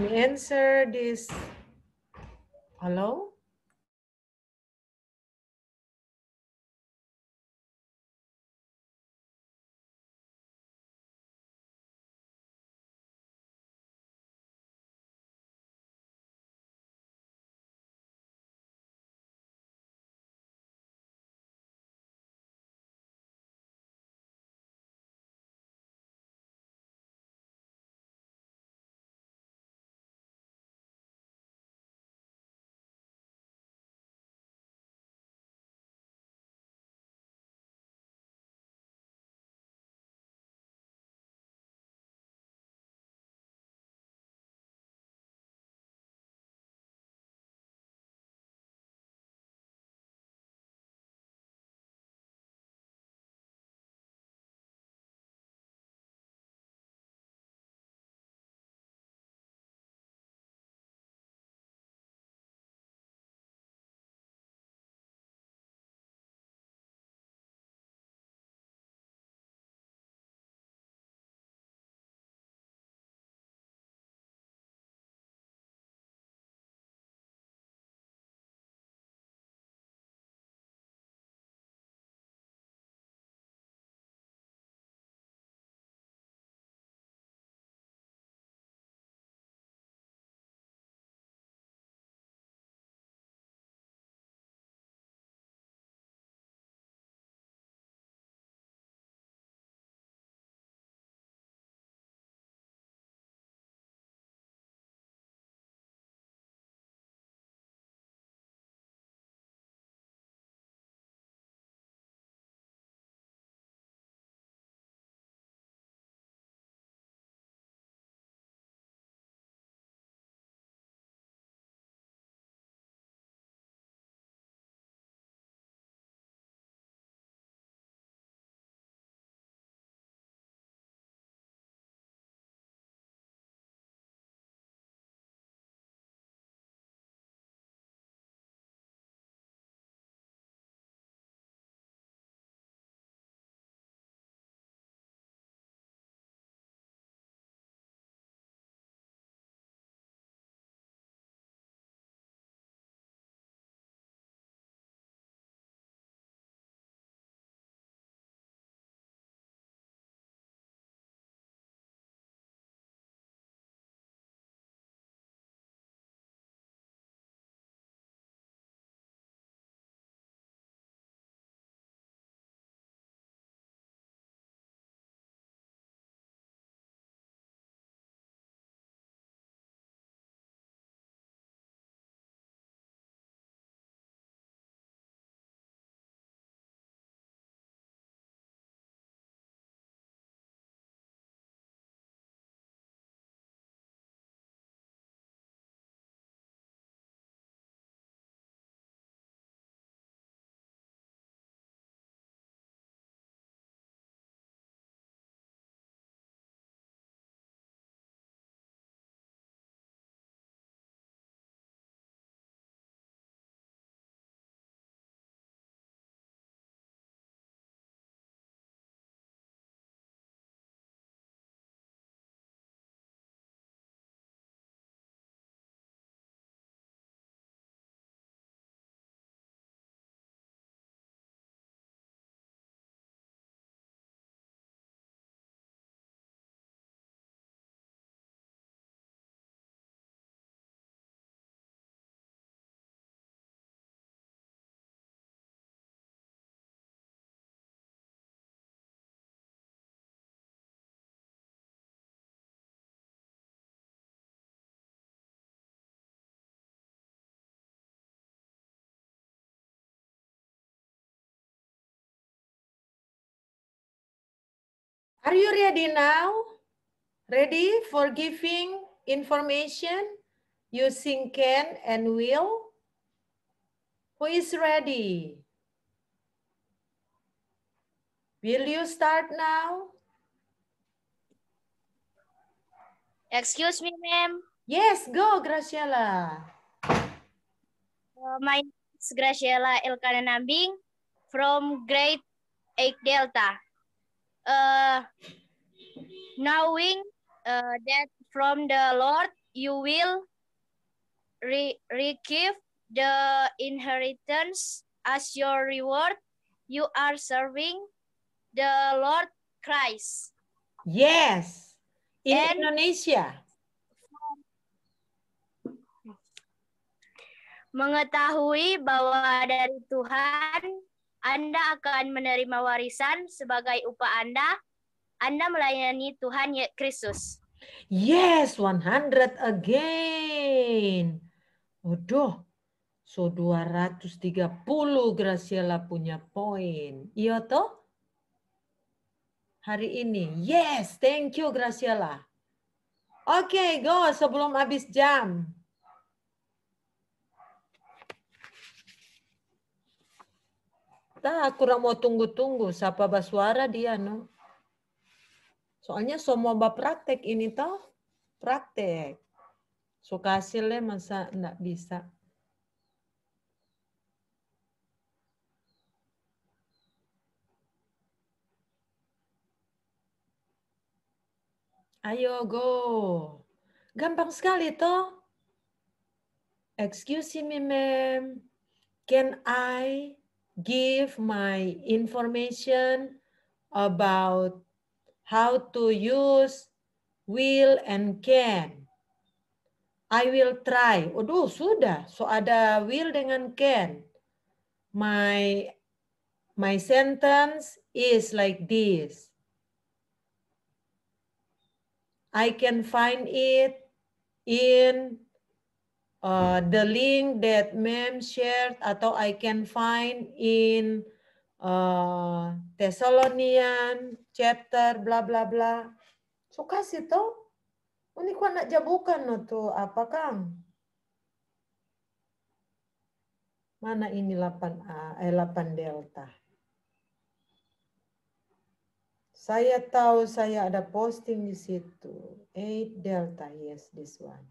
me answer this. Hello? Are you ready now? Ready for giving information using can and will? Who is ready? Will you start now? Excuse me, ma'am. Yes, go, Graciela. Uh, my name is Graciela Elkananambing from grade 8 Delta. uh, knowing uh, that from the Lord you will receive the inheritance as your reward. You are serving the Lord Christ. Yes, in and Indonesia. Mengetahui bahwa dari Tuhan anda akan menerima warisan sebagai upah Anda. Anda melayani Tuhan Kristus. Yes, 100 again. Waduh, so 230 Graciela punya poin. Iya toh? Hari ini. Yes, thank you Graciela. Oke, okay, go sebelum habis jam. Tak, aku mau tunggu-tunggu siapa baswara dia no. Soalnya semua bab bapraktek ini toh praktek. Suka hasilnya masa enggak bisa. Ayo go. Gampang sekali toh. Excuse me ma'am. Can I give my information about how to use will and can. I will try. Aduh, sudah. So ada will dengan can. My my sentence is like this. I can find it in uh, the link that mem shared atau I can find in uh, Thessalonian chapter bla bla bla. Suka sih tuh. Ini kok nak jabukan no tuh apa Kang? Mana ini 8A, uh, eh 8 delta. Saya tahu saya ada posting di situ. 8 delta, yes this one.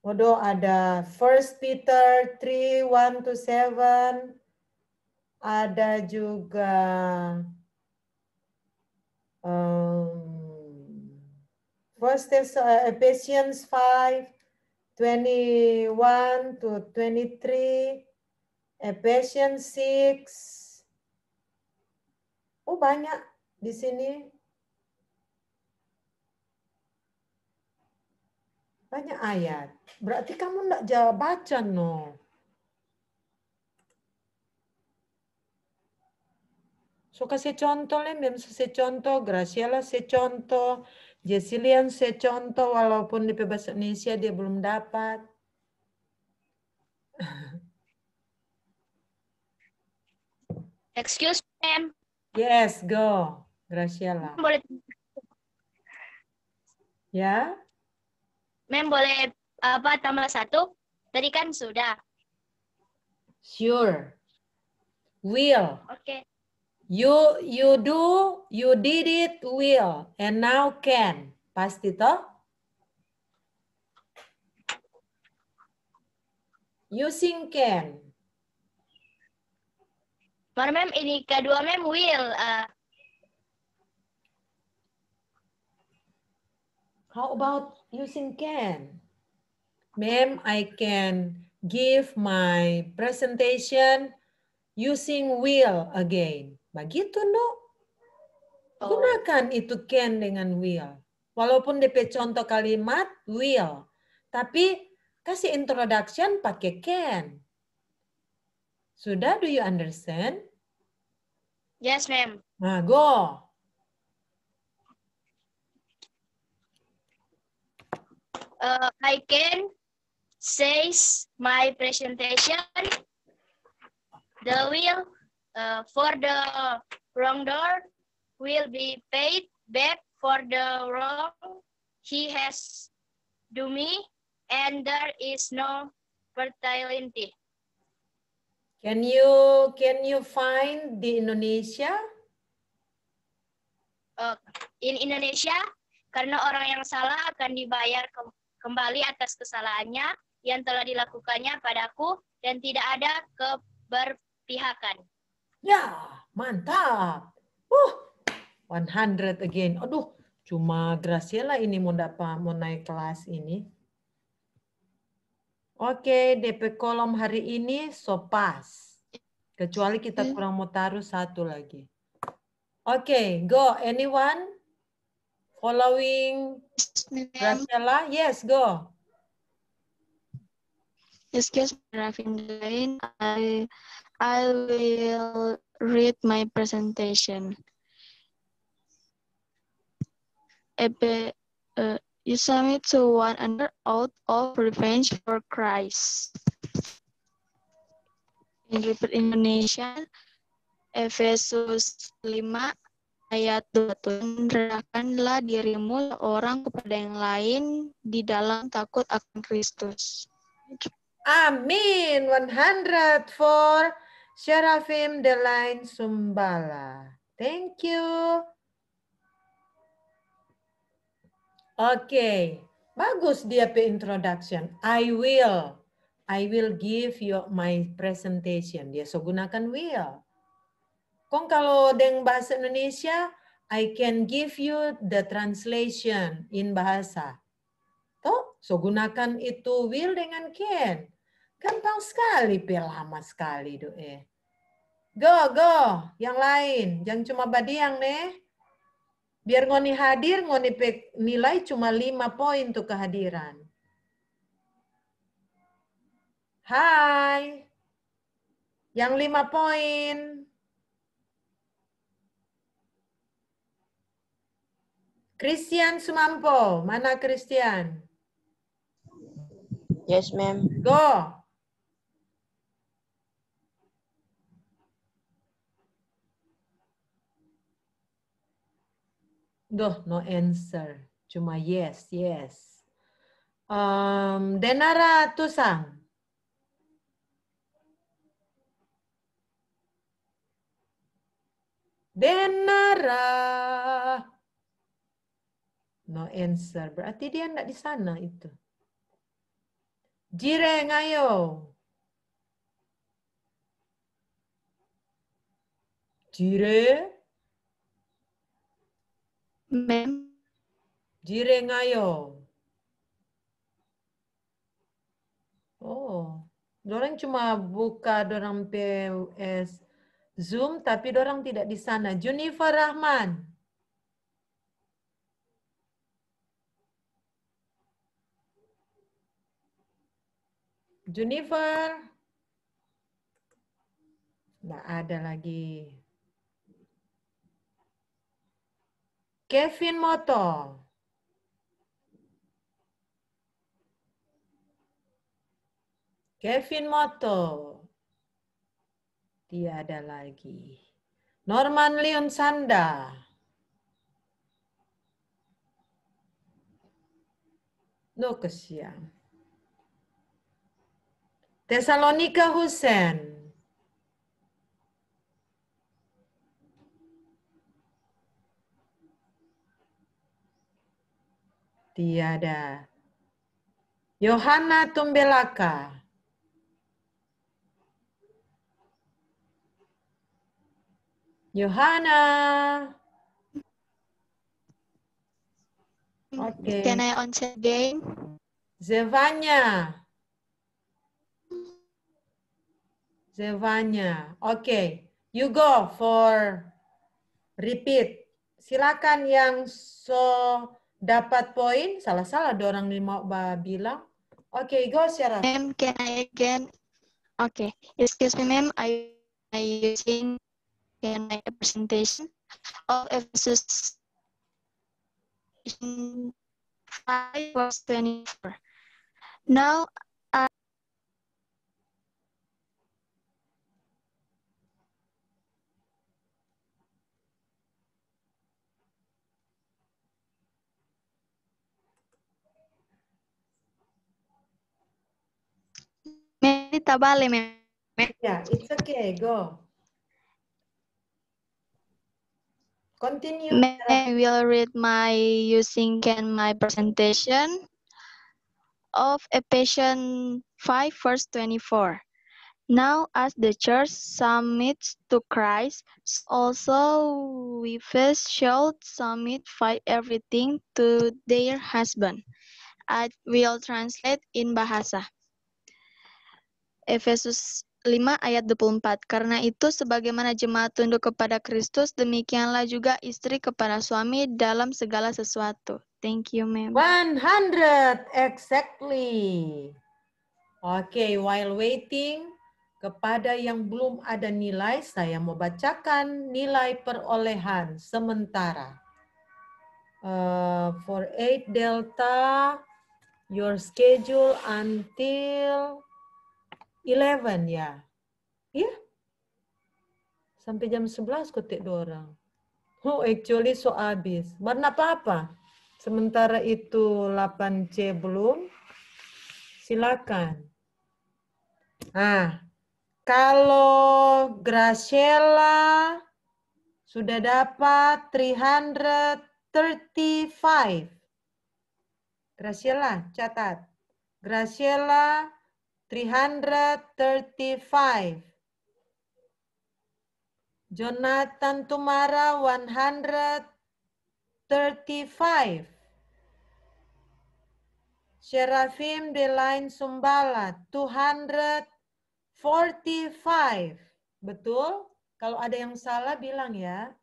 Waduh ada First Peter 3, 1 to 7. Ada juga um, First eh, Ephesians 5, 21 to 23. Ephesians 6. Oh banyak di sini. Banyak ayat. Berarti kamu enggak jawab baca, no. So kasih contoh, Lem, se contoh, Graciela se contoh, Jessilian se contoh, walaupun di bahasa Indonesia dia belum dapat. Excuse me, Yes, go, Graciela. Boleh. Ya? Mem boleh apa tambah satu? Tadi kan sudah. Sure. Will. Okay. You you do you did it will and now can. Pasti toh? Using can. Mar mem ini kedua mem will. Uh. How about using can? ma'am, I can give my presentation using will again. Begitu, no? Oh. Gunakan itu can dengan will. Walaupun DP contoh kalimat will, tapi kasih introduction pakai can. Sudah, do you understand? Yes, ma'am. Nah, go. Uh, I can says my presentation, the will uh, for the wrong door will be paid back for the wrong he has do me, and there is no fertility. Can you can you find the Indonesia? Uh, in Indonesia, karena orang yang salah akan dibayar ke kembali atas kesalahannya yang telah dilakukannya padaku dan tidak ada keberpihakan. Ya, mantap. Uh, 100 again. Aduh, cuma Graciela ini mau dapat mau naik kelas ini. Oke, okay, DP kolom hari ini sopas. Kecuali kita hmm. kurang mau taruh satu lagi. Oke, okay, go. Anyone following Graciela? Yes, go. Excuse me, Ravindra. I, I will read my presentation. Ebe, uh, you submit to one another out of revenge for Christ. In Indonesia, Efesus 5 ayat 21, Rendahkanlah dirimu orang kepada yang lain di dalam takut akan Kristus. Amin. 104 for the line Sumbala. Thank you. Oke. Okay. Bagus dia pe introduction. I will. I will give you my presentation. Dia so gunakan will. Kong kalau dengan bahasa Indonesia, I can give you the translation in bahasa. Toh? So gunakan itu will dengan can. Gampang sekali, Pil. Lama sekali, Doe. Go, go. Yang lain. Jangan cuma badi yang nih. Biar ngoni hadir, ngoni nilai cuma lima poin tuh kehadiran. Hai. Yang lima poin. Christian Sumampo. Mana Christian? Yes, ma'am. Go. Duh, no answer. Cuma yes, yes. Um, Denara Tusang. Denara. No answer. Berarti dia tidak di sana itu. Jireng, ayo. Jire. Mem. Jireng, ayo. Oh, dorang cuma buka dorang PS Zoom tapi dorang tidak di sana. Juniper Rahman. Jennifer, Nggak ada lagi. Kevin Moto. Kevin Moto. ada lagi. Norman Leon Sanda. Look, kesiang. Tesalonika Husen. Tiada. Yohana Tumbelaka. Yohana. Hmm, Oke. Okay. Can I answer again? Zevanya. Zevanya. Oke, okay. you go for repeat. Silakan yang so dapat poin. Salah-salah ada orang lima bilang. Oke, okay, go Sarah. Ma'am, can I again? Oke, okay. excuse me ma'am, are you using can I a presentation of Ephesus 5 verse 24? Now vale. Me, Yeah, it's okay, go. Continue. I will read my using and my presentation of Ephesians 5 verse 24. Now as the church submits to Christ, also we first should submit fight everything to their husband. I will translate in Bahasa. Efesus 5 ayat 24. Karena itu sebagaimana jemaat tunduk kepada Kristus, demikianlah juga istri kepada suami dalam segala sesuatu. Thank you, ma'am. 100 exactly. Oke, okay, while waiting kepada yang belum ada nilai, saya mau bacakan nilai perolehan sementara. Uh, for 8 delta, your schedule until 11 ya. Ya. Sampai jam 11 ketik dua orang. Oh, actually so habis. Warna apa-apa. Sementara itu 8C belum. Silakan. Ah, kalau Graciela sudah dapat 335. Graciela, catat. Graciela 335. Jonathan Tumara 135. Sherafim Delain Sumbala 245. Betul? Kalau ada yang salah bilang ya.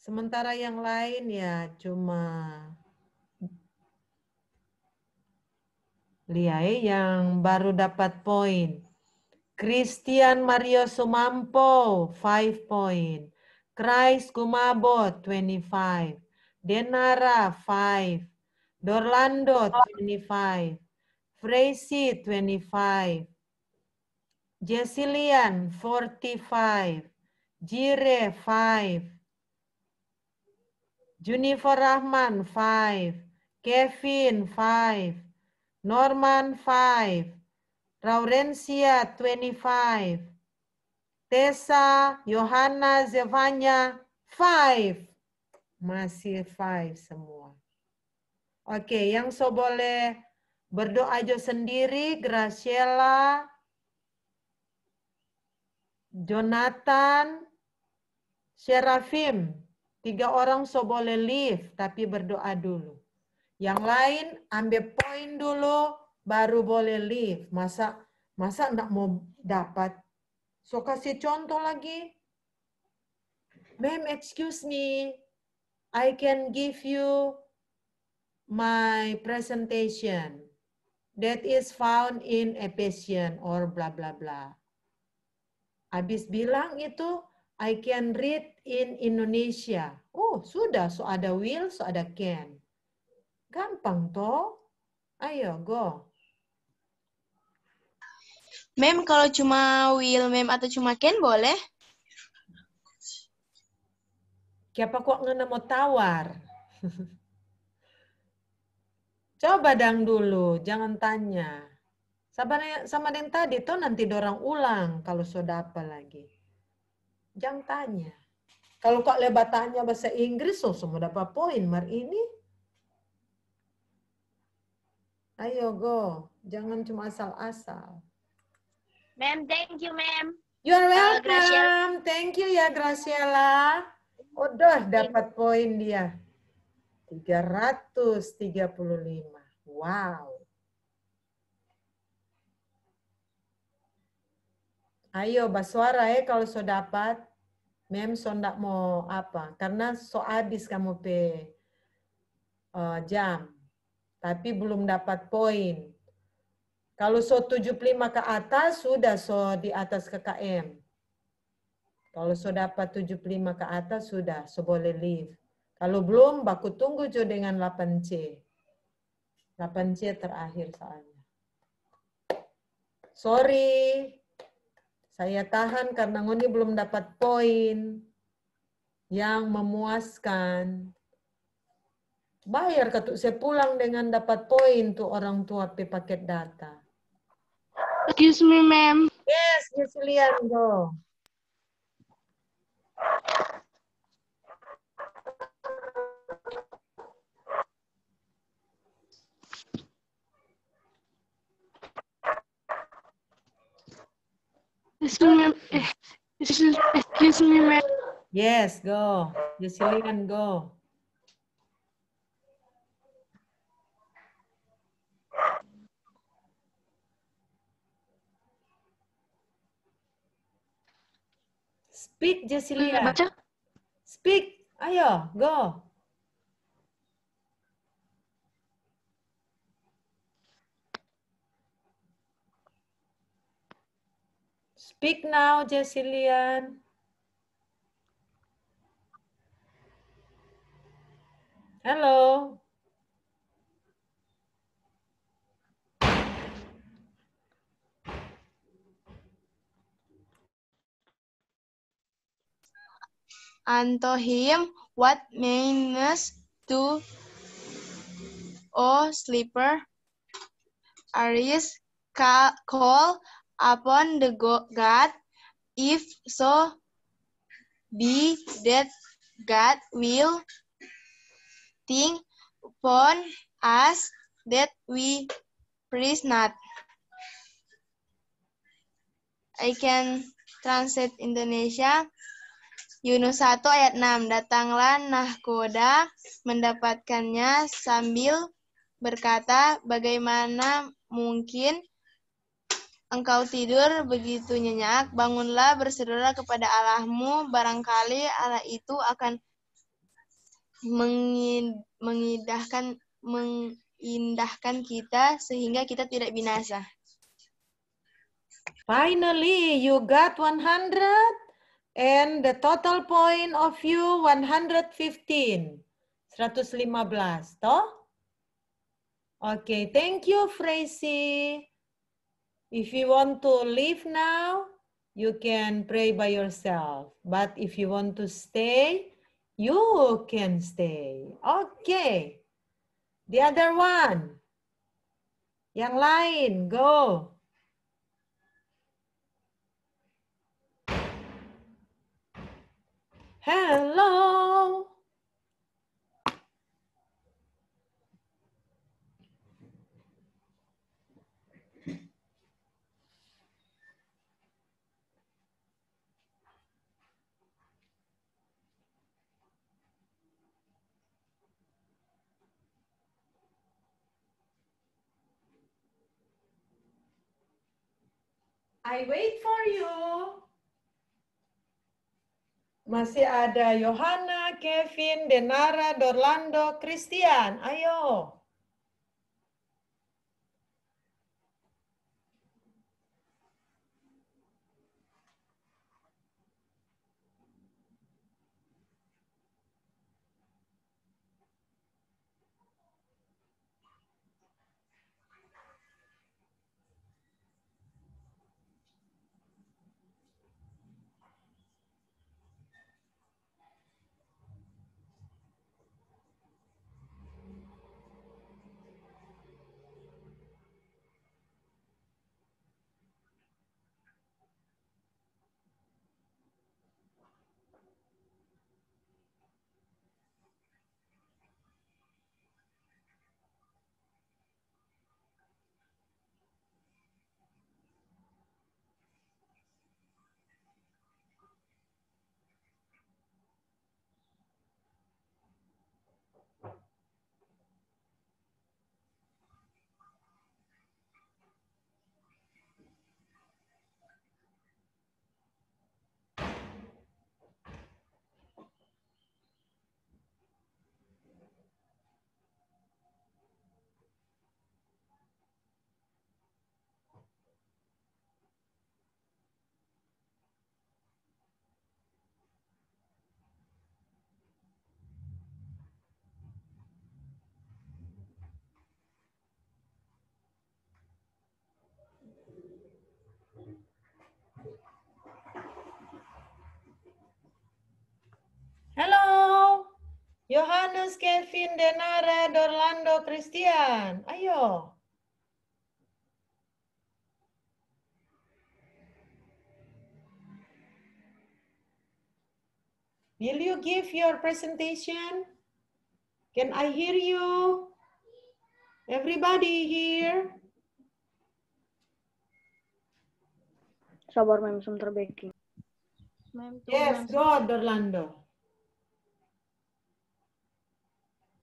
Sementara yang lain ya cuma Liai yang baru dapat poin. Christian Mario Sumampo, 5 poin. Christ Kumabot, 25. Denara, 5. Dorlando, 25. Frazee, 25. Jessilian, 45. Jire, 5. Junifer Rahman, 5. Kevin, 5. Norman 5, Laurencia 25, Tessa, Johanna, Zevanya 5. Masih 5 semua. Oke, okay, yang so boleh berdoa jo sendiri, Graciela, Jonathan, Serafim. Tiga orang so boleh leave, tapi berdoa dulu. Yang lain ambil poin dulu baru boleh leave. Masa masa enggak mau dapat? So kasih contoh lagi. Ma'am, excuse me. I can give you my presentation that is found in Ephesians or bla bla bla. Habis bilang itu, I can read in Indonesia. Oh, sudah. So ada will, so ada can. Gampang toh. Ayo, go. Mem, kalau cuma will mem atau cuma can boleh? Siapa kok ngena mau tawar? <laughs> Coba dang dulu, jangan tanya. Sama, sama yang tadi tuh nanti dorang ulang kalau sudah apa lagi. Jangan tanya. Kalau kok lebat tanya bahasa Inggris, so oh, semua dapat poin. Mar ini Ayo go, jangan cuma asal-asal. Mem, thank you, ma'am. are welcome. Thank you ya Graciela. Udah dapat poin dia. 335. Wow. Ayo Baswara ya eh, kalau so dapat. Mem so mau apa. Karena so habis kamu pe uh, jam tapi belum dapat poin. Kalau so 75 ke atas, sudah so di atas KKM. Kalau so dapat 75 ke atas, sudah so boleh leave. Kalau belum, baku tunggu jo dengan 8C. 8C terakhir soalnya. Sorry, saya tahan karena ngoni belum dapat poin yang memuaskan. Bayar katuk saya pulang dengan dapat poin tuh orang tua pi paket data. Excuse me, ma'am. Yes, Miss Lian, go. Excuse me, eh, excuse me, ma'am. Yes, go. Yes, Lian, go. Speak, Jessilia. Hmm, baca. Speak. Ayo, go. Speak now, Jessilian. Hello. unto him what meanness to O sleeper Aris call upon the God if so be that God will think upon us that we please not. I can translate Indonesia. Yunus 1 ayat 6, datanglah nahkoda mendapatkannya sambil berkata, bagaimana mungkin engkau tidur begitu nyenyak, bangunlah berserulah kepada Allahmu, barangkali Allah itu akan mengindahkan mengindahkan kita sehingga kita tidak binasa. Finally, you got 100 and the total point of view 115. 115, toh? Okay, thank you, Frazee. If you want to leave now, you can pray by yourself. But if you want to stay, you can stay. Okay. The other one. Yang lain, go. Hello. I wait for you. Masih ada Yohana, Kevin, Denara, Dorlando, Christian. Ayo. Yohanes Kevin Denare Dorlando Christian. Ayo. Will you give your presentation? Can I hear you? Everybody here? Sabar, ma'am. Sebentar baking. Yes, go, Dorlando.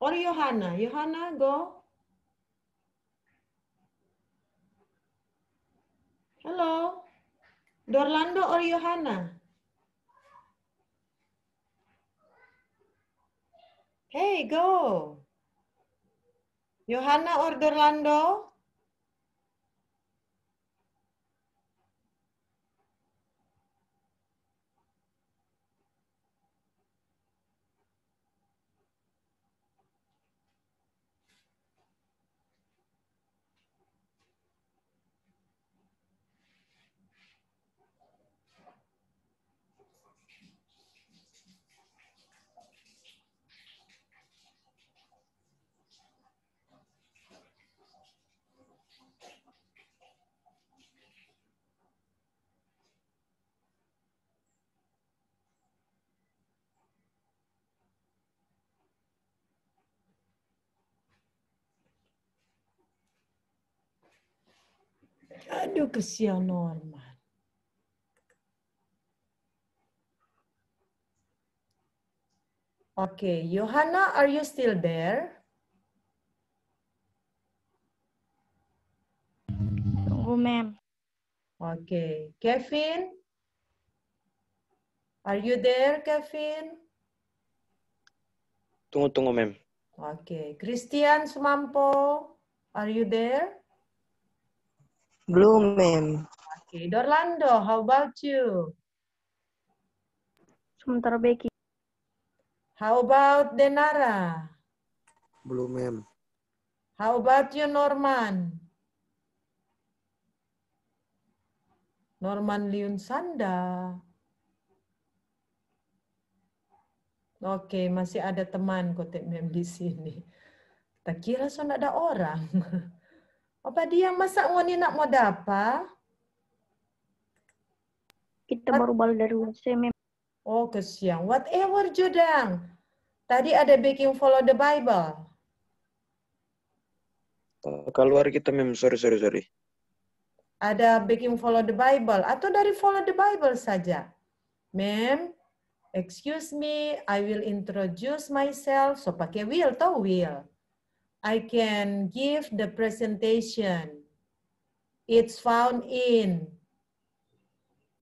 or Johanna. Johanna, go. Hello. Dorlando or Johanna? Hey, go. Johanna or Dorlando? Aduh, kesian Norman. Okay, Johanna, are you still there? Tunggu, oh, ma'am. Okay, Kevin? Are you there, Kevin? Tunggu, tunggu, ma'am. Okay, Christian Sumampo, are you there? Belum, ma'am. Oke, okay. Dorlando, how about you? Sementara Becky. How about Denara? Belum, ma'am. How about you, Norman? Norman Liun Sanda. Oke, okay, masih ada teman kutip mem di sini. Tak kira so ada orang. <laughs> yang masa ngoni nak mau apa? Kita baru balik dari UCM. Oh, kesiang. Whatever, Judang. Tadi ada baking follow the Bible. Eh, keluar kita, Mem. Sorry, sorry, sorry. Ada baking follow the Bible. Atau dari follow the Bible saja. Mem, excuse me, I will introduce myself. So, pakai will, tau will. I can give the presentation. It's found in.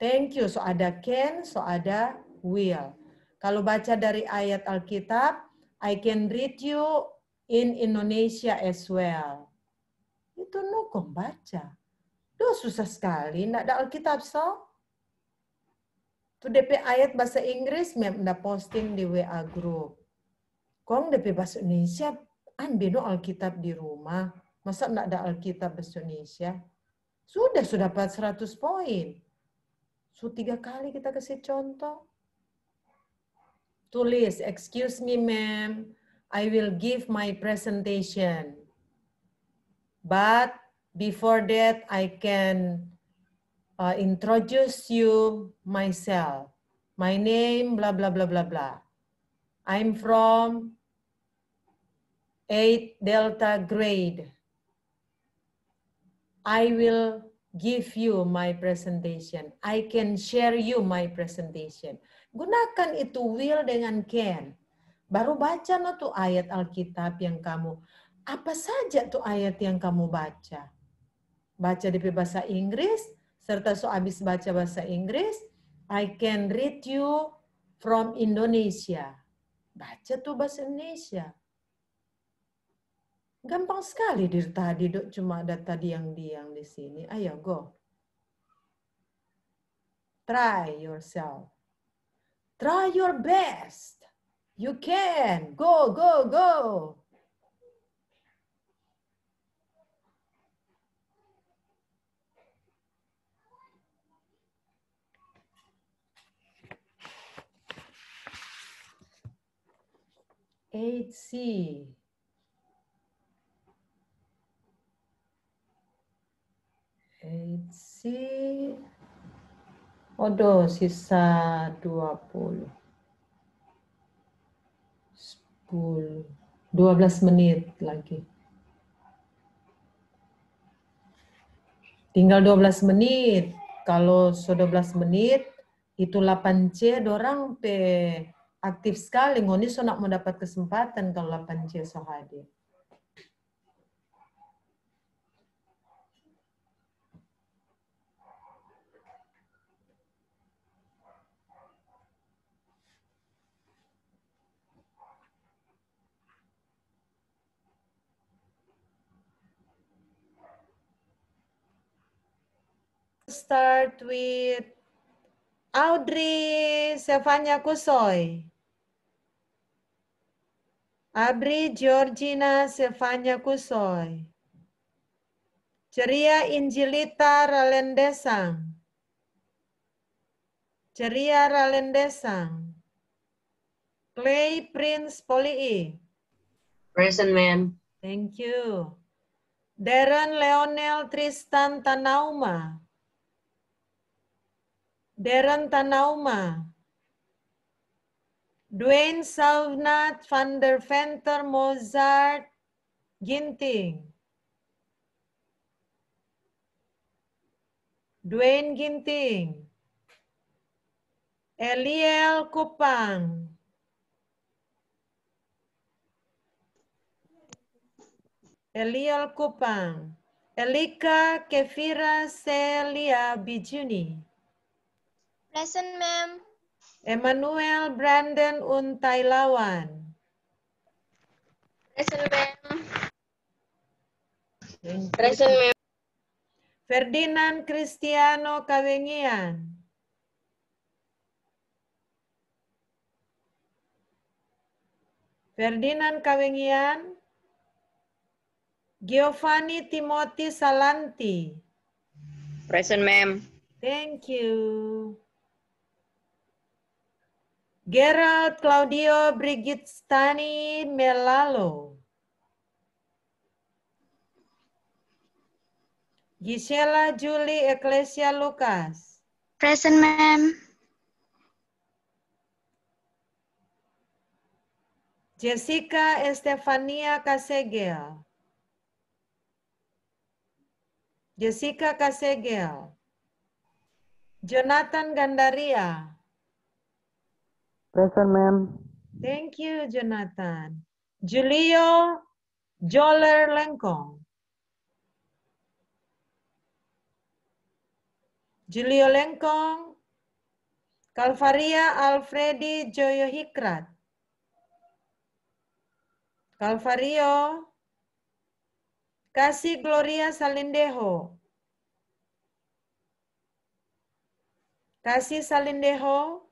Thank you. So ada can, so ada will. Kalau baca dari ayat Alkitab, I can read you in Indonesia as well. Itu kong baca. Duh susah sekali, Nggak ada Alkitab so. Itu DP ayat bahasa Inggris memang posting di WA group. Kong DP bahasa Indonesia An beno Alkitab di rumah, masa enggak ada Alkitab bahasa Indonesia? Sudah, sudah dapat 100 poin. So, tiga kali kita kasih contoh. Tulis, excuse me ma'am, I will give my presentation. But before that, I can uh, introduce you myself. My name, blah, blah, blah, blah, blah. I'm from 8 delta grade. I will give you my presentation. I can share you my presentation. Gunakan itu will dengan can. Baru baca no tuh ayat Alkitab yang kamu. Apa saja tuh ayat yang kamu baca? Baca di bahasa Inggris, serta so habis baca bahasa Inggris, I can read you from Indonesia. Baca tuh bahasa Indonesia. Gampang sekali dari tadi, dok. Cuma ada tadi yang diang di sini. Ayo, go. Try yourself. Try your best. You can. Go, go, go. Eight C. Eiji. Odo oh, sisa 20. 10. 12 menit lagi. Tinggal 12 menit. Kalau so 12 menit, itu 8C dorang pe aktif sekali. Ngoni so nak mendapat kesempatan kalau 8C so hadir. start with Audrey Stefania Kusoy. Audrey Georgina Stefania Kusoy. Ceria Injilita Ralendesang. Ceria Ralendesang. Clay Prince Polii. E. Present, ma'am. Thank you. Darren Leonel Tristan Tanauma. Darren Tanauma, Dwayne Salvnat van der Venter Mozart Ginting, Dwayne Ginting, Eliel Kupang, Eliel Kupang, Elika Kefira Celia Bijuni. Present, ma'am. Emmanuel Brandon Untailawan. Present, ma'am. Present, ma'am. Ferdinand Cristiano Kawengian. Ferdinand Kawengian, Giovanni Timothy Salanti. Present, ma'am. Thank you. Gerald Claudio Brigit Stani Melalo. Gisela Julie Ecclesia Lucas. Present, ma'am. Jessica Estefania Kasegel. Jessica Casegel. Jonathan Gandaria. Present, ma'am. Thank you, Jonathan. Julio Joler Lengkong. Julio Lengkong. Kalvaria Alfredi Joyo Hikrat. Kalvario, Kasih Gloria Salindeho. Kasih Salindeho.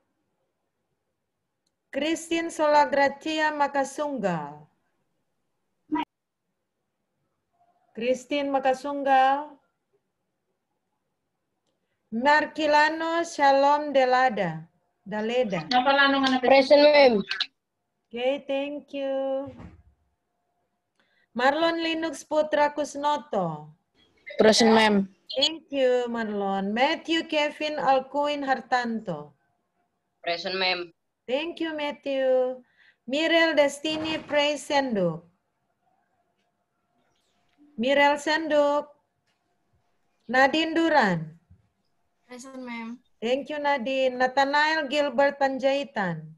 Kristin Solagratia Makasunggal. Kristin Makasunggal. Markilano Shalom Delada. Daleda. Present, ma'am. Okay, thank you. Marlon Linux Putra Kusnoto. Present, ma'am. Thank you, Marlon. Matthew Kevin Alcuin Hartanto. Present, ma'am. Thank you, Matthew. Mirel Destiny Praise Senduk. Mirel Senduk. Nadine Duran. Present, ma'am. Thank you, Nadine. Nathanael Gilbert Panjaitan.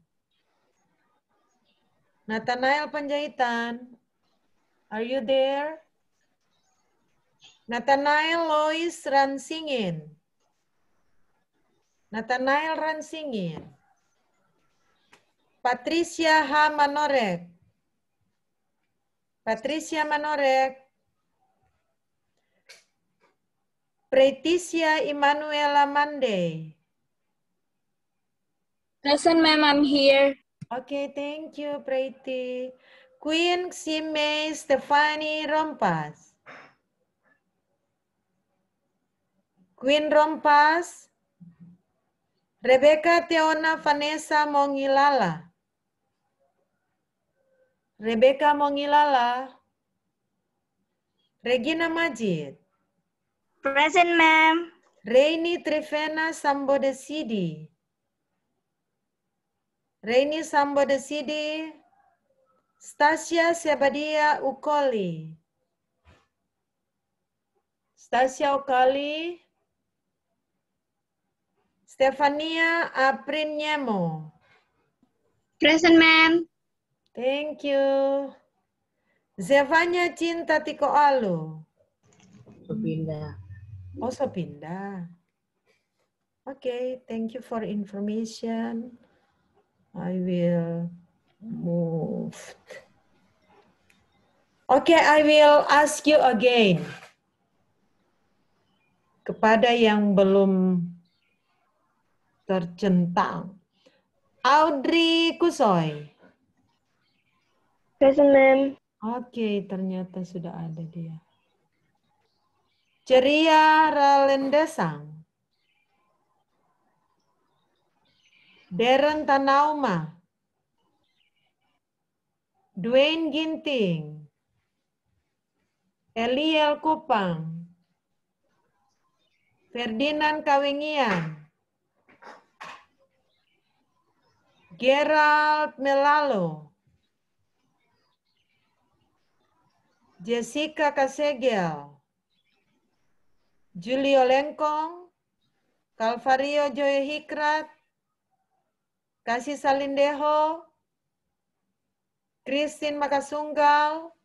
Nathanael Panjaitan. Are you there? Nathanael Lois Ransingin. Nathanael Ransingin. Patricia H. Manorek. Patricia Manorek. Preticia Emanuela Mande. Present, ma'am, I'm here. Okay, thank you, Preti. Queen Xime Stefani Rompas. Queen Rompas. Rebecca Teona Vanessa Mongilala. Rebecca Mongilala. Regina Majid. Present, ma'am. Reini Trivena Sambodesidi. Rainy Sambodesidi. Stasia Sebadia Ukoli. Stasia Ukoli. Stefania Aprin Aprinyemo. Present, ma'am. Thank you. Zevanya cinta tiko alu. Sopinda. Oh, Sopinda. Okay, thank you for information. I will move. Okay, I will ask you again. Kepada yang belum tercentang. Audrey Kusoy. Present, ma'am. Oke, okay, ternyata sudah ada dia. Ceria Ralendesang. Darren Tanauma. Dwayne Ginting. Eliel Kupang. Ferdinand Kawingian. Gerald Melalo. Jessica Kasegel, Julio Lengkong, Calvario Joy Hikrat, Kasih Salindeho, Christine Makasunggal,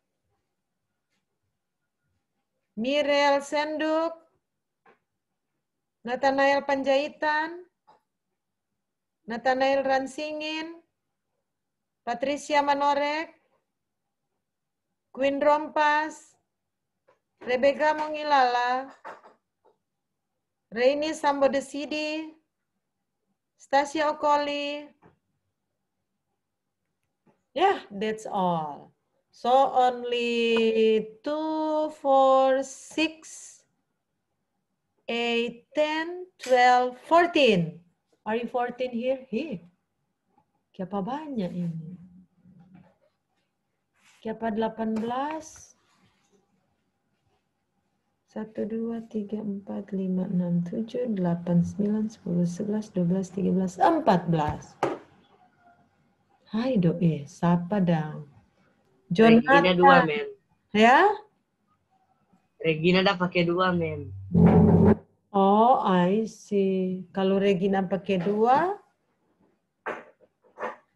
Mirel Senduk, Nathanael Panjaitan, Nathanael Ransingin, Patricia Manorek, Queen Rompas, Rebecca Mongilala, Reini Sambodesidi, Stasia Okoli. Yeah, that's all. So only two, four, six, eight, ten, twelve, fourteen. Are you fourteen here? Hi, hey, banyak ini? Siapa 18? 1, 2, 3, 4, 5, 6, 7, 8, 9, 10, 11, 12, 13, 14. Hai doi, siapa dong? Jonathan. Regina dua men. Ya? Regina dah pakai dua men. Oh, I see. Kalau Regina pakai dua,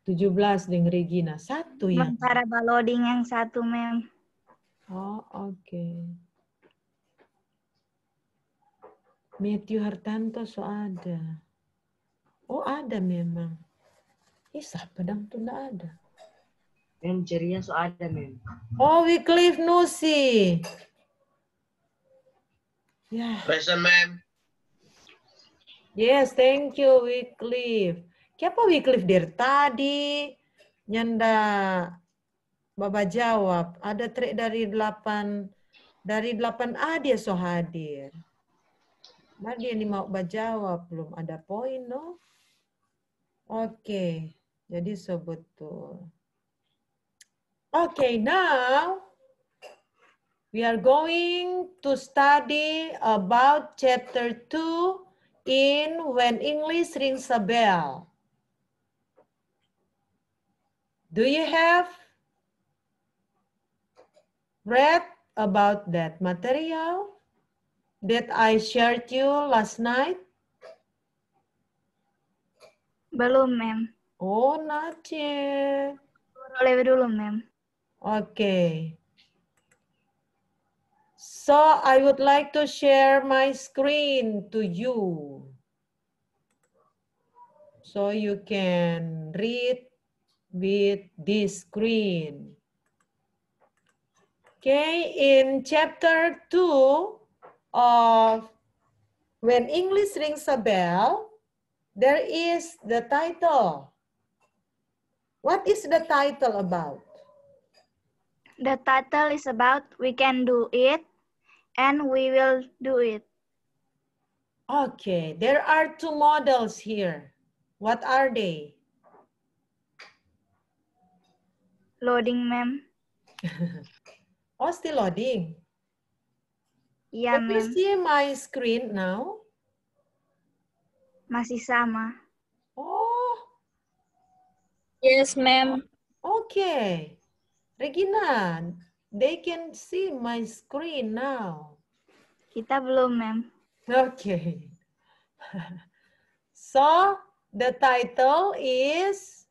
17 dengan Regina. Satu ya? Mem, baloding yang satu, Mem. Oh, oke. Okay. Matthew Hartanto so ada. Oh, ada memang. Ih, siapa dong tuh enggak ada. Mem ceria so ada, Mem. Oh, Wycliffe Nusi. Ya. Yeah. Present, Mem. Yes, thank you, Wycliffe. Siapa Wycliffe Dir? Tadi Nyanda Baba jawab, ada trik dari 8 dari 8A dia so hadir. Nah, dia ini mau jawab belum ada poin no. Oke. Okay. Jadi sebetul. Okay, now we are going to study about chapter 2 in When English Rings a Bell. Do you have read about that material that I shared you last night? Belum, ma'am. Oh, not yet. ma'am. Okay. So I would like to share my screen to you. So you can read with this screen, Okay, in chapter two of When English Rings a Bell, there is the title. What is the title about? The title is about We Can Do It and We Will Do It. Okay, there are two models here. What are they? Loading, ma'am. <laughs> oh, still loading? Yeah, iya, ma'am. Can you see my screen now? Masih sama. Oh. Yes, ma'am. Okay. Regina, they can see my screen now. Kita belum, ma'am. Okay. <laughs> so, the title is...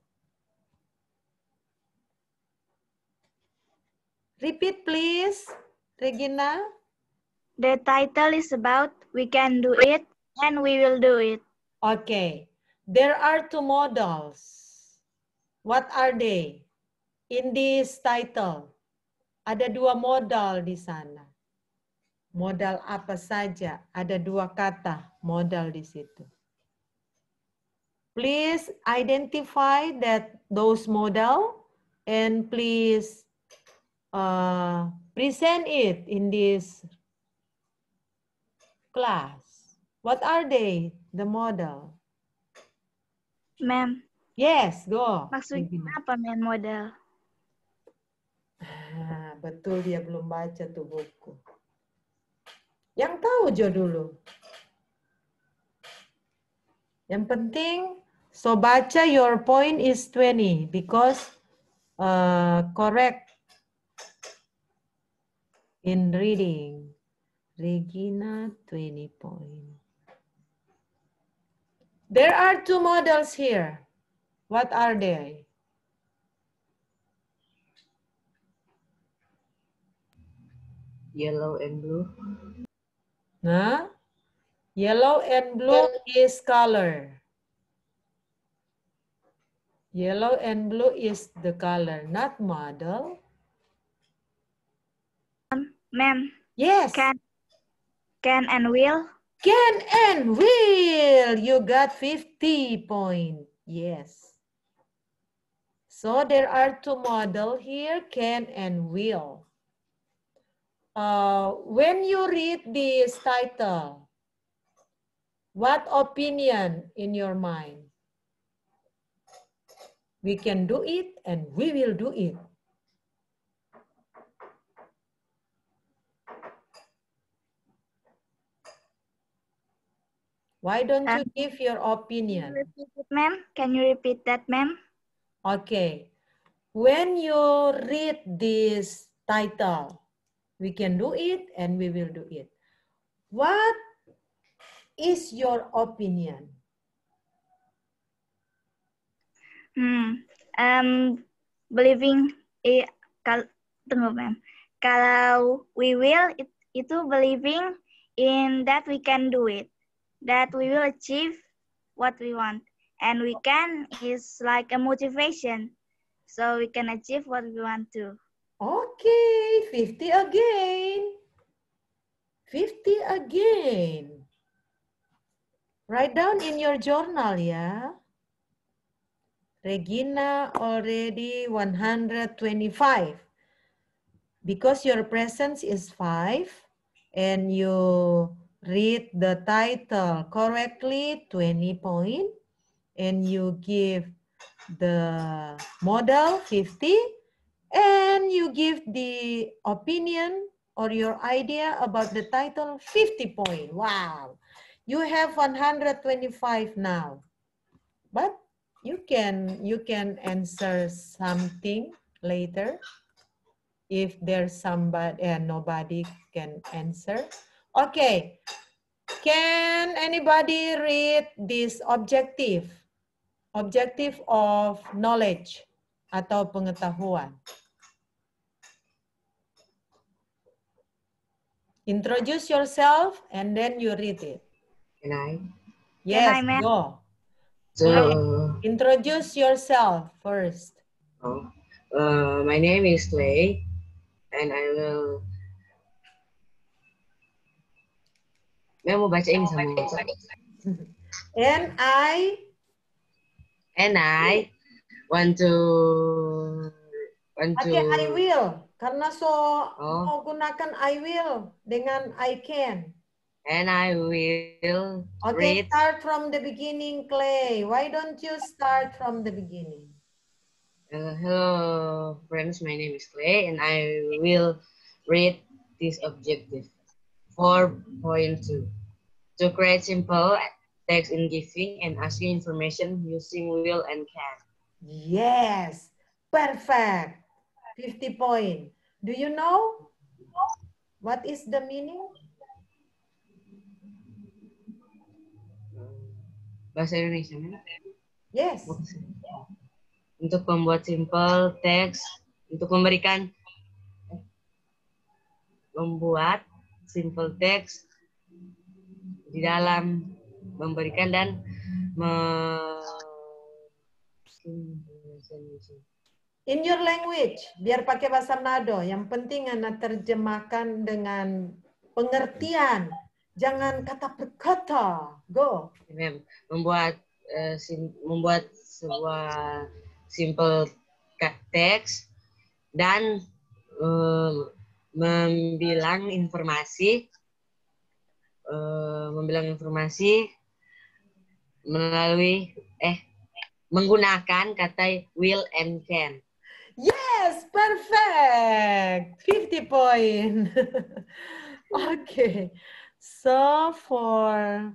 Repeat please, Regina. The title is about we can do it and we will do it. Okay. There are two models. What are they? In this title, ada dua modal di sana. Modal apa saja? Ada dua kata modal di situ. Please identify that those modal and please Uh, present it in this class. What are they, the model? Ma'am. Yes, go. Maksudnya apa, ma'am, model? Ah, betul, dia belum baca tuh buku. Yang tahu Jo dulu. Yang penting, so baca your point is 20 because uh, correct In reading, Regina 20 point. There are two models here. What are they? Yellow and blue. Huh? Yellow and blue is color. Yellow and blue is the color, not model. Ma'am. Yes. Can, can and will. Can and will. You got 50 point. Yes. So there are two model here, can and will. Uh, when you read this title, what opinion in your mind? We can do it and we will do it. Why don't you give your opinion? Ma'am, can you repeat that, ma'am? Okay. When you read this title, we can do it and we will do it. What is your opinion? Hmm, um, believing eh, kal tunggu ma'am. Kalau we will it, itu believing in that we can do it. that we will achieve what we want. And we can is like a motivation. So we can achieve what we want to. Okay, 50 again. 50 again. Write down in your journal yeah. Regina already 125. Because your presence is 5 and you read the title correctly, 20 point, and you give the model 50, and you give the opinion or your idea about the title 50 point. Wow. You have 125 now. But you can you can answer something later if there's somebody and uh, nobody can answer. Okay. Can anybody read this objective? Objective of knowledge atau pengetahuan. Introduce yourself and then you read it. Can I? Yes, Can I, go. So, okay. Uh, Introduce yourself first. Oh, uh, my name is Lei and I will Mel mau baca ini sama And I And I want to want to Okay, I will. Karena so oh. mau gunakan I will dengan I can. And I will Okay, read. start from the beginning, Clay. Why don't you start from the beginning? Uh, hello, friends. My name is Clay, and I will read this objective. 4.2. To create simple text in giving and asking information using will and can. Yes, perfect. 50 point. Do you know what is the meaning? Bahasa Indonesia. Ya? Yes. Untuk membuat simple text, untuk memberikan eh, membuat simple text di dalam memberikan dan me In your language, biar pakai bahasa nado. Yang penting Anda terjemahkan dengan pengertian. Jangan kata per Go. Membuat eh, membuat sebuah simple text dan eh, membilang informasi uh, membilang informasi melalui eh menggunakan kata will and can. Yes, perfect. 50 point. <laughs> okay. So for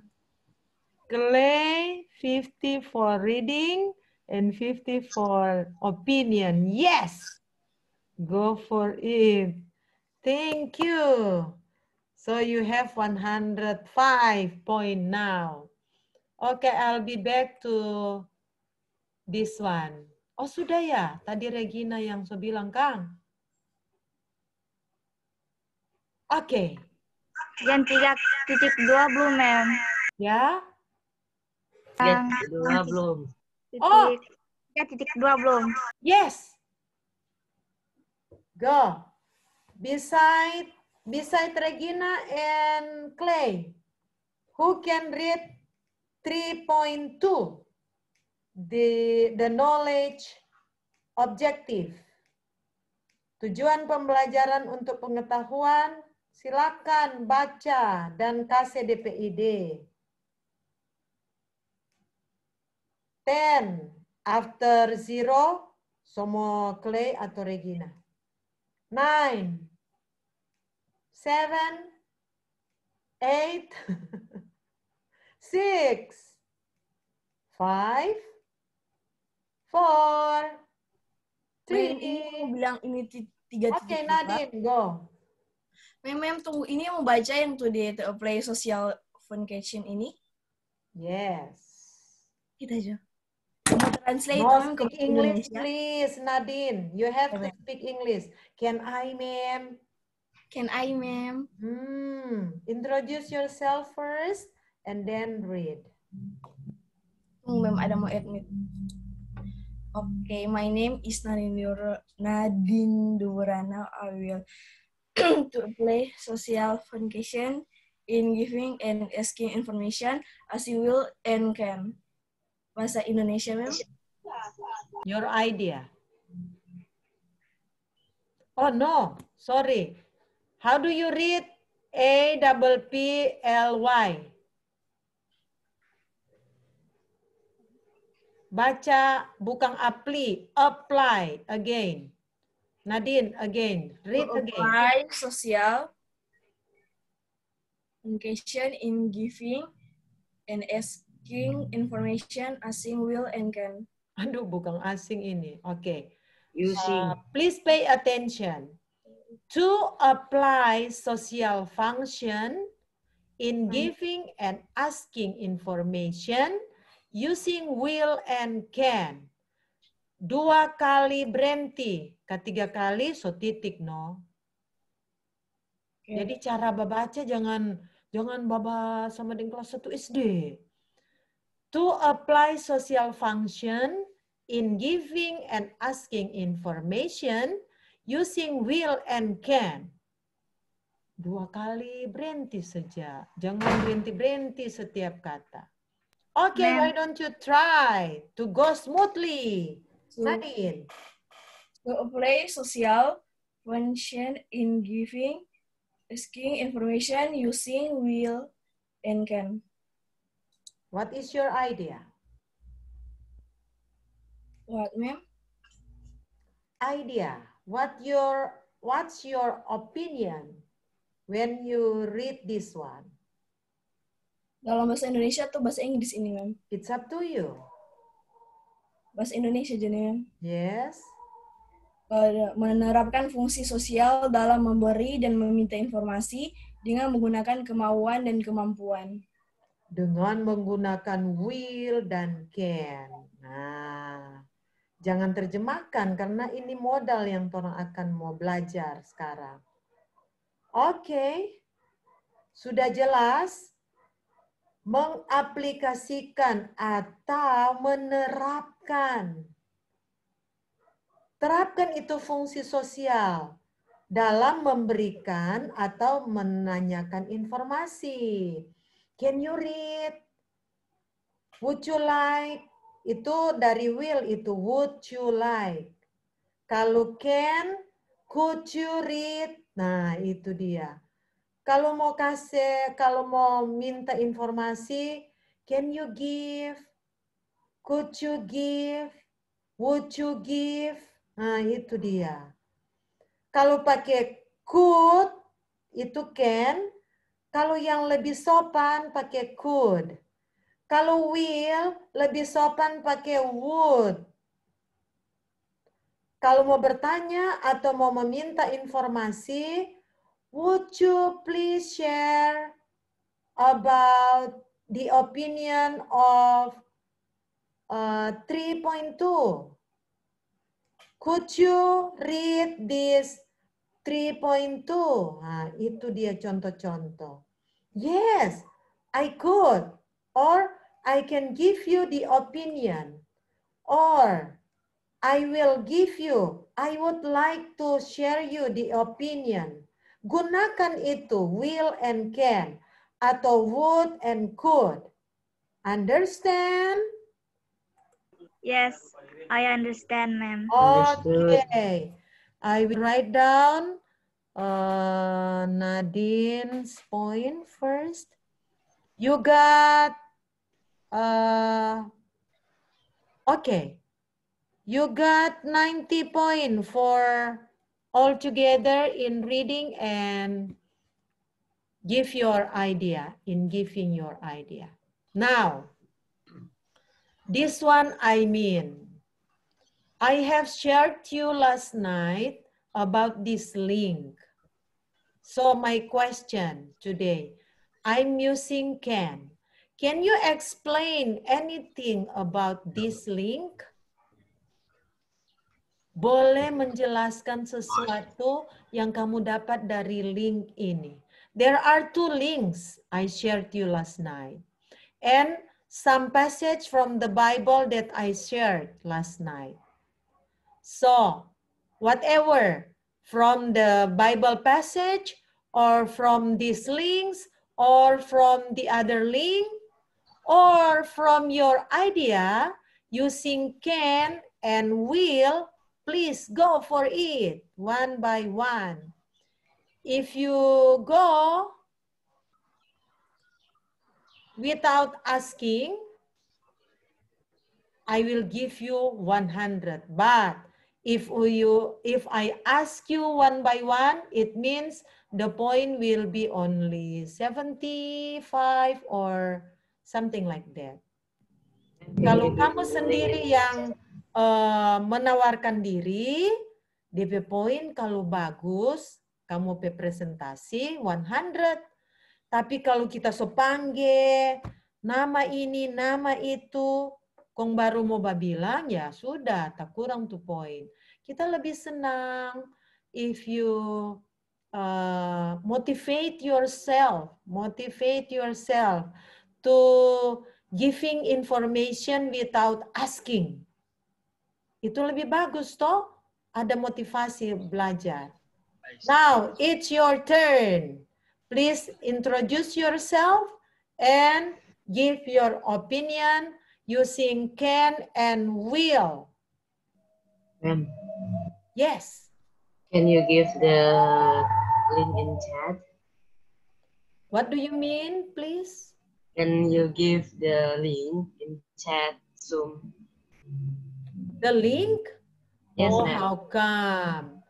Clay, 50 for reading and 50 for opinion. Yes. Go for it. Thank you. So you have 105 point now. Okay, I'll be back to this one. Oh, sudah ya? Tadi Regina yang so bilang, Kang. Oke. Okay. Yang tidak titik dua belum, Mem. Ya? Yang dua belum. Oh. Yang titik dua belum. Yes. Go beside beside Regina and Clay, who can read 3.2, the, the knowledge objective. Tujuan pembelajaran untuk pengetahuan, silakan baca dan kasih DPID 10. After zero, semua Clay atau Regina nine, seven, eight, <laughs> six, five, four, three. mau bilang ini tiga tiga. Oke, okay, Nadine, go. Mem, mem, tunggu. Ini mau baca yang tuh di play social vacation ini? Yes. Kita aja. Translate to speak English, Indonesia. please, Nadine. You have to speak English. Can I, ma'am? Can I, ma'am? Hmm. Introduce yourself first and then read. Oh, ma'am, ada mau admit. Okay, my name is Nadine Durana. I will <clears throat> to play social function in giving and asking information as you will and can. Bahasa Indonesia, ma'am? Your idea. Oh no, sorry. How do you read A double P L Y? Baca bukan apply, apply again. Nadine again, read again. Apply social engagement in giving and asking information as will and can. Aduh, bukan asing ini. Oke. Okay. Using. Uh, please pay attention. To apply social function in hmm. giving and asking information using will and can. Dua kali berhenti, ketiga kali so titik no. Okay. Jadi cara baca jangan jangan baba sama dengan kelas 1 SD to apply social function in giving and asking information using will and can. Dua kali berhenti saja. Jangan berhenti-berhenti setiap kata. Okay, why don't you try to go smoothly? Sain. To apply social function in giving, asking information using will and can. What is your idea? What, ma'am? Idea. What your what's your opinion when you read this one? Dalam bahasa Indonesia atau bahasa Inggris ini, ma'am? It's up to you. Bahasa Indonesia jadi, ma'am. Yes. Menerapkan fungsi sosial dalam memberi dan meminta informasi dengan menggunakan kemauan dan kemampuan dengan menggunakan will dan can. Nah, jangan terjemahkan karena ini modal yang orang akan mau belajar sekarang. Oke, okay. sudah jelas mengaplikasikan atau menerapkan. Terapkan itu fungsi sosial dalam memberikan atau menanyakan informasi Can you read? Would you like? Itu dari will itu would you like. Kalau can, could you read? Nah, itu dia. Kalau mau kasih, kalau mau minta informasi, can you give? Could you give? Would you give? Nah, itu dia. Kalau pakai could, itu can. Kalau yang lebih sopan pakai could. Kalau will lebih sopan pakai would. Kalau mau bertanya atau mau meminta informasi, would you please share about the opinion of uh, 3.2? Could you read this 3.2? Nah, itu dia contoh-contoh. Yes, I could. Or I can give you the opinion. Or I will give you, I would like to share you the opinion. Gunakan itu will and can atau would and could. Understand? Yes, I understand, ma'am. Okay. I will write down uh, Nadine's point first. You got, uh, okay, you got 90 points for all together in reading and give your idea, in giving your idea. Now, this one I mean, I have shared to you last night about this link. So my question today, I'm using can. Can you explain anything about this link? Boleh menjelaskan sesuatu yang kamu dapat dari link ini. There are two links I shared you last night. And some passage from the Bible that I shared last night. So, whatever from the Bible passage or from these links or from the other link or from your idea using can and will, please go for it one by one. If you go without asking, I will give you 100. But If you if I ask you one by one, it means the point will be only 75 or something like that. Kalau kamu sendiri yang uh, menawarkan diri, DP poin kalau bagus, kamu presentasi 100. Tapi kalau kita sopangge, nama ini, nama itu, Kong baru mau bilang, ya sudah, tak kurang tuh poin. Kita lebih senang if you uh, motivate yourself, motivate yourself to giving information without asking. Itu lebih bagus toh, ada motivasi belajar. Now, it's your turn. Please introduce yourself and give your opinion using can and will. Can Yes. Can you give the link in chat? What do you mean, please? Can you give the link in chat Zoom? The link? Yes, oh, how come?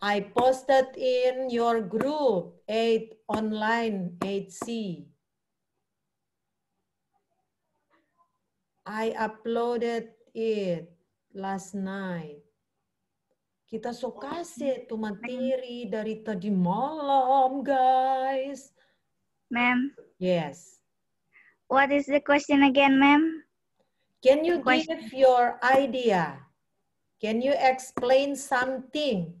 I posted in your group, 8 online, 8C. I uploaded it last night. Kita so oh, kasih iya. tuh materi dari tadi malam, guys. Ma'am. Yes. What is the question again, ma'am? Can you question. give your idea? Can you explain something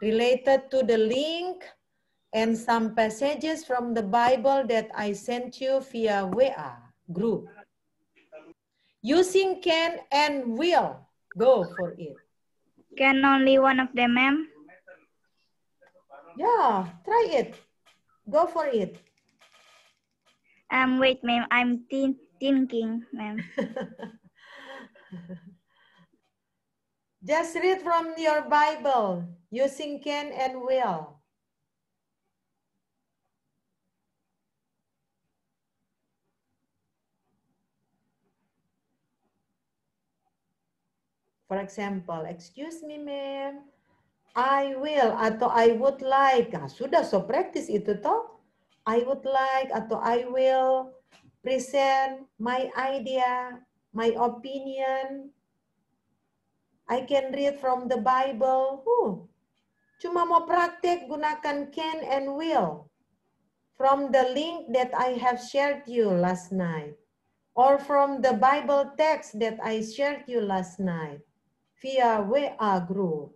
related to the link and some passages from the Bible that I sent you via WA group? Using can and will. Go for it. Can only one of them, ma'am? Yeah, try it. Go for it. Um, wait, ma'am. I'm thinking, ma'am. <laughs> Just read from your Bible using can and will. For example, excuse me ma'am, I will atau I would like. Nah, sudah so practice itu toh. I would like atau I will present my idea, my opinion. I can read from the Bible. Huh. Cuma mau praktek gunakan can and will from the link that I have shared you last night or from the Bible text that I shared you last night. via Weagro.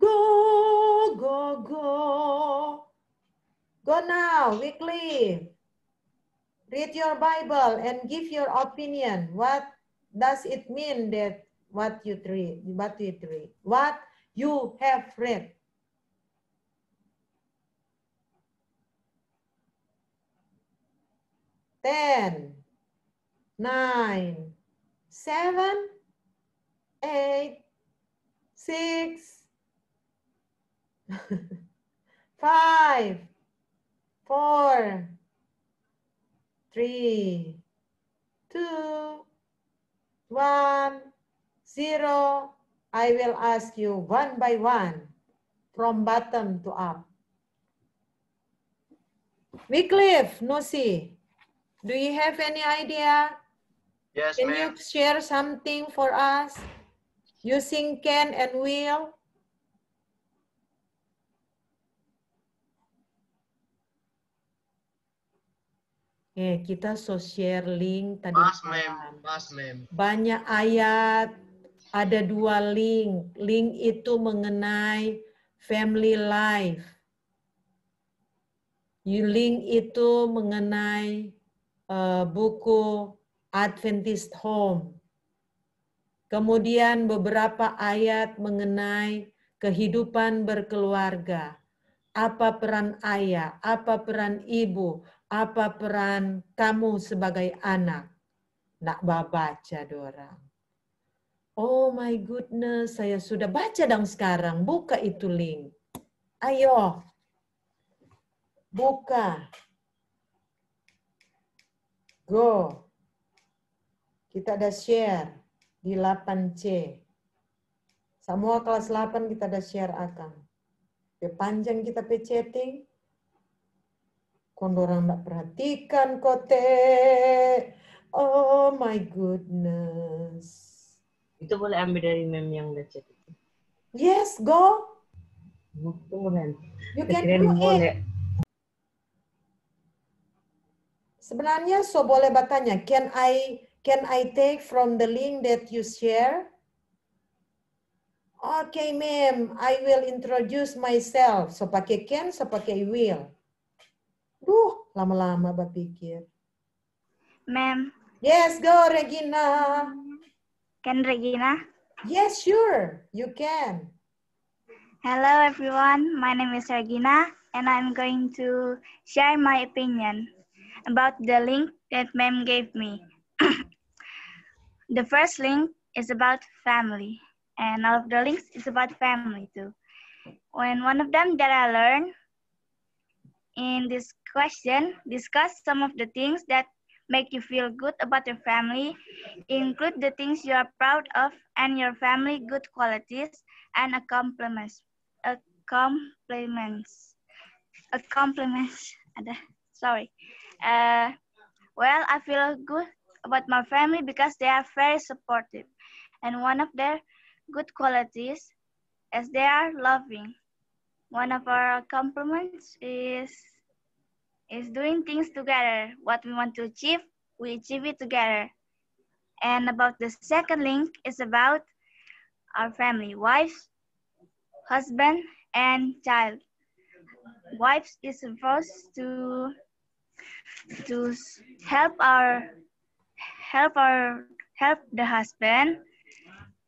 Go, go, go. Go now, weekly. Read your Bible and give your opinion. What does it mean that what you read, what you read, what you have read? Ten, nine, seven, eight, six, <laughs> five, four, three, two, one, zero. I will ask you one by one from bottom to up. Wycliffe, Nosi, do you have any idea Yes, Can you share something for us using can and will? Eh kita so share link tadi. Mas mas Banyak ayat, ada dua link. Link itu mengenai family life. You link itu mengenai uh, buku Adventist Home. Kemudian beberapa ayat mengenai kehidupan berkeluarga. Apa peran ayah, apa peran ibu, apa peran kamu sebagai anak. Nak baca dorang. Oh my goodness, saya sudah baca dong sekarang. Buka itu link. Ayo. Buka. Go. Kita ada share di 8C. Semua kelas 8 kita ada share akan. Panjang kita peceting. Kondoran nggak perhatikan kote. Oh my goodness. Itu boleh ambil dari mem yang udah chat Yes, go. Tunggu men. You can do it. Sebenarnya so boleh bertanya, can I Can I take from the link that you share? Okay, ma'am, I will introduce myself. So pakai can, so pakai will. Duh, lama-lama berpikir. Ma'am. Yes, go Regina. Can Regina? Yes, sure, you can. Hello everyone, my name is Regina and I'm going to share my opinion about the link that ma'am gave me. The first link is about family, and all of the links is about family too. When one of them that I learned in this question, discuss some of the things that make you feel good about your family, include the things you are proud of and your family good qualities and accomplishments. Accomplishments. Accomplishments. <laughs> Sorry. Uh, well, I feel good about my family because they are very supportive. And one of their good qualities is they are loving. One of our compliments is is doing things together. What we want to achieve, we achieve it together. And about the second link is about our family, wife, husband, and child. Wives is supposed to to help our help our help the husband,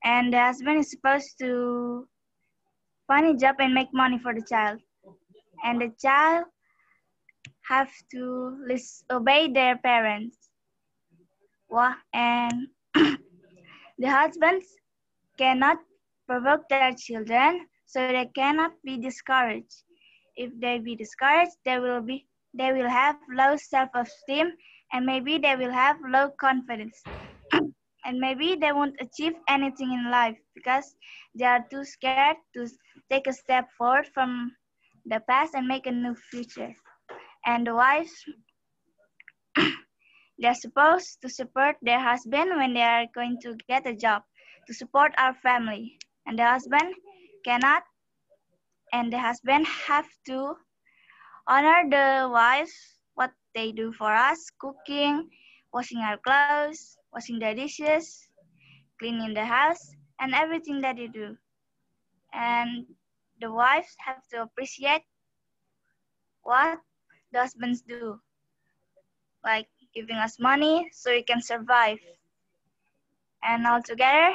and the husband is supposed to find a job and make money for the child, and the child have to obey their parents. And <clears throat> the husbands cannot provoke their children, so they cannot be discouraged. If they be discouraged, they will be they will have low self-esteem and maybe they will have low confidence. <clears throat> and maybe they won't achieve anything in life because they are too scared to take a step forward from the past and make a new future. And the wives, they're supposed to support their husband when they are going to get a job, to support our family. And the husband cannot, and the husband have to honor the wives they do for us, cooking, washing our clothes, washing the dishes, cleaning the house, and everything that they do. And the wives have to appreciate what the husbands do, like giving us money so we can survive. And altogether,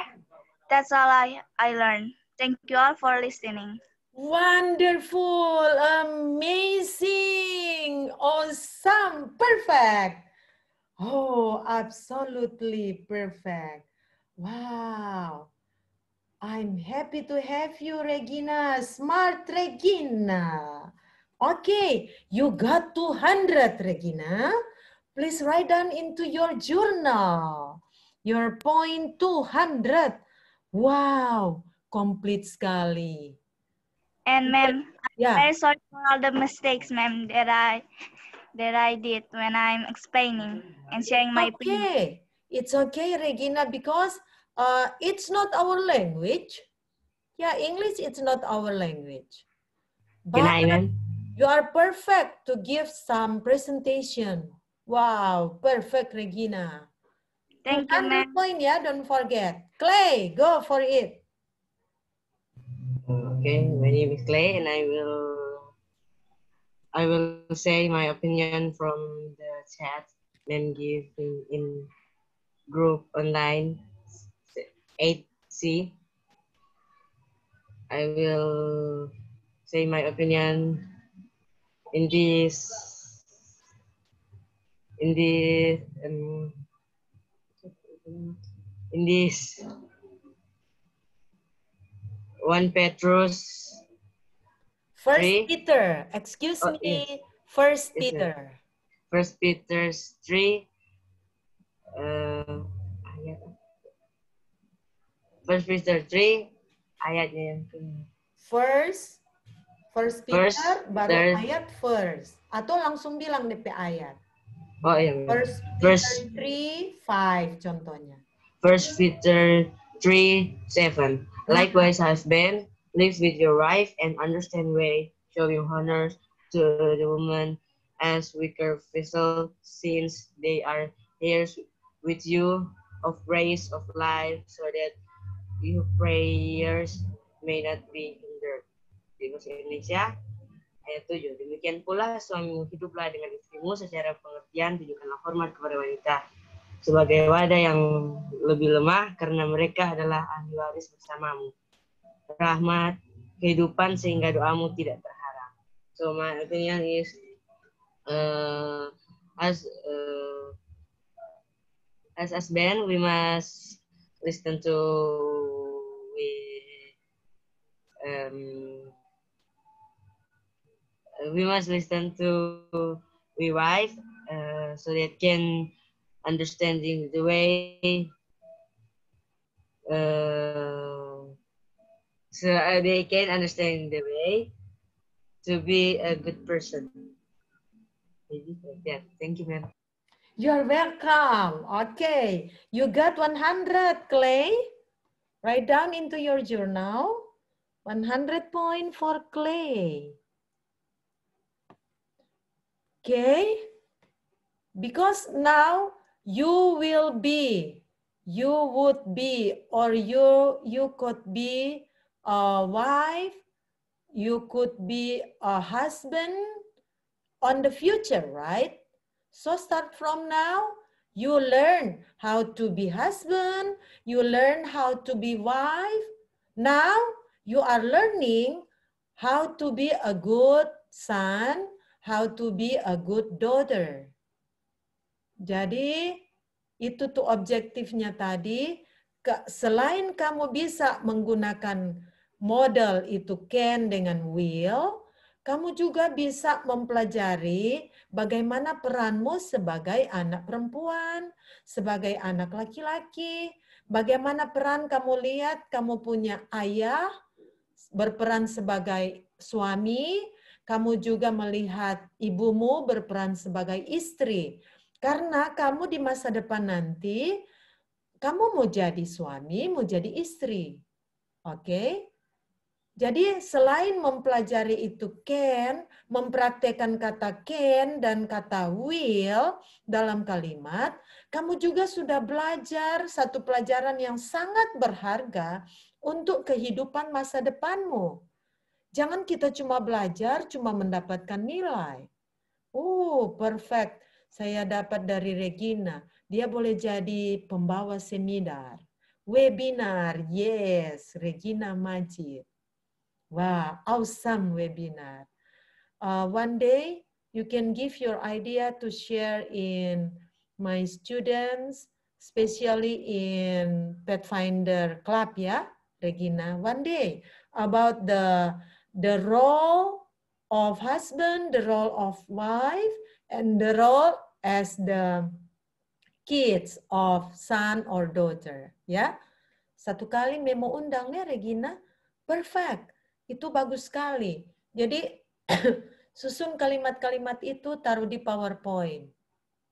that's all I, I learned. Thank you all for listening. Wonderful, amazing, awesome, perfect. Oh, absolutely perfect. Wow. I'm happy to have you, Regina. Smart Regina. Okay, you got 200, Regina. Please write down into your journal. Your point 200. Wow, complete sekali. And ma'am, yeah. I'm very sorry for all the mistakes, ma'am, that I that I did when I'm explaining and sharing my okay. opinion. It's okay, Regina, because uh, it's not our language. Yeah, English it's not our language. But Good you are perfect to give some presentation. Wow, perfect, Regina. Thank you, ma'am. point, yeah, don't forget. Clay, go for it. Okay, my name is Clay and I will I will say my opinion from the chat and give in, in group online 8C. I will say my opinion in this in this um, in this 1 Petrus First three. Peter, excuse oh, me, eh, First Peter. First Peter 3 uh, First Peter 3 Ayat yang ke First First Peter first, baru third. ayat first atau langsung bilang DP ayat. Oh iya. First Peter 3 5 contohnya. First Peter 3 7. Likewise, husband, live with your wife and understand way, showing honor to the woman as weaker vessel, since they are heirs with you of grace of life, so that your prayers may not be hindered. Di bahasa Indonesia, ayat 7. Demikian pula suamimu hiduplah dengan istrimu secara pengertian, tunjukkanlah hormat kepada wanita sebagai wadah yang lebih lemah karena mereka adalah ahli waris bersamamu. Rahmat kehidupan sehingga doamu tidak terhalang. So my opinion is uh, as uh, as as band we must listen to we um, we must listen to we wife uh, so that can understanding the way uh, so they can understand the way to be a good person. Yeah, Thank you, ma'am. You're welcome. Okay. You got 100, Clay. Write down into your journal. 100 point for Clay. Okay. Because now you will be, you would be, or you, you could be a wife, you could be a husband on the future, right? So start from now, you learn how to be husband, you learn how to be wife. Now you are learning how to be a good son, how to be a good daughter. Jadi itu tuh objektifnya tadi. selain kamu bisa menggunakan model itu can dengan will, kamu juga bisa mempelajari bagaimana peranmu sebagai anak perempuan, sebagai anak laki-laki, bagaimana peran kamu lihat kamu punya ayah berperan sebagai suami, kamu juga melihat ibumu berperan sebagai istri karena kamu di masa depan nanti, kamu mau jadi suami, mau jadi istri. Oke? Jadi selain mempelajari itu can, mempraktekkan kata can dan kata will dalam kalimat, kamu juga sudah belajar satu pelajaran yang sangat berharga untuk kehidupan masa depanmu. Jangan kita cuma belajar, cuma mendapatkan nilai. Oh, perfect saya dapat dari Regina. Dia boleh jadi pembawa seminar. Webinar, yes, Regina Majid. Wow, awesome webinar. Uh, one day, you can give your idea to share in my students, especially in Pathfinder Club ya, Regina. One day, about the the role of husband, the role of wife, and the role as the kids of son or daughter. Ya, satu kali memo undangnya Regina perfect, itu bagus sekali. Jadi <clears throat> susun kalimat-kalimat itu taruh di PowerPoint.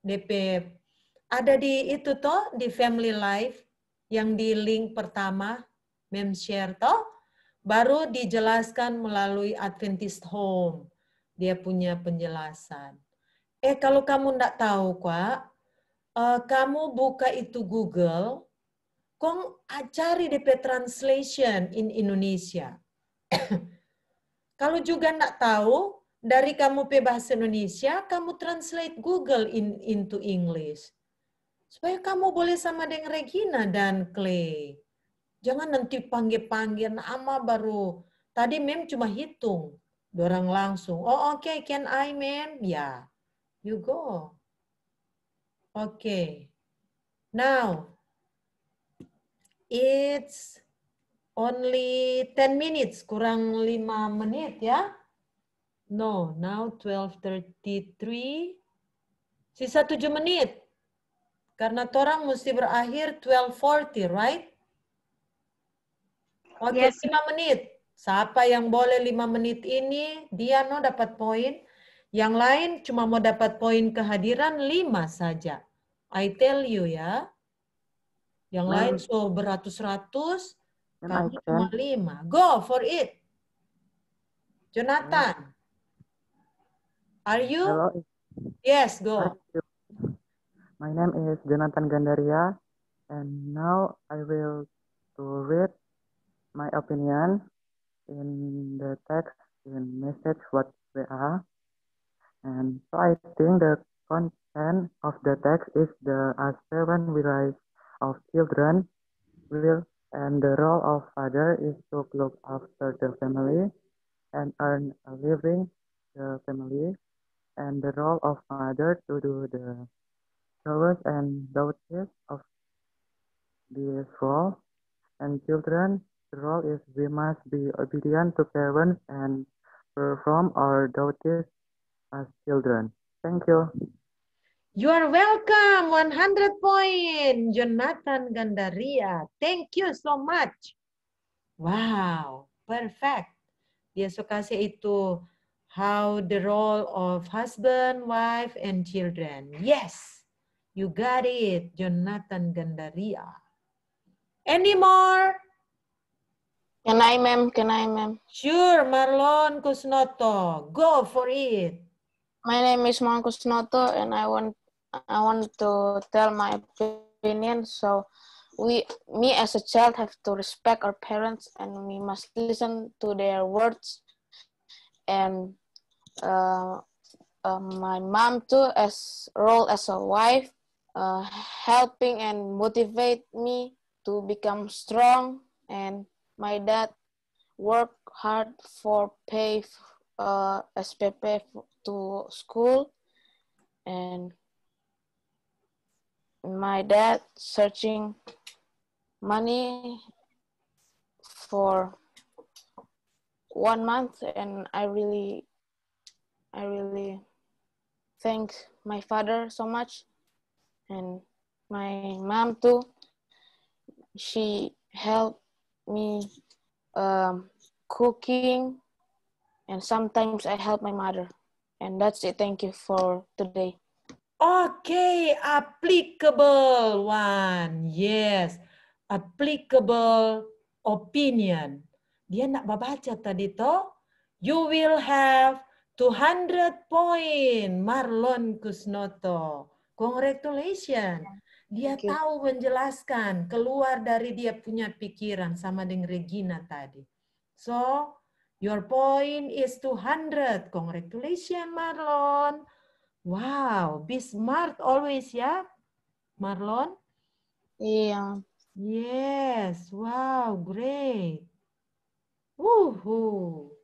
DP ada di itu toh di Family Life yang di link pertama mem share toh baru dijelaskan melalui Adventist Home. Dia punya penjelasan eh kalau kamu ndak tahu kak, uh, kamu buka itu Google, kong cari DP translation in Indonesia. <coughs> kalau juga ndak tahu, dari kamu pe bahasa Indonesia, kamu translate Google in, into English. Supaya kamu boleh sama dengan Regina dan Clay. Jangan nanti panggil-panggil nama nah, baru. Tadi mem cuma hitung. orang langsung, oh oke, okay, can I mem? Ya you go. Okay. Now, it's only 10 minutes, kurang 5 menit ya. No, now 12.33. Sisa 7 menit. Karena torang mesti berakhir 12.40, right? Oke, okay, yes. 5 menit. Siapa yang boleh 5 menit ini, dia no dapat poin. Yang lain cuma mau dapat poin kehadiran lima saja. I tell you ya. Yang lain so beratus-ratus, kami cuma lima. Go for it. Jonathan. Are you? Yes, go. My name is Jonathan Gandaria and now I will to read my opinion in the text in message what we are. And so I think the content of the text is the servant will of children will and the role of father is to look after the family and earn a living the family and the role of mother to do the service and duties of this role and children the role is we must be obedient to parents and perform our duties as children. Thank you. You are welcome. 100 point, Jonathan Gandaria. Thank you so much. Wow, perfect. Dia suka sih itu how the role of husband, wife, and children. Yes, you got it, Jonathan Gandaria. Any more? Can I, ma'am? Can I, ma'am? Sure, Marlon Kusnoto. Go for it. My name is Marcus Noto, and I want I want to tell my opinion. So, we, me as a child, have to respect our parents, and we must listen to their words. And uh, uh, my mom too, as role as a wife, uh, helping and motivate me to become strong. And my dad work hard for pay uh, SPP to school and my dad searching money for one month and I really I really thank my father so much and my mom too she helped me um, cooking and sometimes I help my mother. And that's it. Thank you for today. Okay, applicable one. Yes, applicable opinion. Dia nak baca tadi toh. You will have 200 point Marlon Kusnoto. Congratulations. Dia tahu menjelaskan keluar dari dia punya pikiran sama dengan Regina tadi. So, Your point is 200. Congratulations, Marlon. Wow, be smart always ya, Marlon. Iya. Yeah. Yes, wow, great. Woohoo.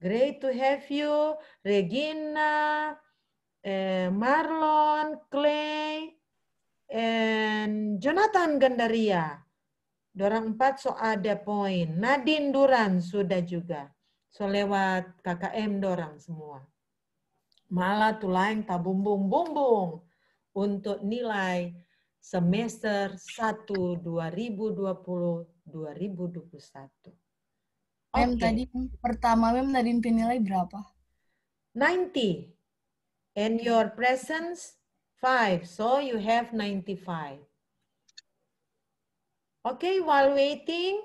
Great to have you, Regina, eh, Marlon, Clay, and Jonathan Gandaria. Dorang empat so ada poin. Nadine Duran sudah juga. So lewat KKM dorang semua. Malah lain tabumbung-bumbung untuk nilai semester 1 2020-2021. Okay. Mem tadi pertama Mem tadi nilai berapa? 90. And your presence 5. So you have 95. Okay, while waiting,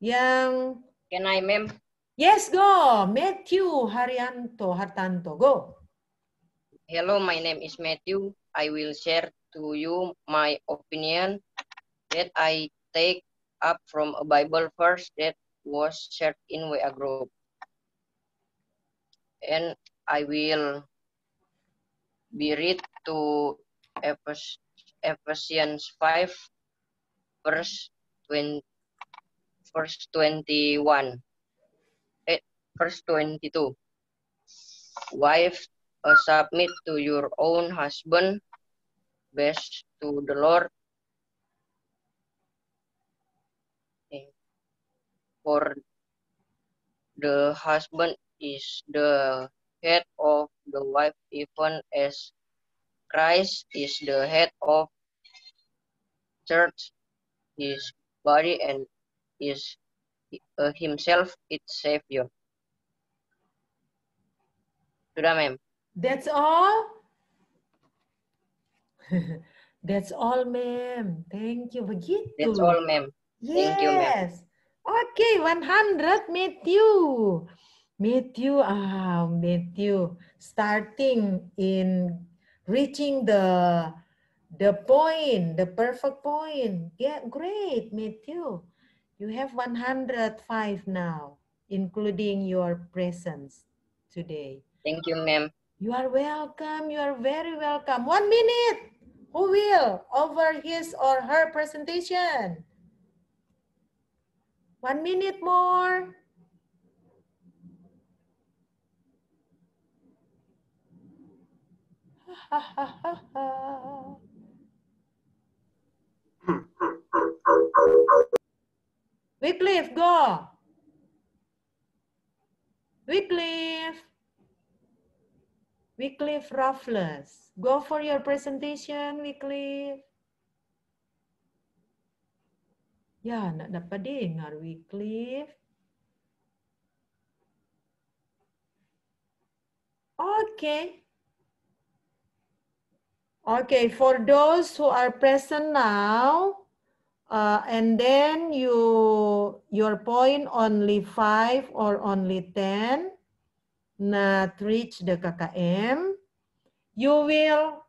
yang... Can I, mem? Yes, go. Matthew Haryanto Hartanto, go. Hello, my name is Matthew. I will share to you my opinion that I take up from a Bible verse that was shared in WA group. And I will be read to Ephesians 5, verse 20, verse 21 verse 22. Wife, uh, submit to your own husband, best to the Lord. Okay. For the husband is the head of the wife, even as Christ is the head of church, his body, and is uh, himself its savior. Dura ma'am. That's all? <laughs> That's all, ma'am. Thank you. Begitu. That's all, ma'am. Yes. Thank you, ma'am. Okay, 100 Matthew. Matthew, ah, Matthew. Starting in reaching the the point, the perfect point. Yeah, great, Matthew. You have 105 now, including your presence today. Thank you, ma'am. You are welcome. You are very welcome. One minute. Who will over his or her presentation? One minute more. <laughs> Wycliffe, go. Wycliffe. Wycliffe Ruffles. Go for your presentation, Wycliffe. Ya, nak dapat dengar Wycliffe. Okay. Okay, for those who are present now, uh, and then you your point only five or only ten not reach the KKM, you will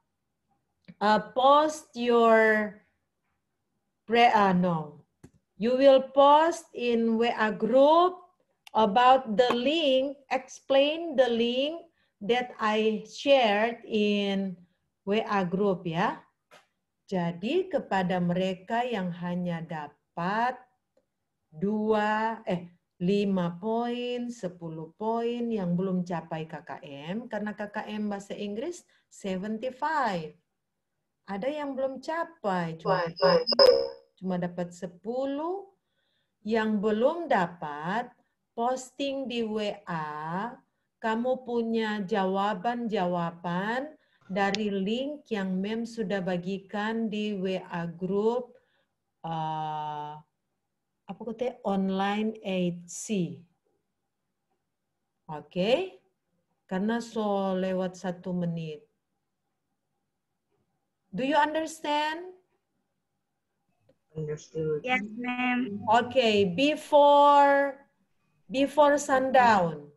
uh, post your pre uh, no. You will post in WA group about the link, explain the link that I shared in WA group ya. Jadi kepada mereka yang hanya dapat dua eh 5 poin, 10 poin yang belum capai KKM, karena KKM bahasa Inggris 75. Ada yang belum capai, cuma, cuma dapat 10. Yang belum dapat, posting di WA, kamu punya jawaban-jawaban dari link yang Mem sudah bagikan di WA grup uh, eh, apa katanya online aid Oke. Karena so lewat satu menit. Do you understand? Understood. Yes, ma'am. Okay, before before sundown.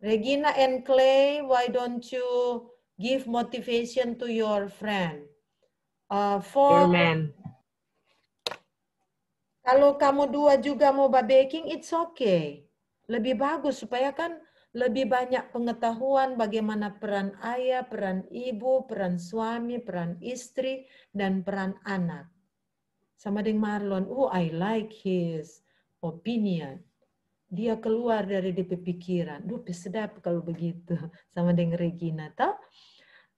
Regina and Clay, why don't you give motivation to your friend? Uh, for Amen. Kalau kamu dua juga mau baking, it's okay. Lebih bagus supaya kan lebih banyak pengetahuan bagaimana peran ayah, peran ibu, peran suami, peran istri, dan peran anak. Sama dengan Marlon, oh I like his opinion. Dia keluar dari DP pikiran. Duh, sedap kalau begitu. <laughs> Sama dengan Regina, tau?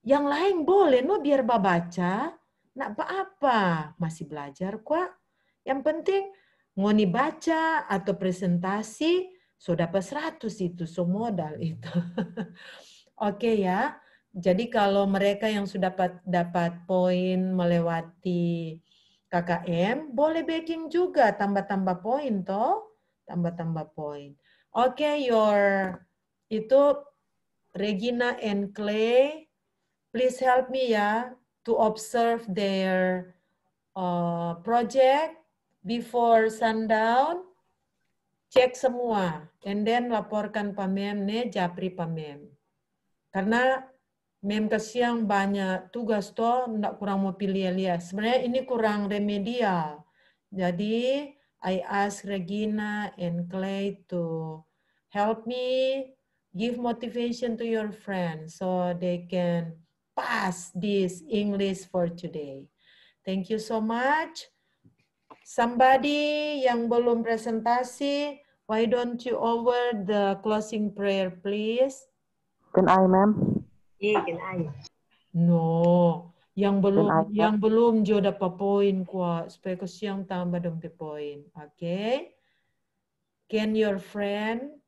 Yang lain boleh, no biar babaca. Nak apa? Masih belajar, kok yang penting ngoni baca atau presentasi sudah dapat 100 itu semua modal itu. <laughs> Oke okay ya. Jadi kalau mereka yang sudah dapat dapat poin melewati KKM, boleh baking juga tambah-tambah poin toh, tambah-tambah poin. Oke, okay, your itu Regina and Clay, please help me ya to observe their uh, project before sundown, cek semua, and then laporkan pamem ne japri pamem. Karena mem kesiang banyak tugas to, ndak kurang mau pilih lihat. Sebenarnya ini kurang remedial. Jadi, I ask Regina and Clay to help me give motivation to your friends so they can pass this English for today. Thank you so much. Somebody yang belum presentasi, why don't you over the closing prayer, please? Can I, ma'am? Yeah, can I? No. Yang belum I, yang belum jo dapat poin kuat supaya kesiang tambah dong di poin. Okay? Can your friend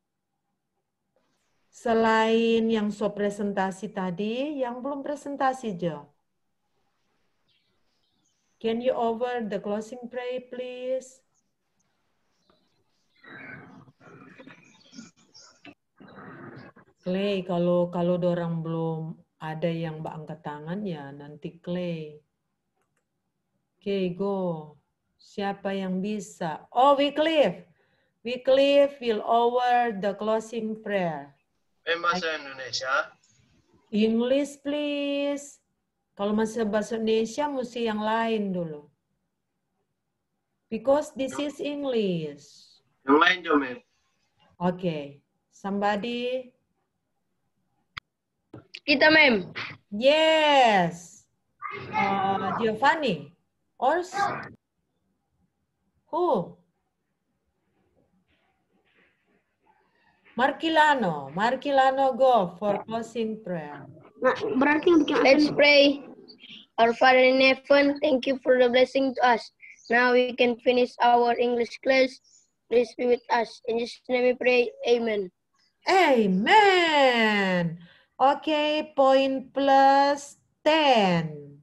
selain yang so presentasi tadi, yang belum presentasi jo? Can you over the closing prayer, please? Clay, kalau kalau orang belum ada yang mbak angkat tangan ya nanti Clay. Oke, okay, go. Siapa yang bisa? Oh, Wycliffe. Wycliffe will over the closing prayer. Bahasa Indonesia. English, please. Kalau masih bahasa Indonesia mesti yang lain dulu. Because this is English. Yang lain, Jomel. Oke. Okay. Somebody? Kita, ma'am. Yes. Uh, Giovanni. Or who? Markilano. Markilano, go for closing prayer. berarti yang bikin Let's pray. Our Father in heaven, thank you for the blessing to us. Now we can finish our English class. Please be with us. In Jesus' name we pray. Amen. Amen. Okay, point plus 10.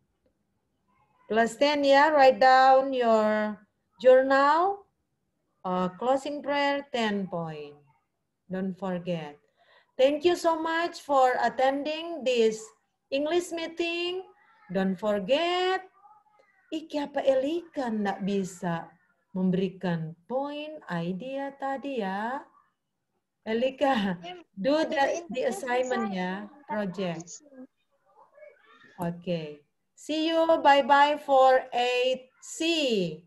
Plus 10, yeah, write down your journal. Uh, closing prayer, 10 point. Don't forget. Thank you so much for attending this English meeting. Don't forget, Iki apa Elika ndak bisa memberikan poin idea tadi ya. Elika, do the, the assignment ya, project. Okay. See you. Bye-bye for 8C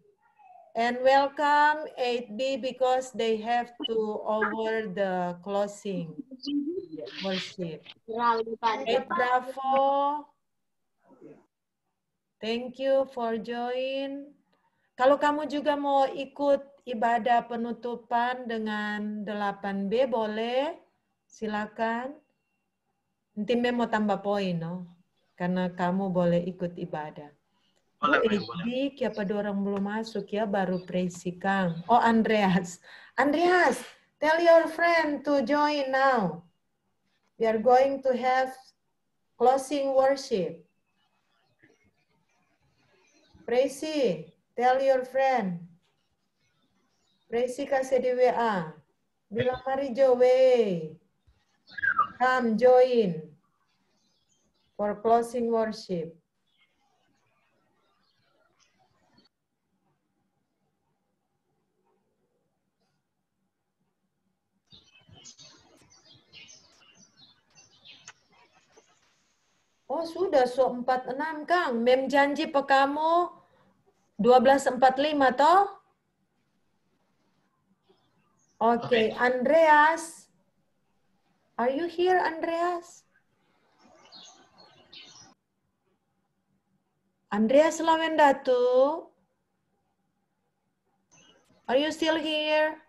and welcome 8B because they have to over the closing worship. 8 Bravo. Thank you for join. Kalau kamu juga mau ikut ibadah penutupan dengan 8B boleh? Silakan. Nanti mau tambah poin, no? Karena kamu boleh ikut ibadah boleh, oh, SD orang belum masuk ya baru presi Kang. Oh Andreas, Andreas, tell your friend to join now. We are going to have closing worship. Presi, tell your friend. Presi kasih di WA. Bilang mari Joe. Come join for closing worship. Oh sudah, so 46 Kang. Mem janji pe kamu 12.45 toh? Oke, okay. okay. Andreas. Are you here, Andreas? Andreas Lavendatu? Are you still here?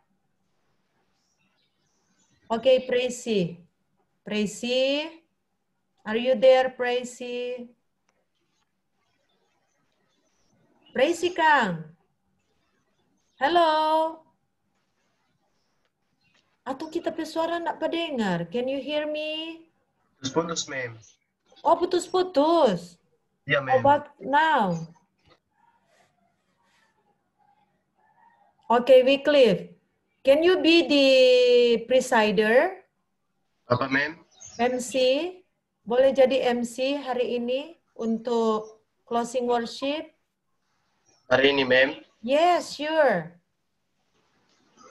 Oke, okay, Presi. Presi. Are you there, Pricey? Pricey Kang. Hello. Atau kita bersuara nak pendengar. Can you hear me? Putus-putus, ma'am. Oh, putus-putus. Ya, yeah, ma'am. About oh, now? Okay, Wycliffe. Can you be the presider? Apa, ma'am? MC? boleh jadi MC hari ini untuk closing worship? Hari ini, ma'am? Yes, sure.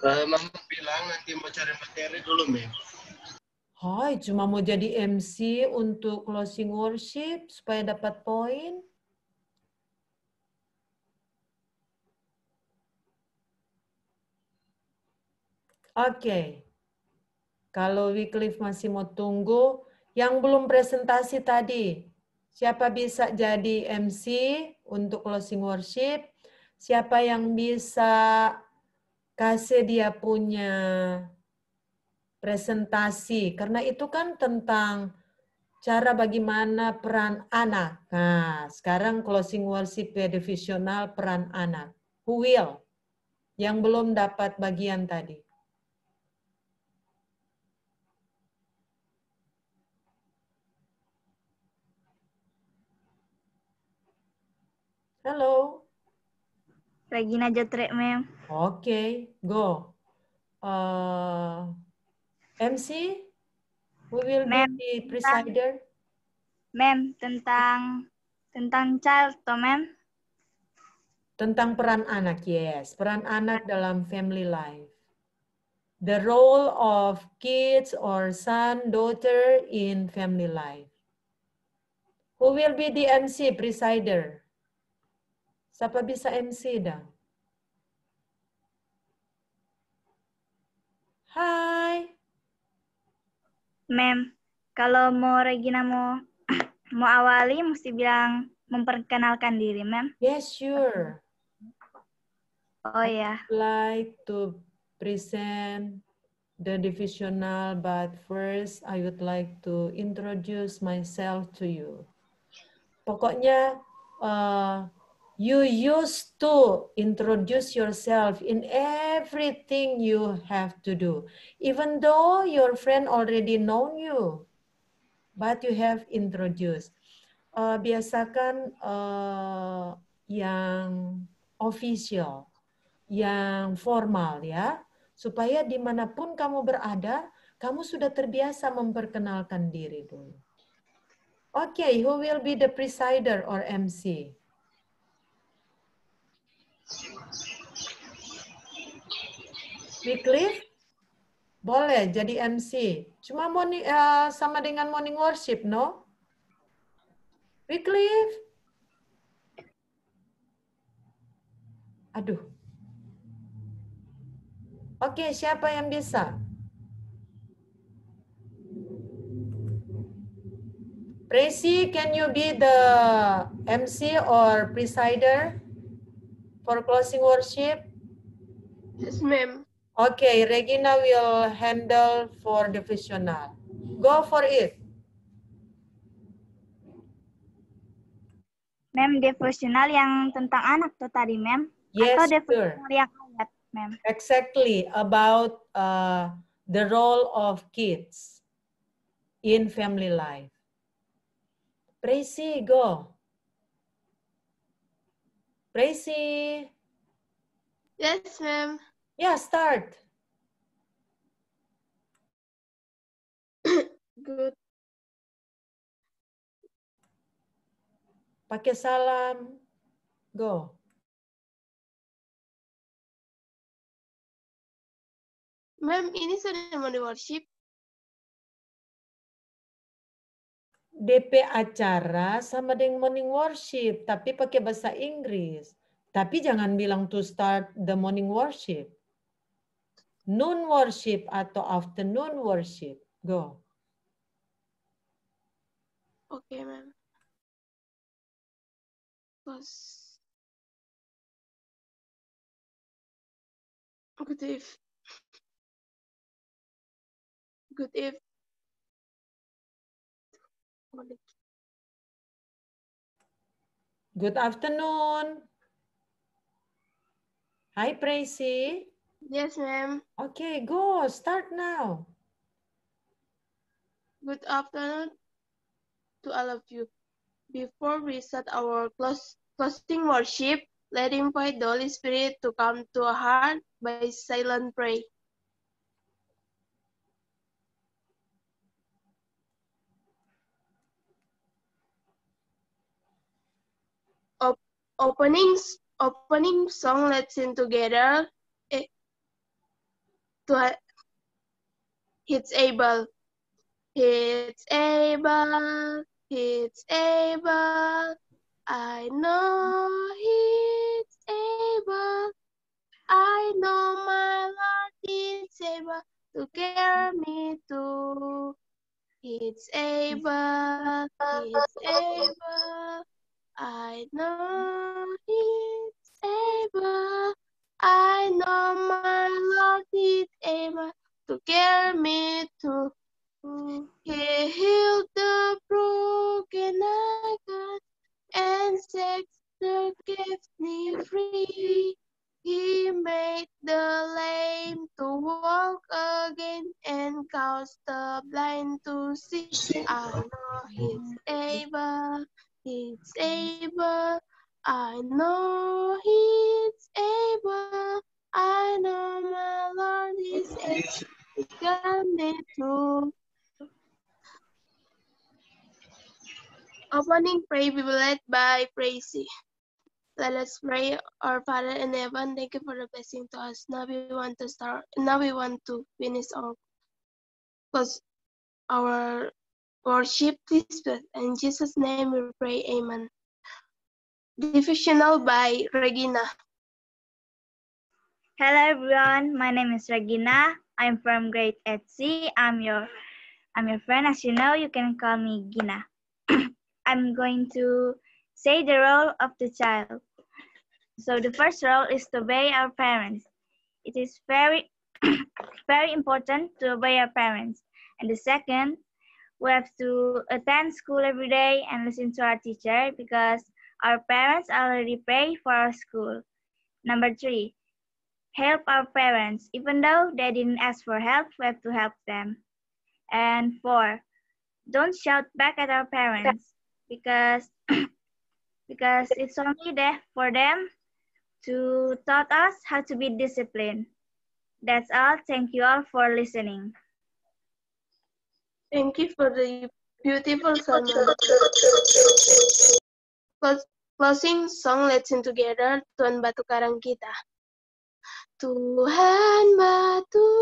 Uh, Mama bilang nanti mau cari materi dulu, ma'am. Hai, cuma mau jadi MC untuk closing worship supaya dapat poin. Oke. Okay. Kalau Wycliffe masih mau tunggu, yang belum presentasi tadi, siapa bisa jadi MC untuk closing worship? Siapa yang bisa kasih dia punya presentasi? Karena itu kan tentang cara bagaimana peran anak. Nah, sekarang closing worship ya, divisional peran anak. Who will? Yang belum dapat bagian tadi. Hello. Regina Jotre, ma'am. Oke, okay, go. Uh, eh, MC, who will be the presider. Ma'am, tentang tentang child, to ma'am? Tentang peran anak, yes. Peran anak dalam family life. The role of kids or son, daughter in family life. Who will be the MC, presider? Siapa bisa MC dah? Hai. Mem, kalau mau Regina mau <coughs> mau awali mesti bilang memperkenalkan diri, Mem. Yes, sure. Oh ya. Yeah. Like to present the divisional, but first I would like to introduce myself to you. Pokoknya uh, you used to introduce yourself in everything you have to do, even though your friend already known you, but you have introduced. Uh, biasakan uh, yang official, yang formal ya, supaya dimanapun kamu berada, kamu sudah terbiasa memperkenalkan diri dulu. Oke, okay, who will be the presider or MC? Wycliffe boleh jadi MC. Cuma morning, uh, sama dengan morning worship, no? Wycliffe? Aduh. Oke, okay, siapa yang bisa? Presi, can you be the MC or presider? for closing worship? Yes, ma'am. Okay, Regina will handle for the devotional. Go for it. Mem, devotional yang tentang anak tuh tadi, Mem? Yes, Atau devotional yang ayat, Mem? Exactly, about uh, the role of kids in family life. Presi, go. Tracy? Yes, ma'am. Yeah, start. <coughs> Good. Pakai salam. Go. Ma'am, ini sudah mau di worship. DP acara sama dengan morning worship, tapi pakai bahasa Inggris. Tapi jangan bilang to start the morning worship. Noon worship atau afternoon worship. Go. Oke, okay, ma'am. Plus, good, eve. good evening. Good afternoon. Hi, Tracy. Yes, ma'am. Okay, go. Start now. Good afternoon to all of you. Before we start our close, closing worship, let invite the Holy Spirit to come to our heart by silent prayer. openings opening song let's sing together it, to it's able it's able it's able i know it's able i know my lord is able to carry me to it's able it's able I know it's able. I know my Lord is able to carry me to. He healed the broken heart and set the captive free. He made the lame to walk again and caused the blind to see. I know he's able. He's mm. able. I know He's able. I know my Lord is able. to. Opening prayer will be led by Praisey. Let us pray, our Father in heaven. Thank you for the blessing to us. Now we want to start. Now we want to finish our, cause our worship this path. In Jesus' name we pray, Amen. Devotional by Regina. Hello everyone, my name is Regina. I'm from grade Etc. i I'm your I'm your friend. As you know, you can call me Gina. <clears throat> I'm going to say the role of the child. So the first role is to obey our parents. It is very <clears throat> very important to obey our parents. And the second we have to attend school every day and listen to our teacher because our parents already pay for our school. Number three, help our parents. Even though they didn't ask for help, we have to help them. And four, don't shout back at our parents because <clears throat> because it's only there for them to taught us how to be disciplined. That's all. Thank you all for listening. Thank you for the beautiful song. Closing song Let's Sing Together, Tuhan Batu Karang kita. Tuhan Batu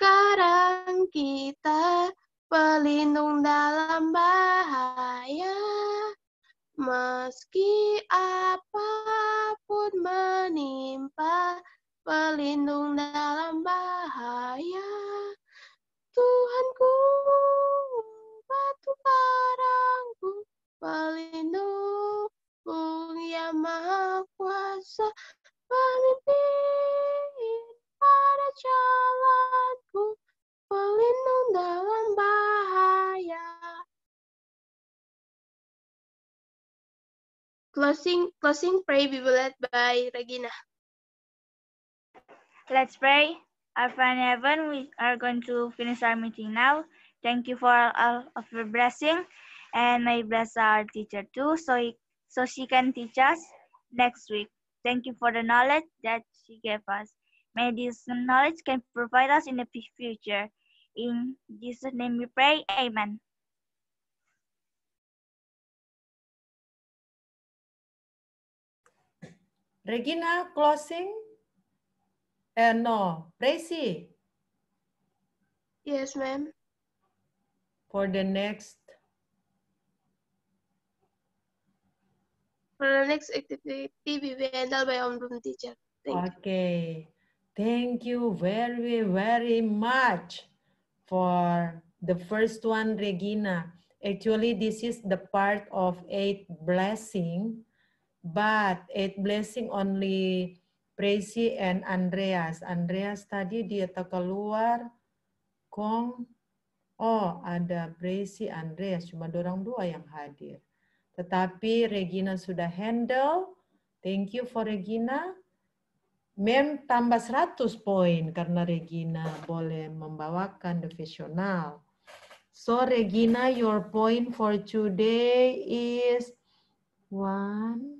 Karang kita, pelindung dalam bahaya. Meski apapun menimpa, pelindung dalam bahaya. Tuhanku, batu karangku, pelindung yang maha kuasa, pemimpin pada jalanku, pelindung dalam bahaya. Closing, closing pray be led by Regina. Let's pray. Alpha and Evan, we are going to finish our meeting now. Thank you for all of your blessing and may bless our teacher too so, he, so she can teach us next week. Thank you for the knowledge that she gave us. May this knowledge can provide us in the future. In Jesus' name we pray. Amen. Regina, closing. Uh, no, Tracy. Yes, ma'am. For the next. For the next activity, we will handle by our room teacher. Thank okay. You. Thank you very, very much for the first one, Regina. Actually, this is the part of eight blessing, but eight blessing only Prezi and Andreas. Andreas tadi dia keluar Kong. Oh, ada Prezi, Andreas. Cuma dorang dua yang hadir. Tetapi Regina sudah handle. Thank you for Regina. Mem tambah 100 poin karena Regina boleh membawakan divisional. So Regina, your point for today is one,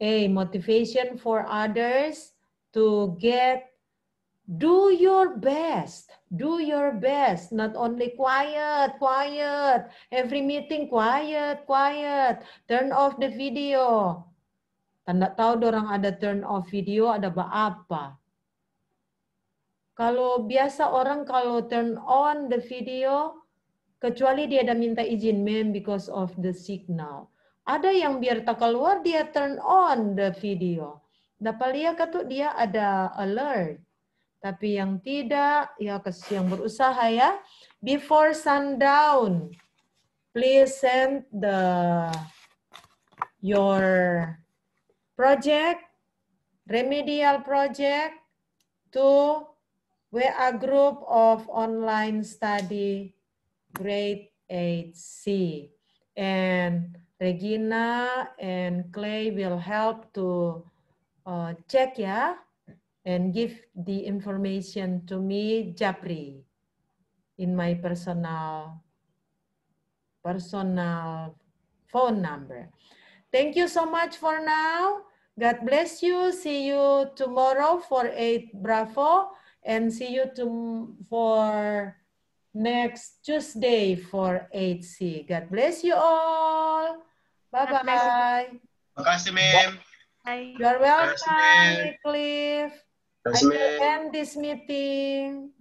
A. Motivation for others to get do your best. Do your best. Not only quiet, quiet. Every meeting quiet, quiet. Turn off the video. Tanda tahu orang ada turn off video ada apa? Kalau biasa orang kalau turn on the video, kecuali dia ada minta izin mem because of the signal. Ada yang biar tak keluar dia turn on the video. Dapat lihat tuh dia ada alert. Tapi yang tidak, ya yang berusaha ya. Before sundown, please send the your project, remedial project to WA group of online study grade 8C. And Regina and Clay will help to uh, check yeah and give the information to me, Japri, in my personal personal phone number. Thank you so much for now. God bless you. See you tomorrow for 8 Bravo and see you to, for next Tuesday for 8C. God bless you all. Bye bye. Makasih, Mem. are welcome, Cliff. I will end this meeting.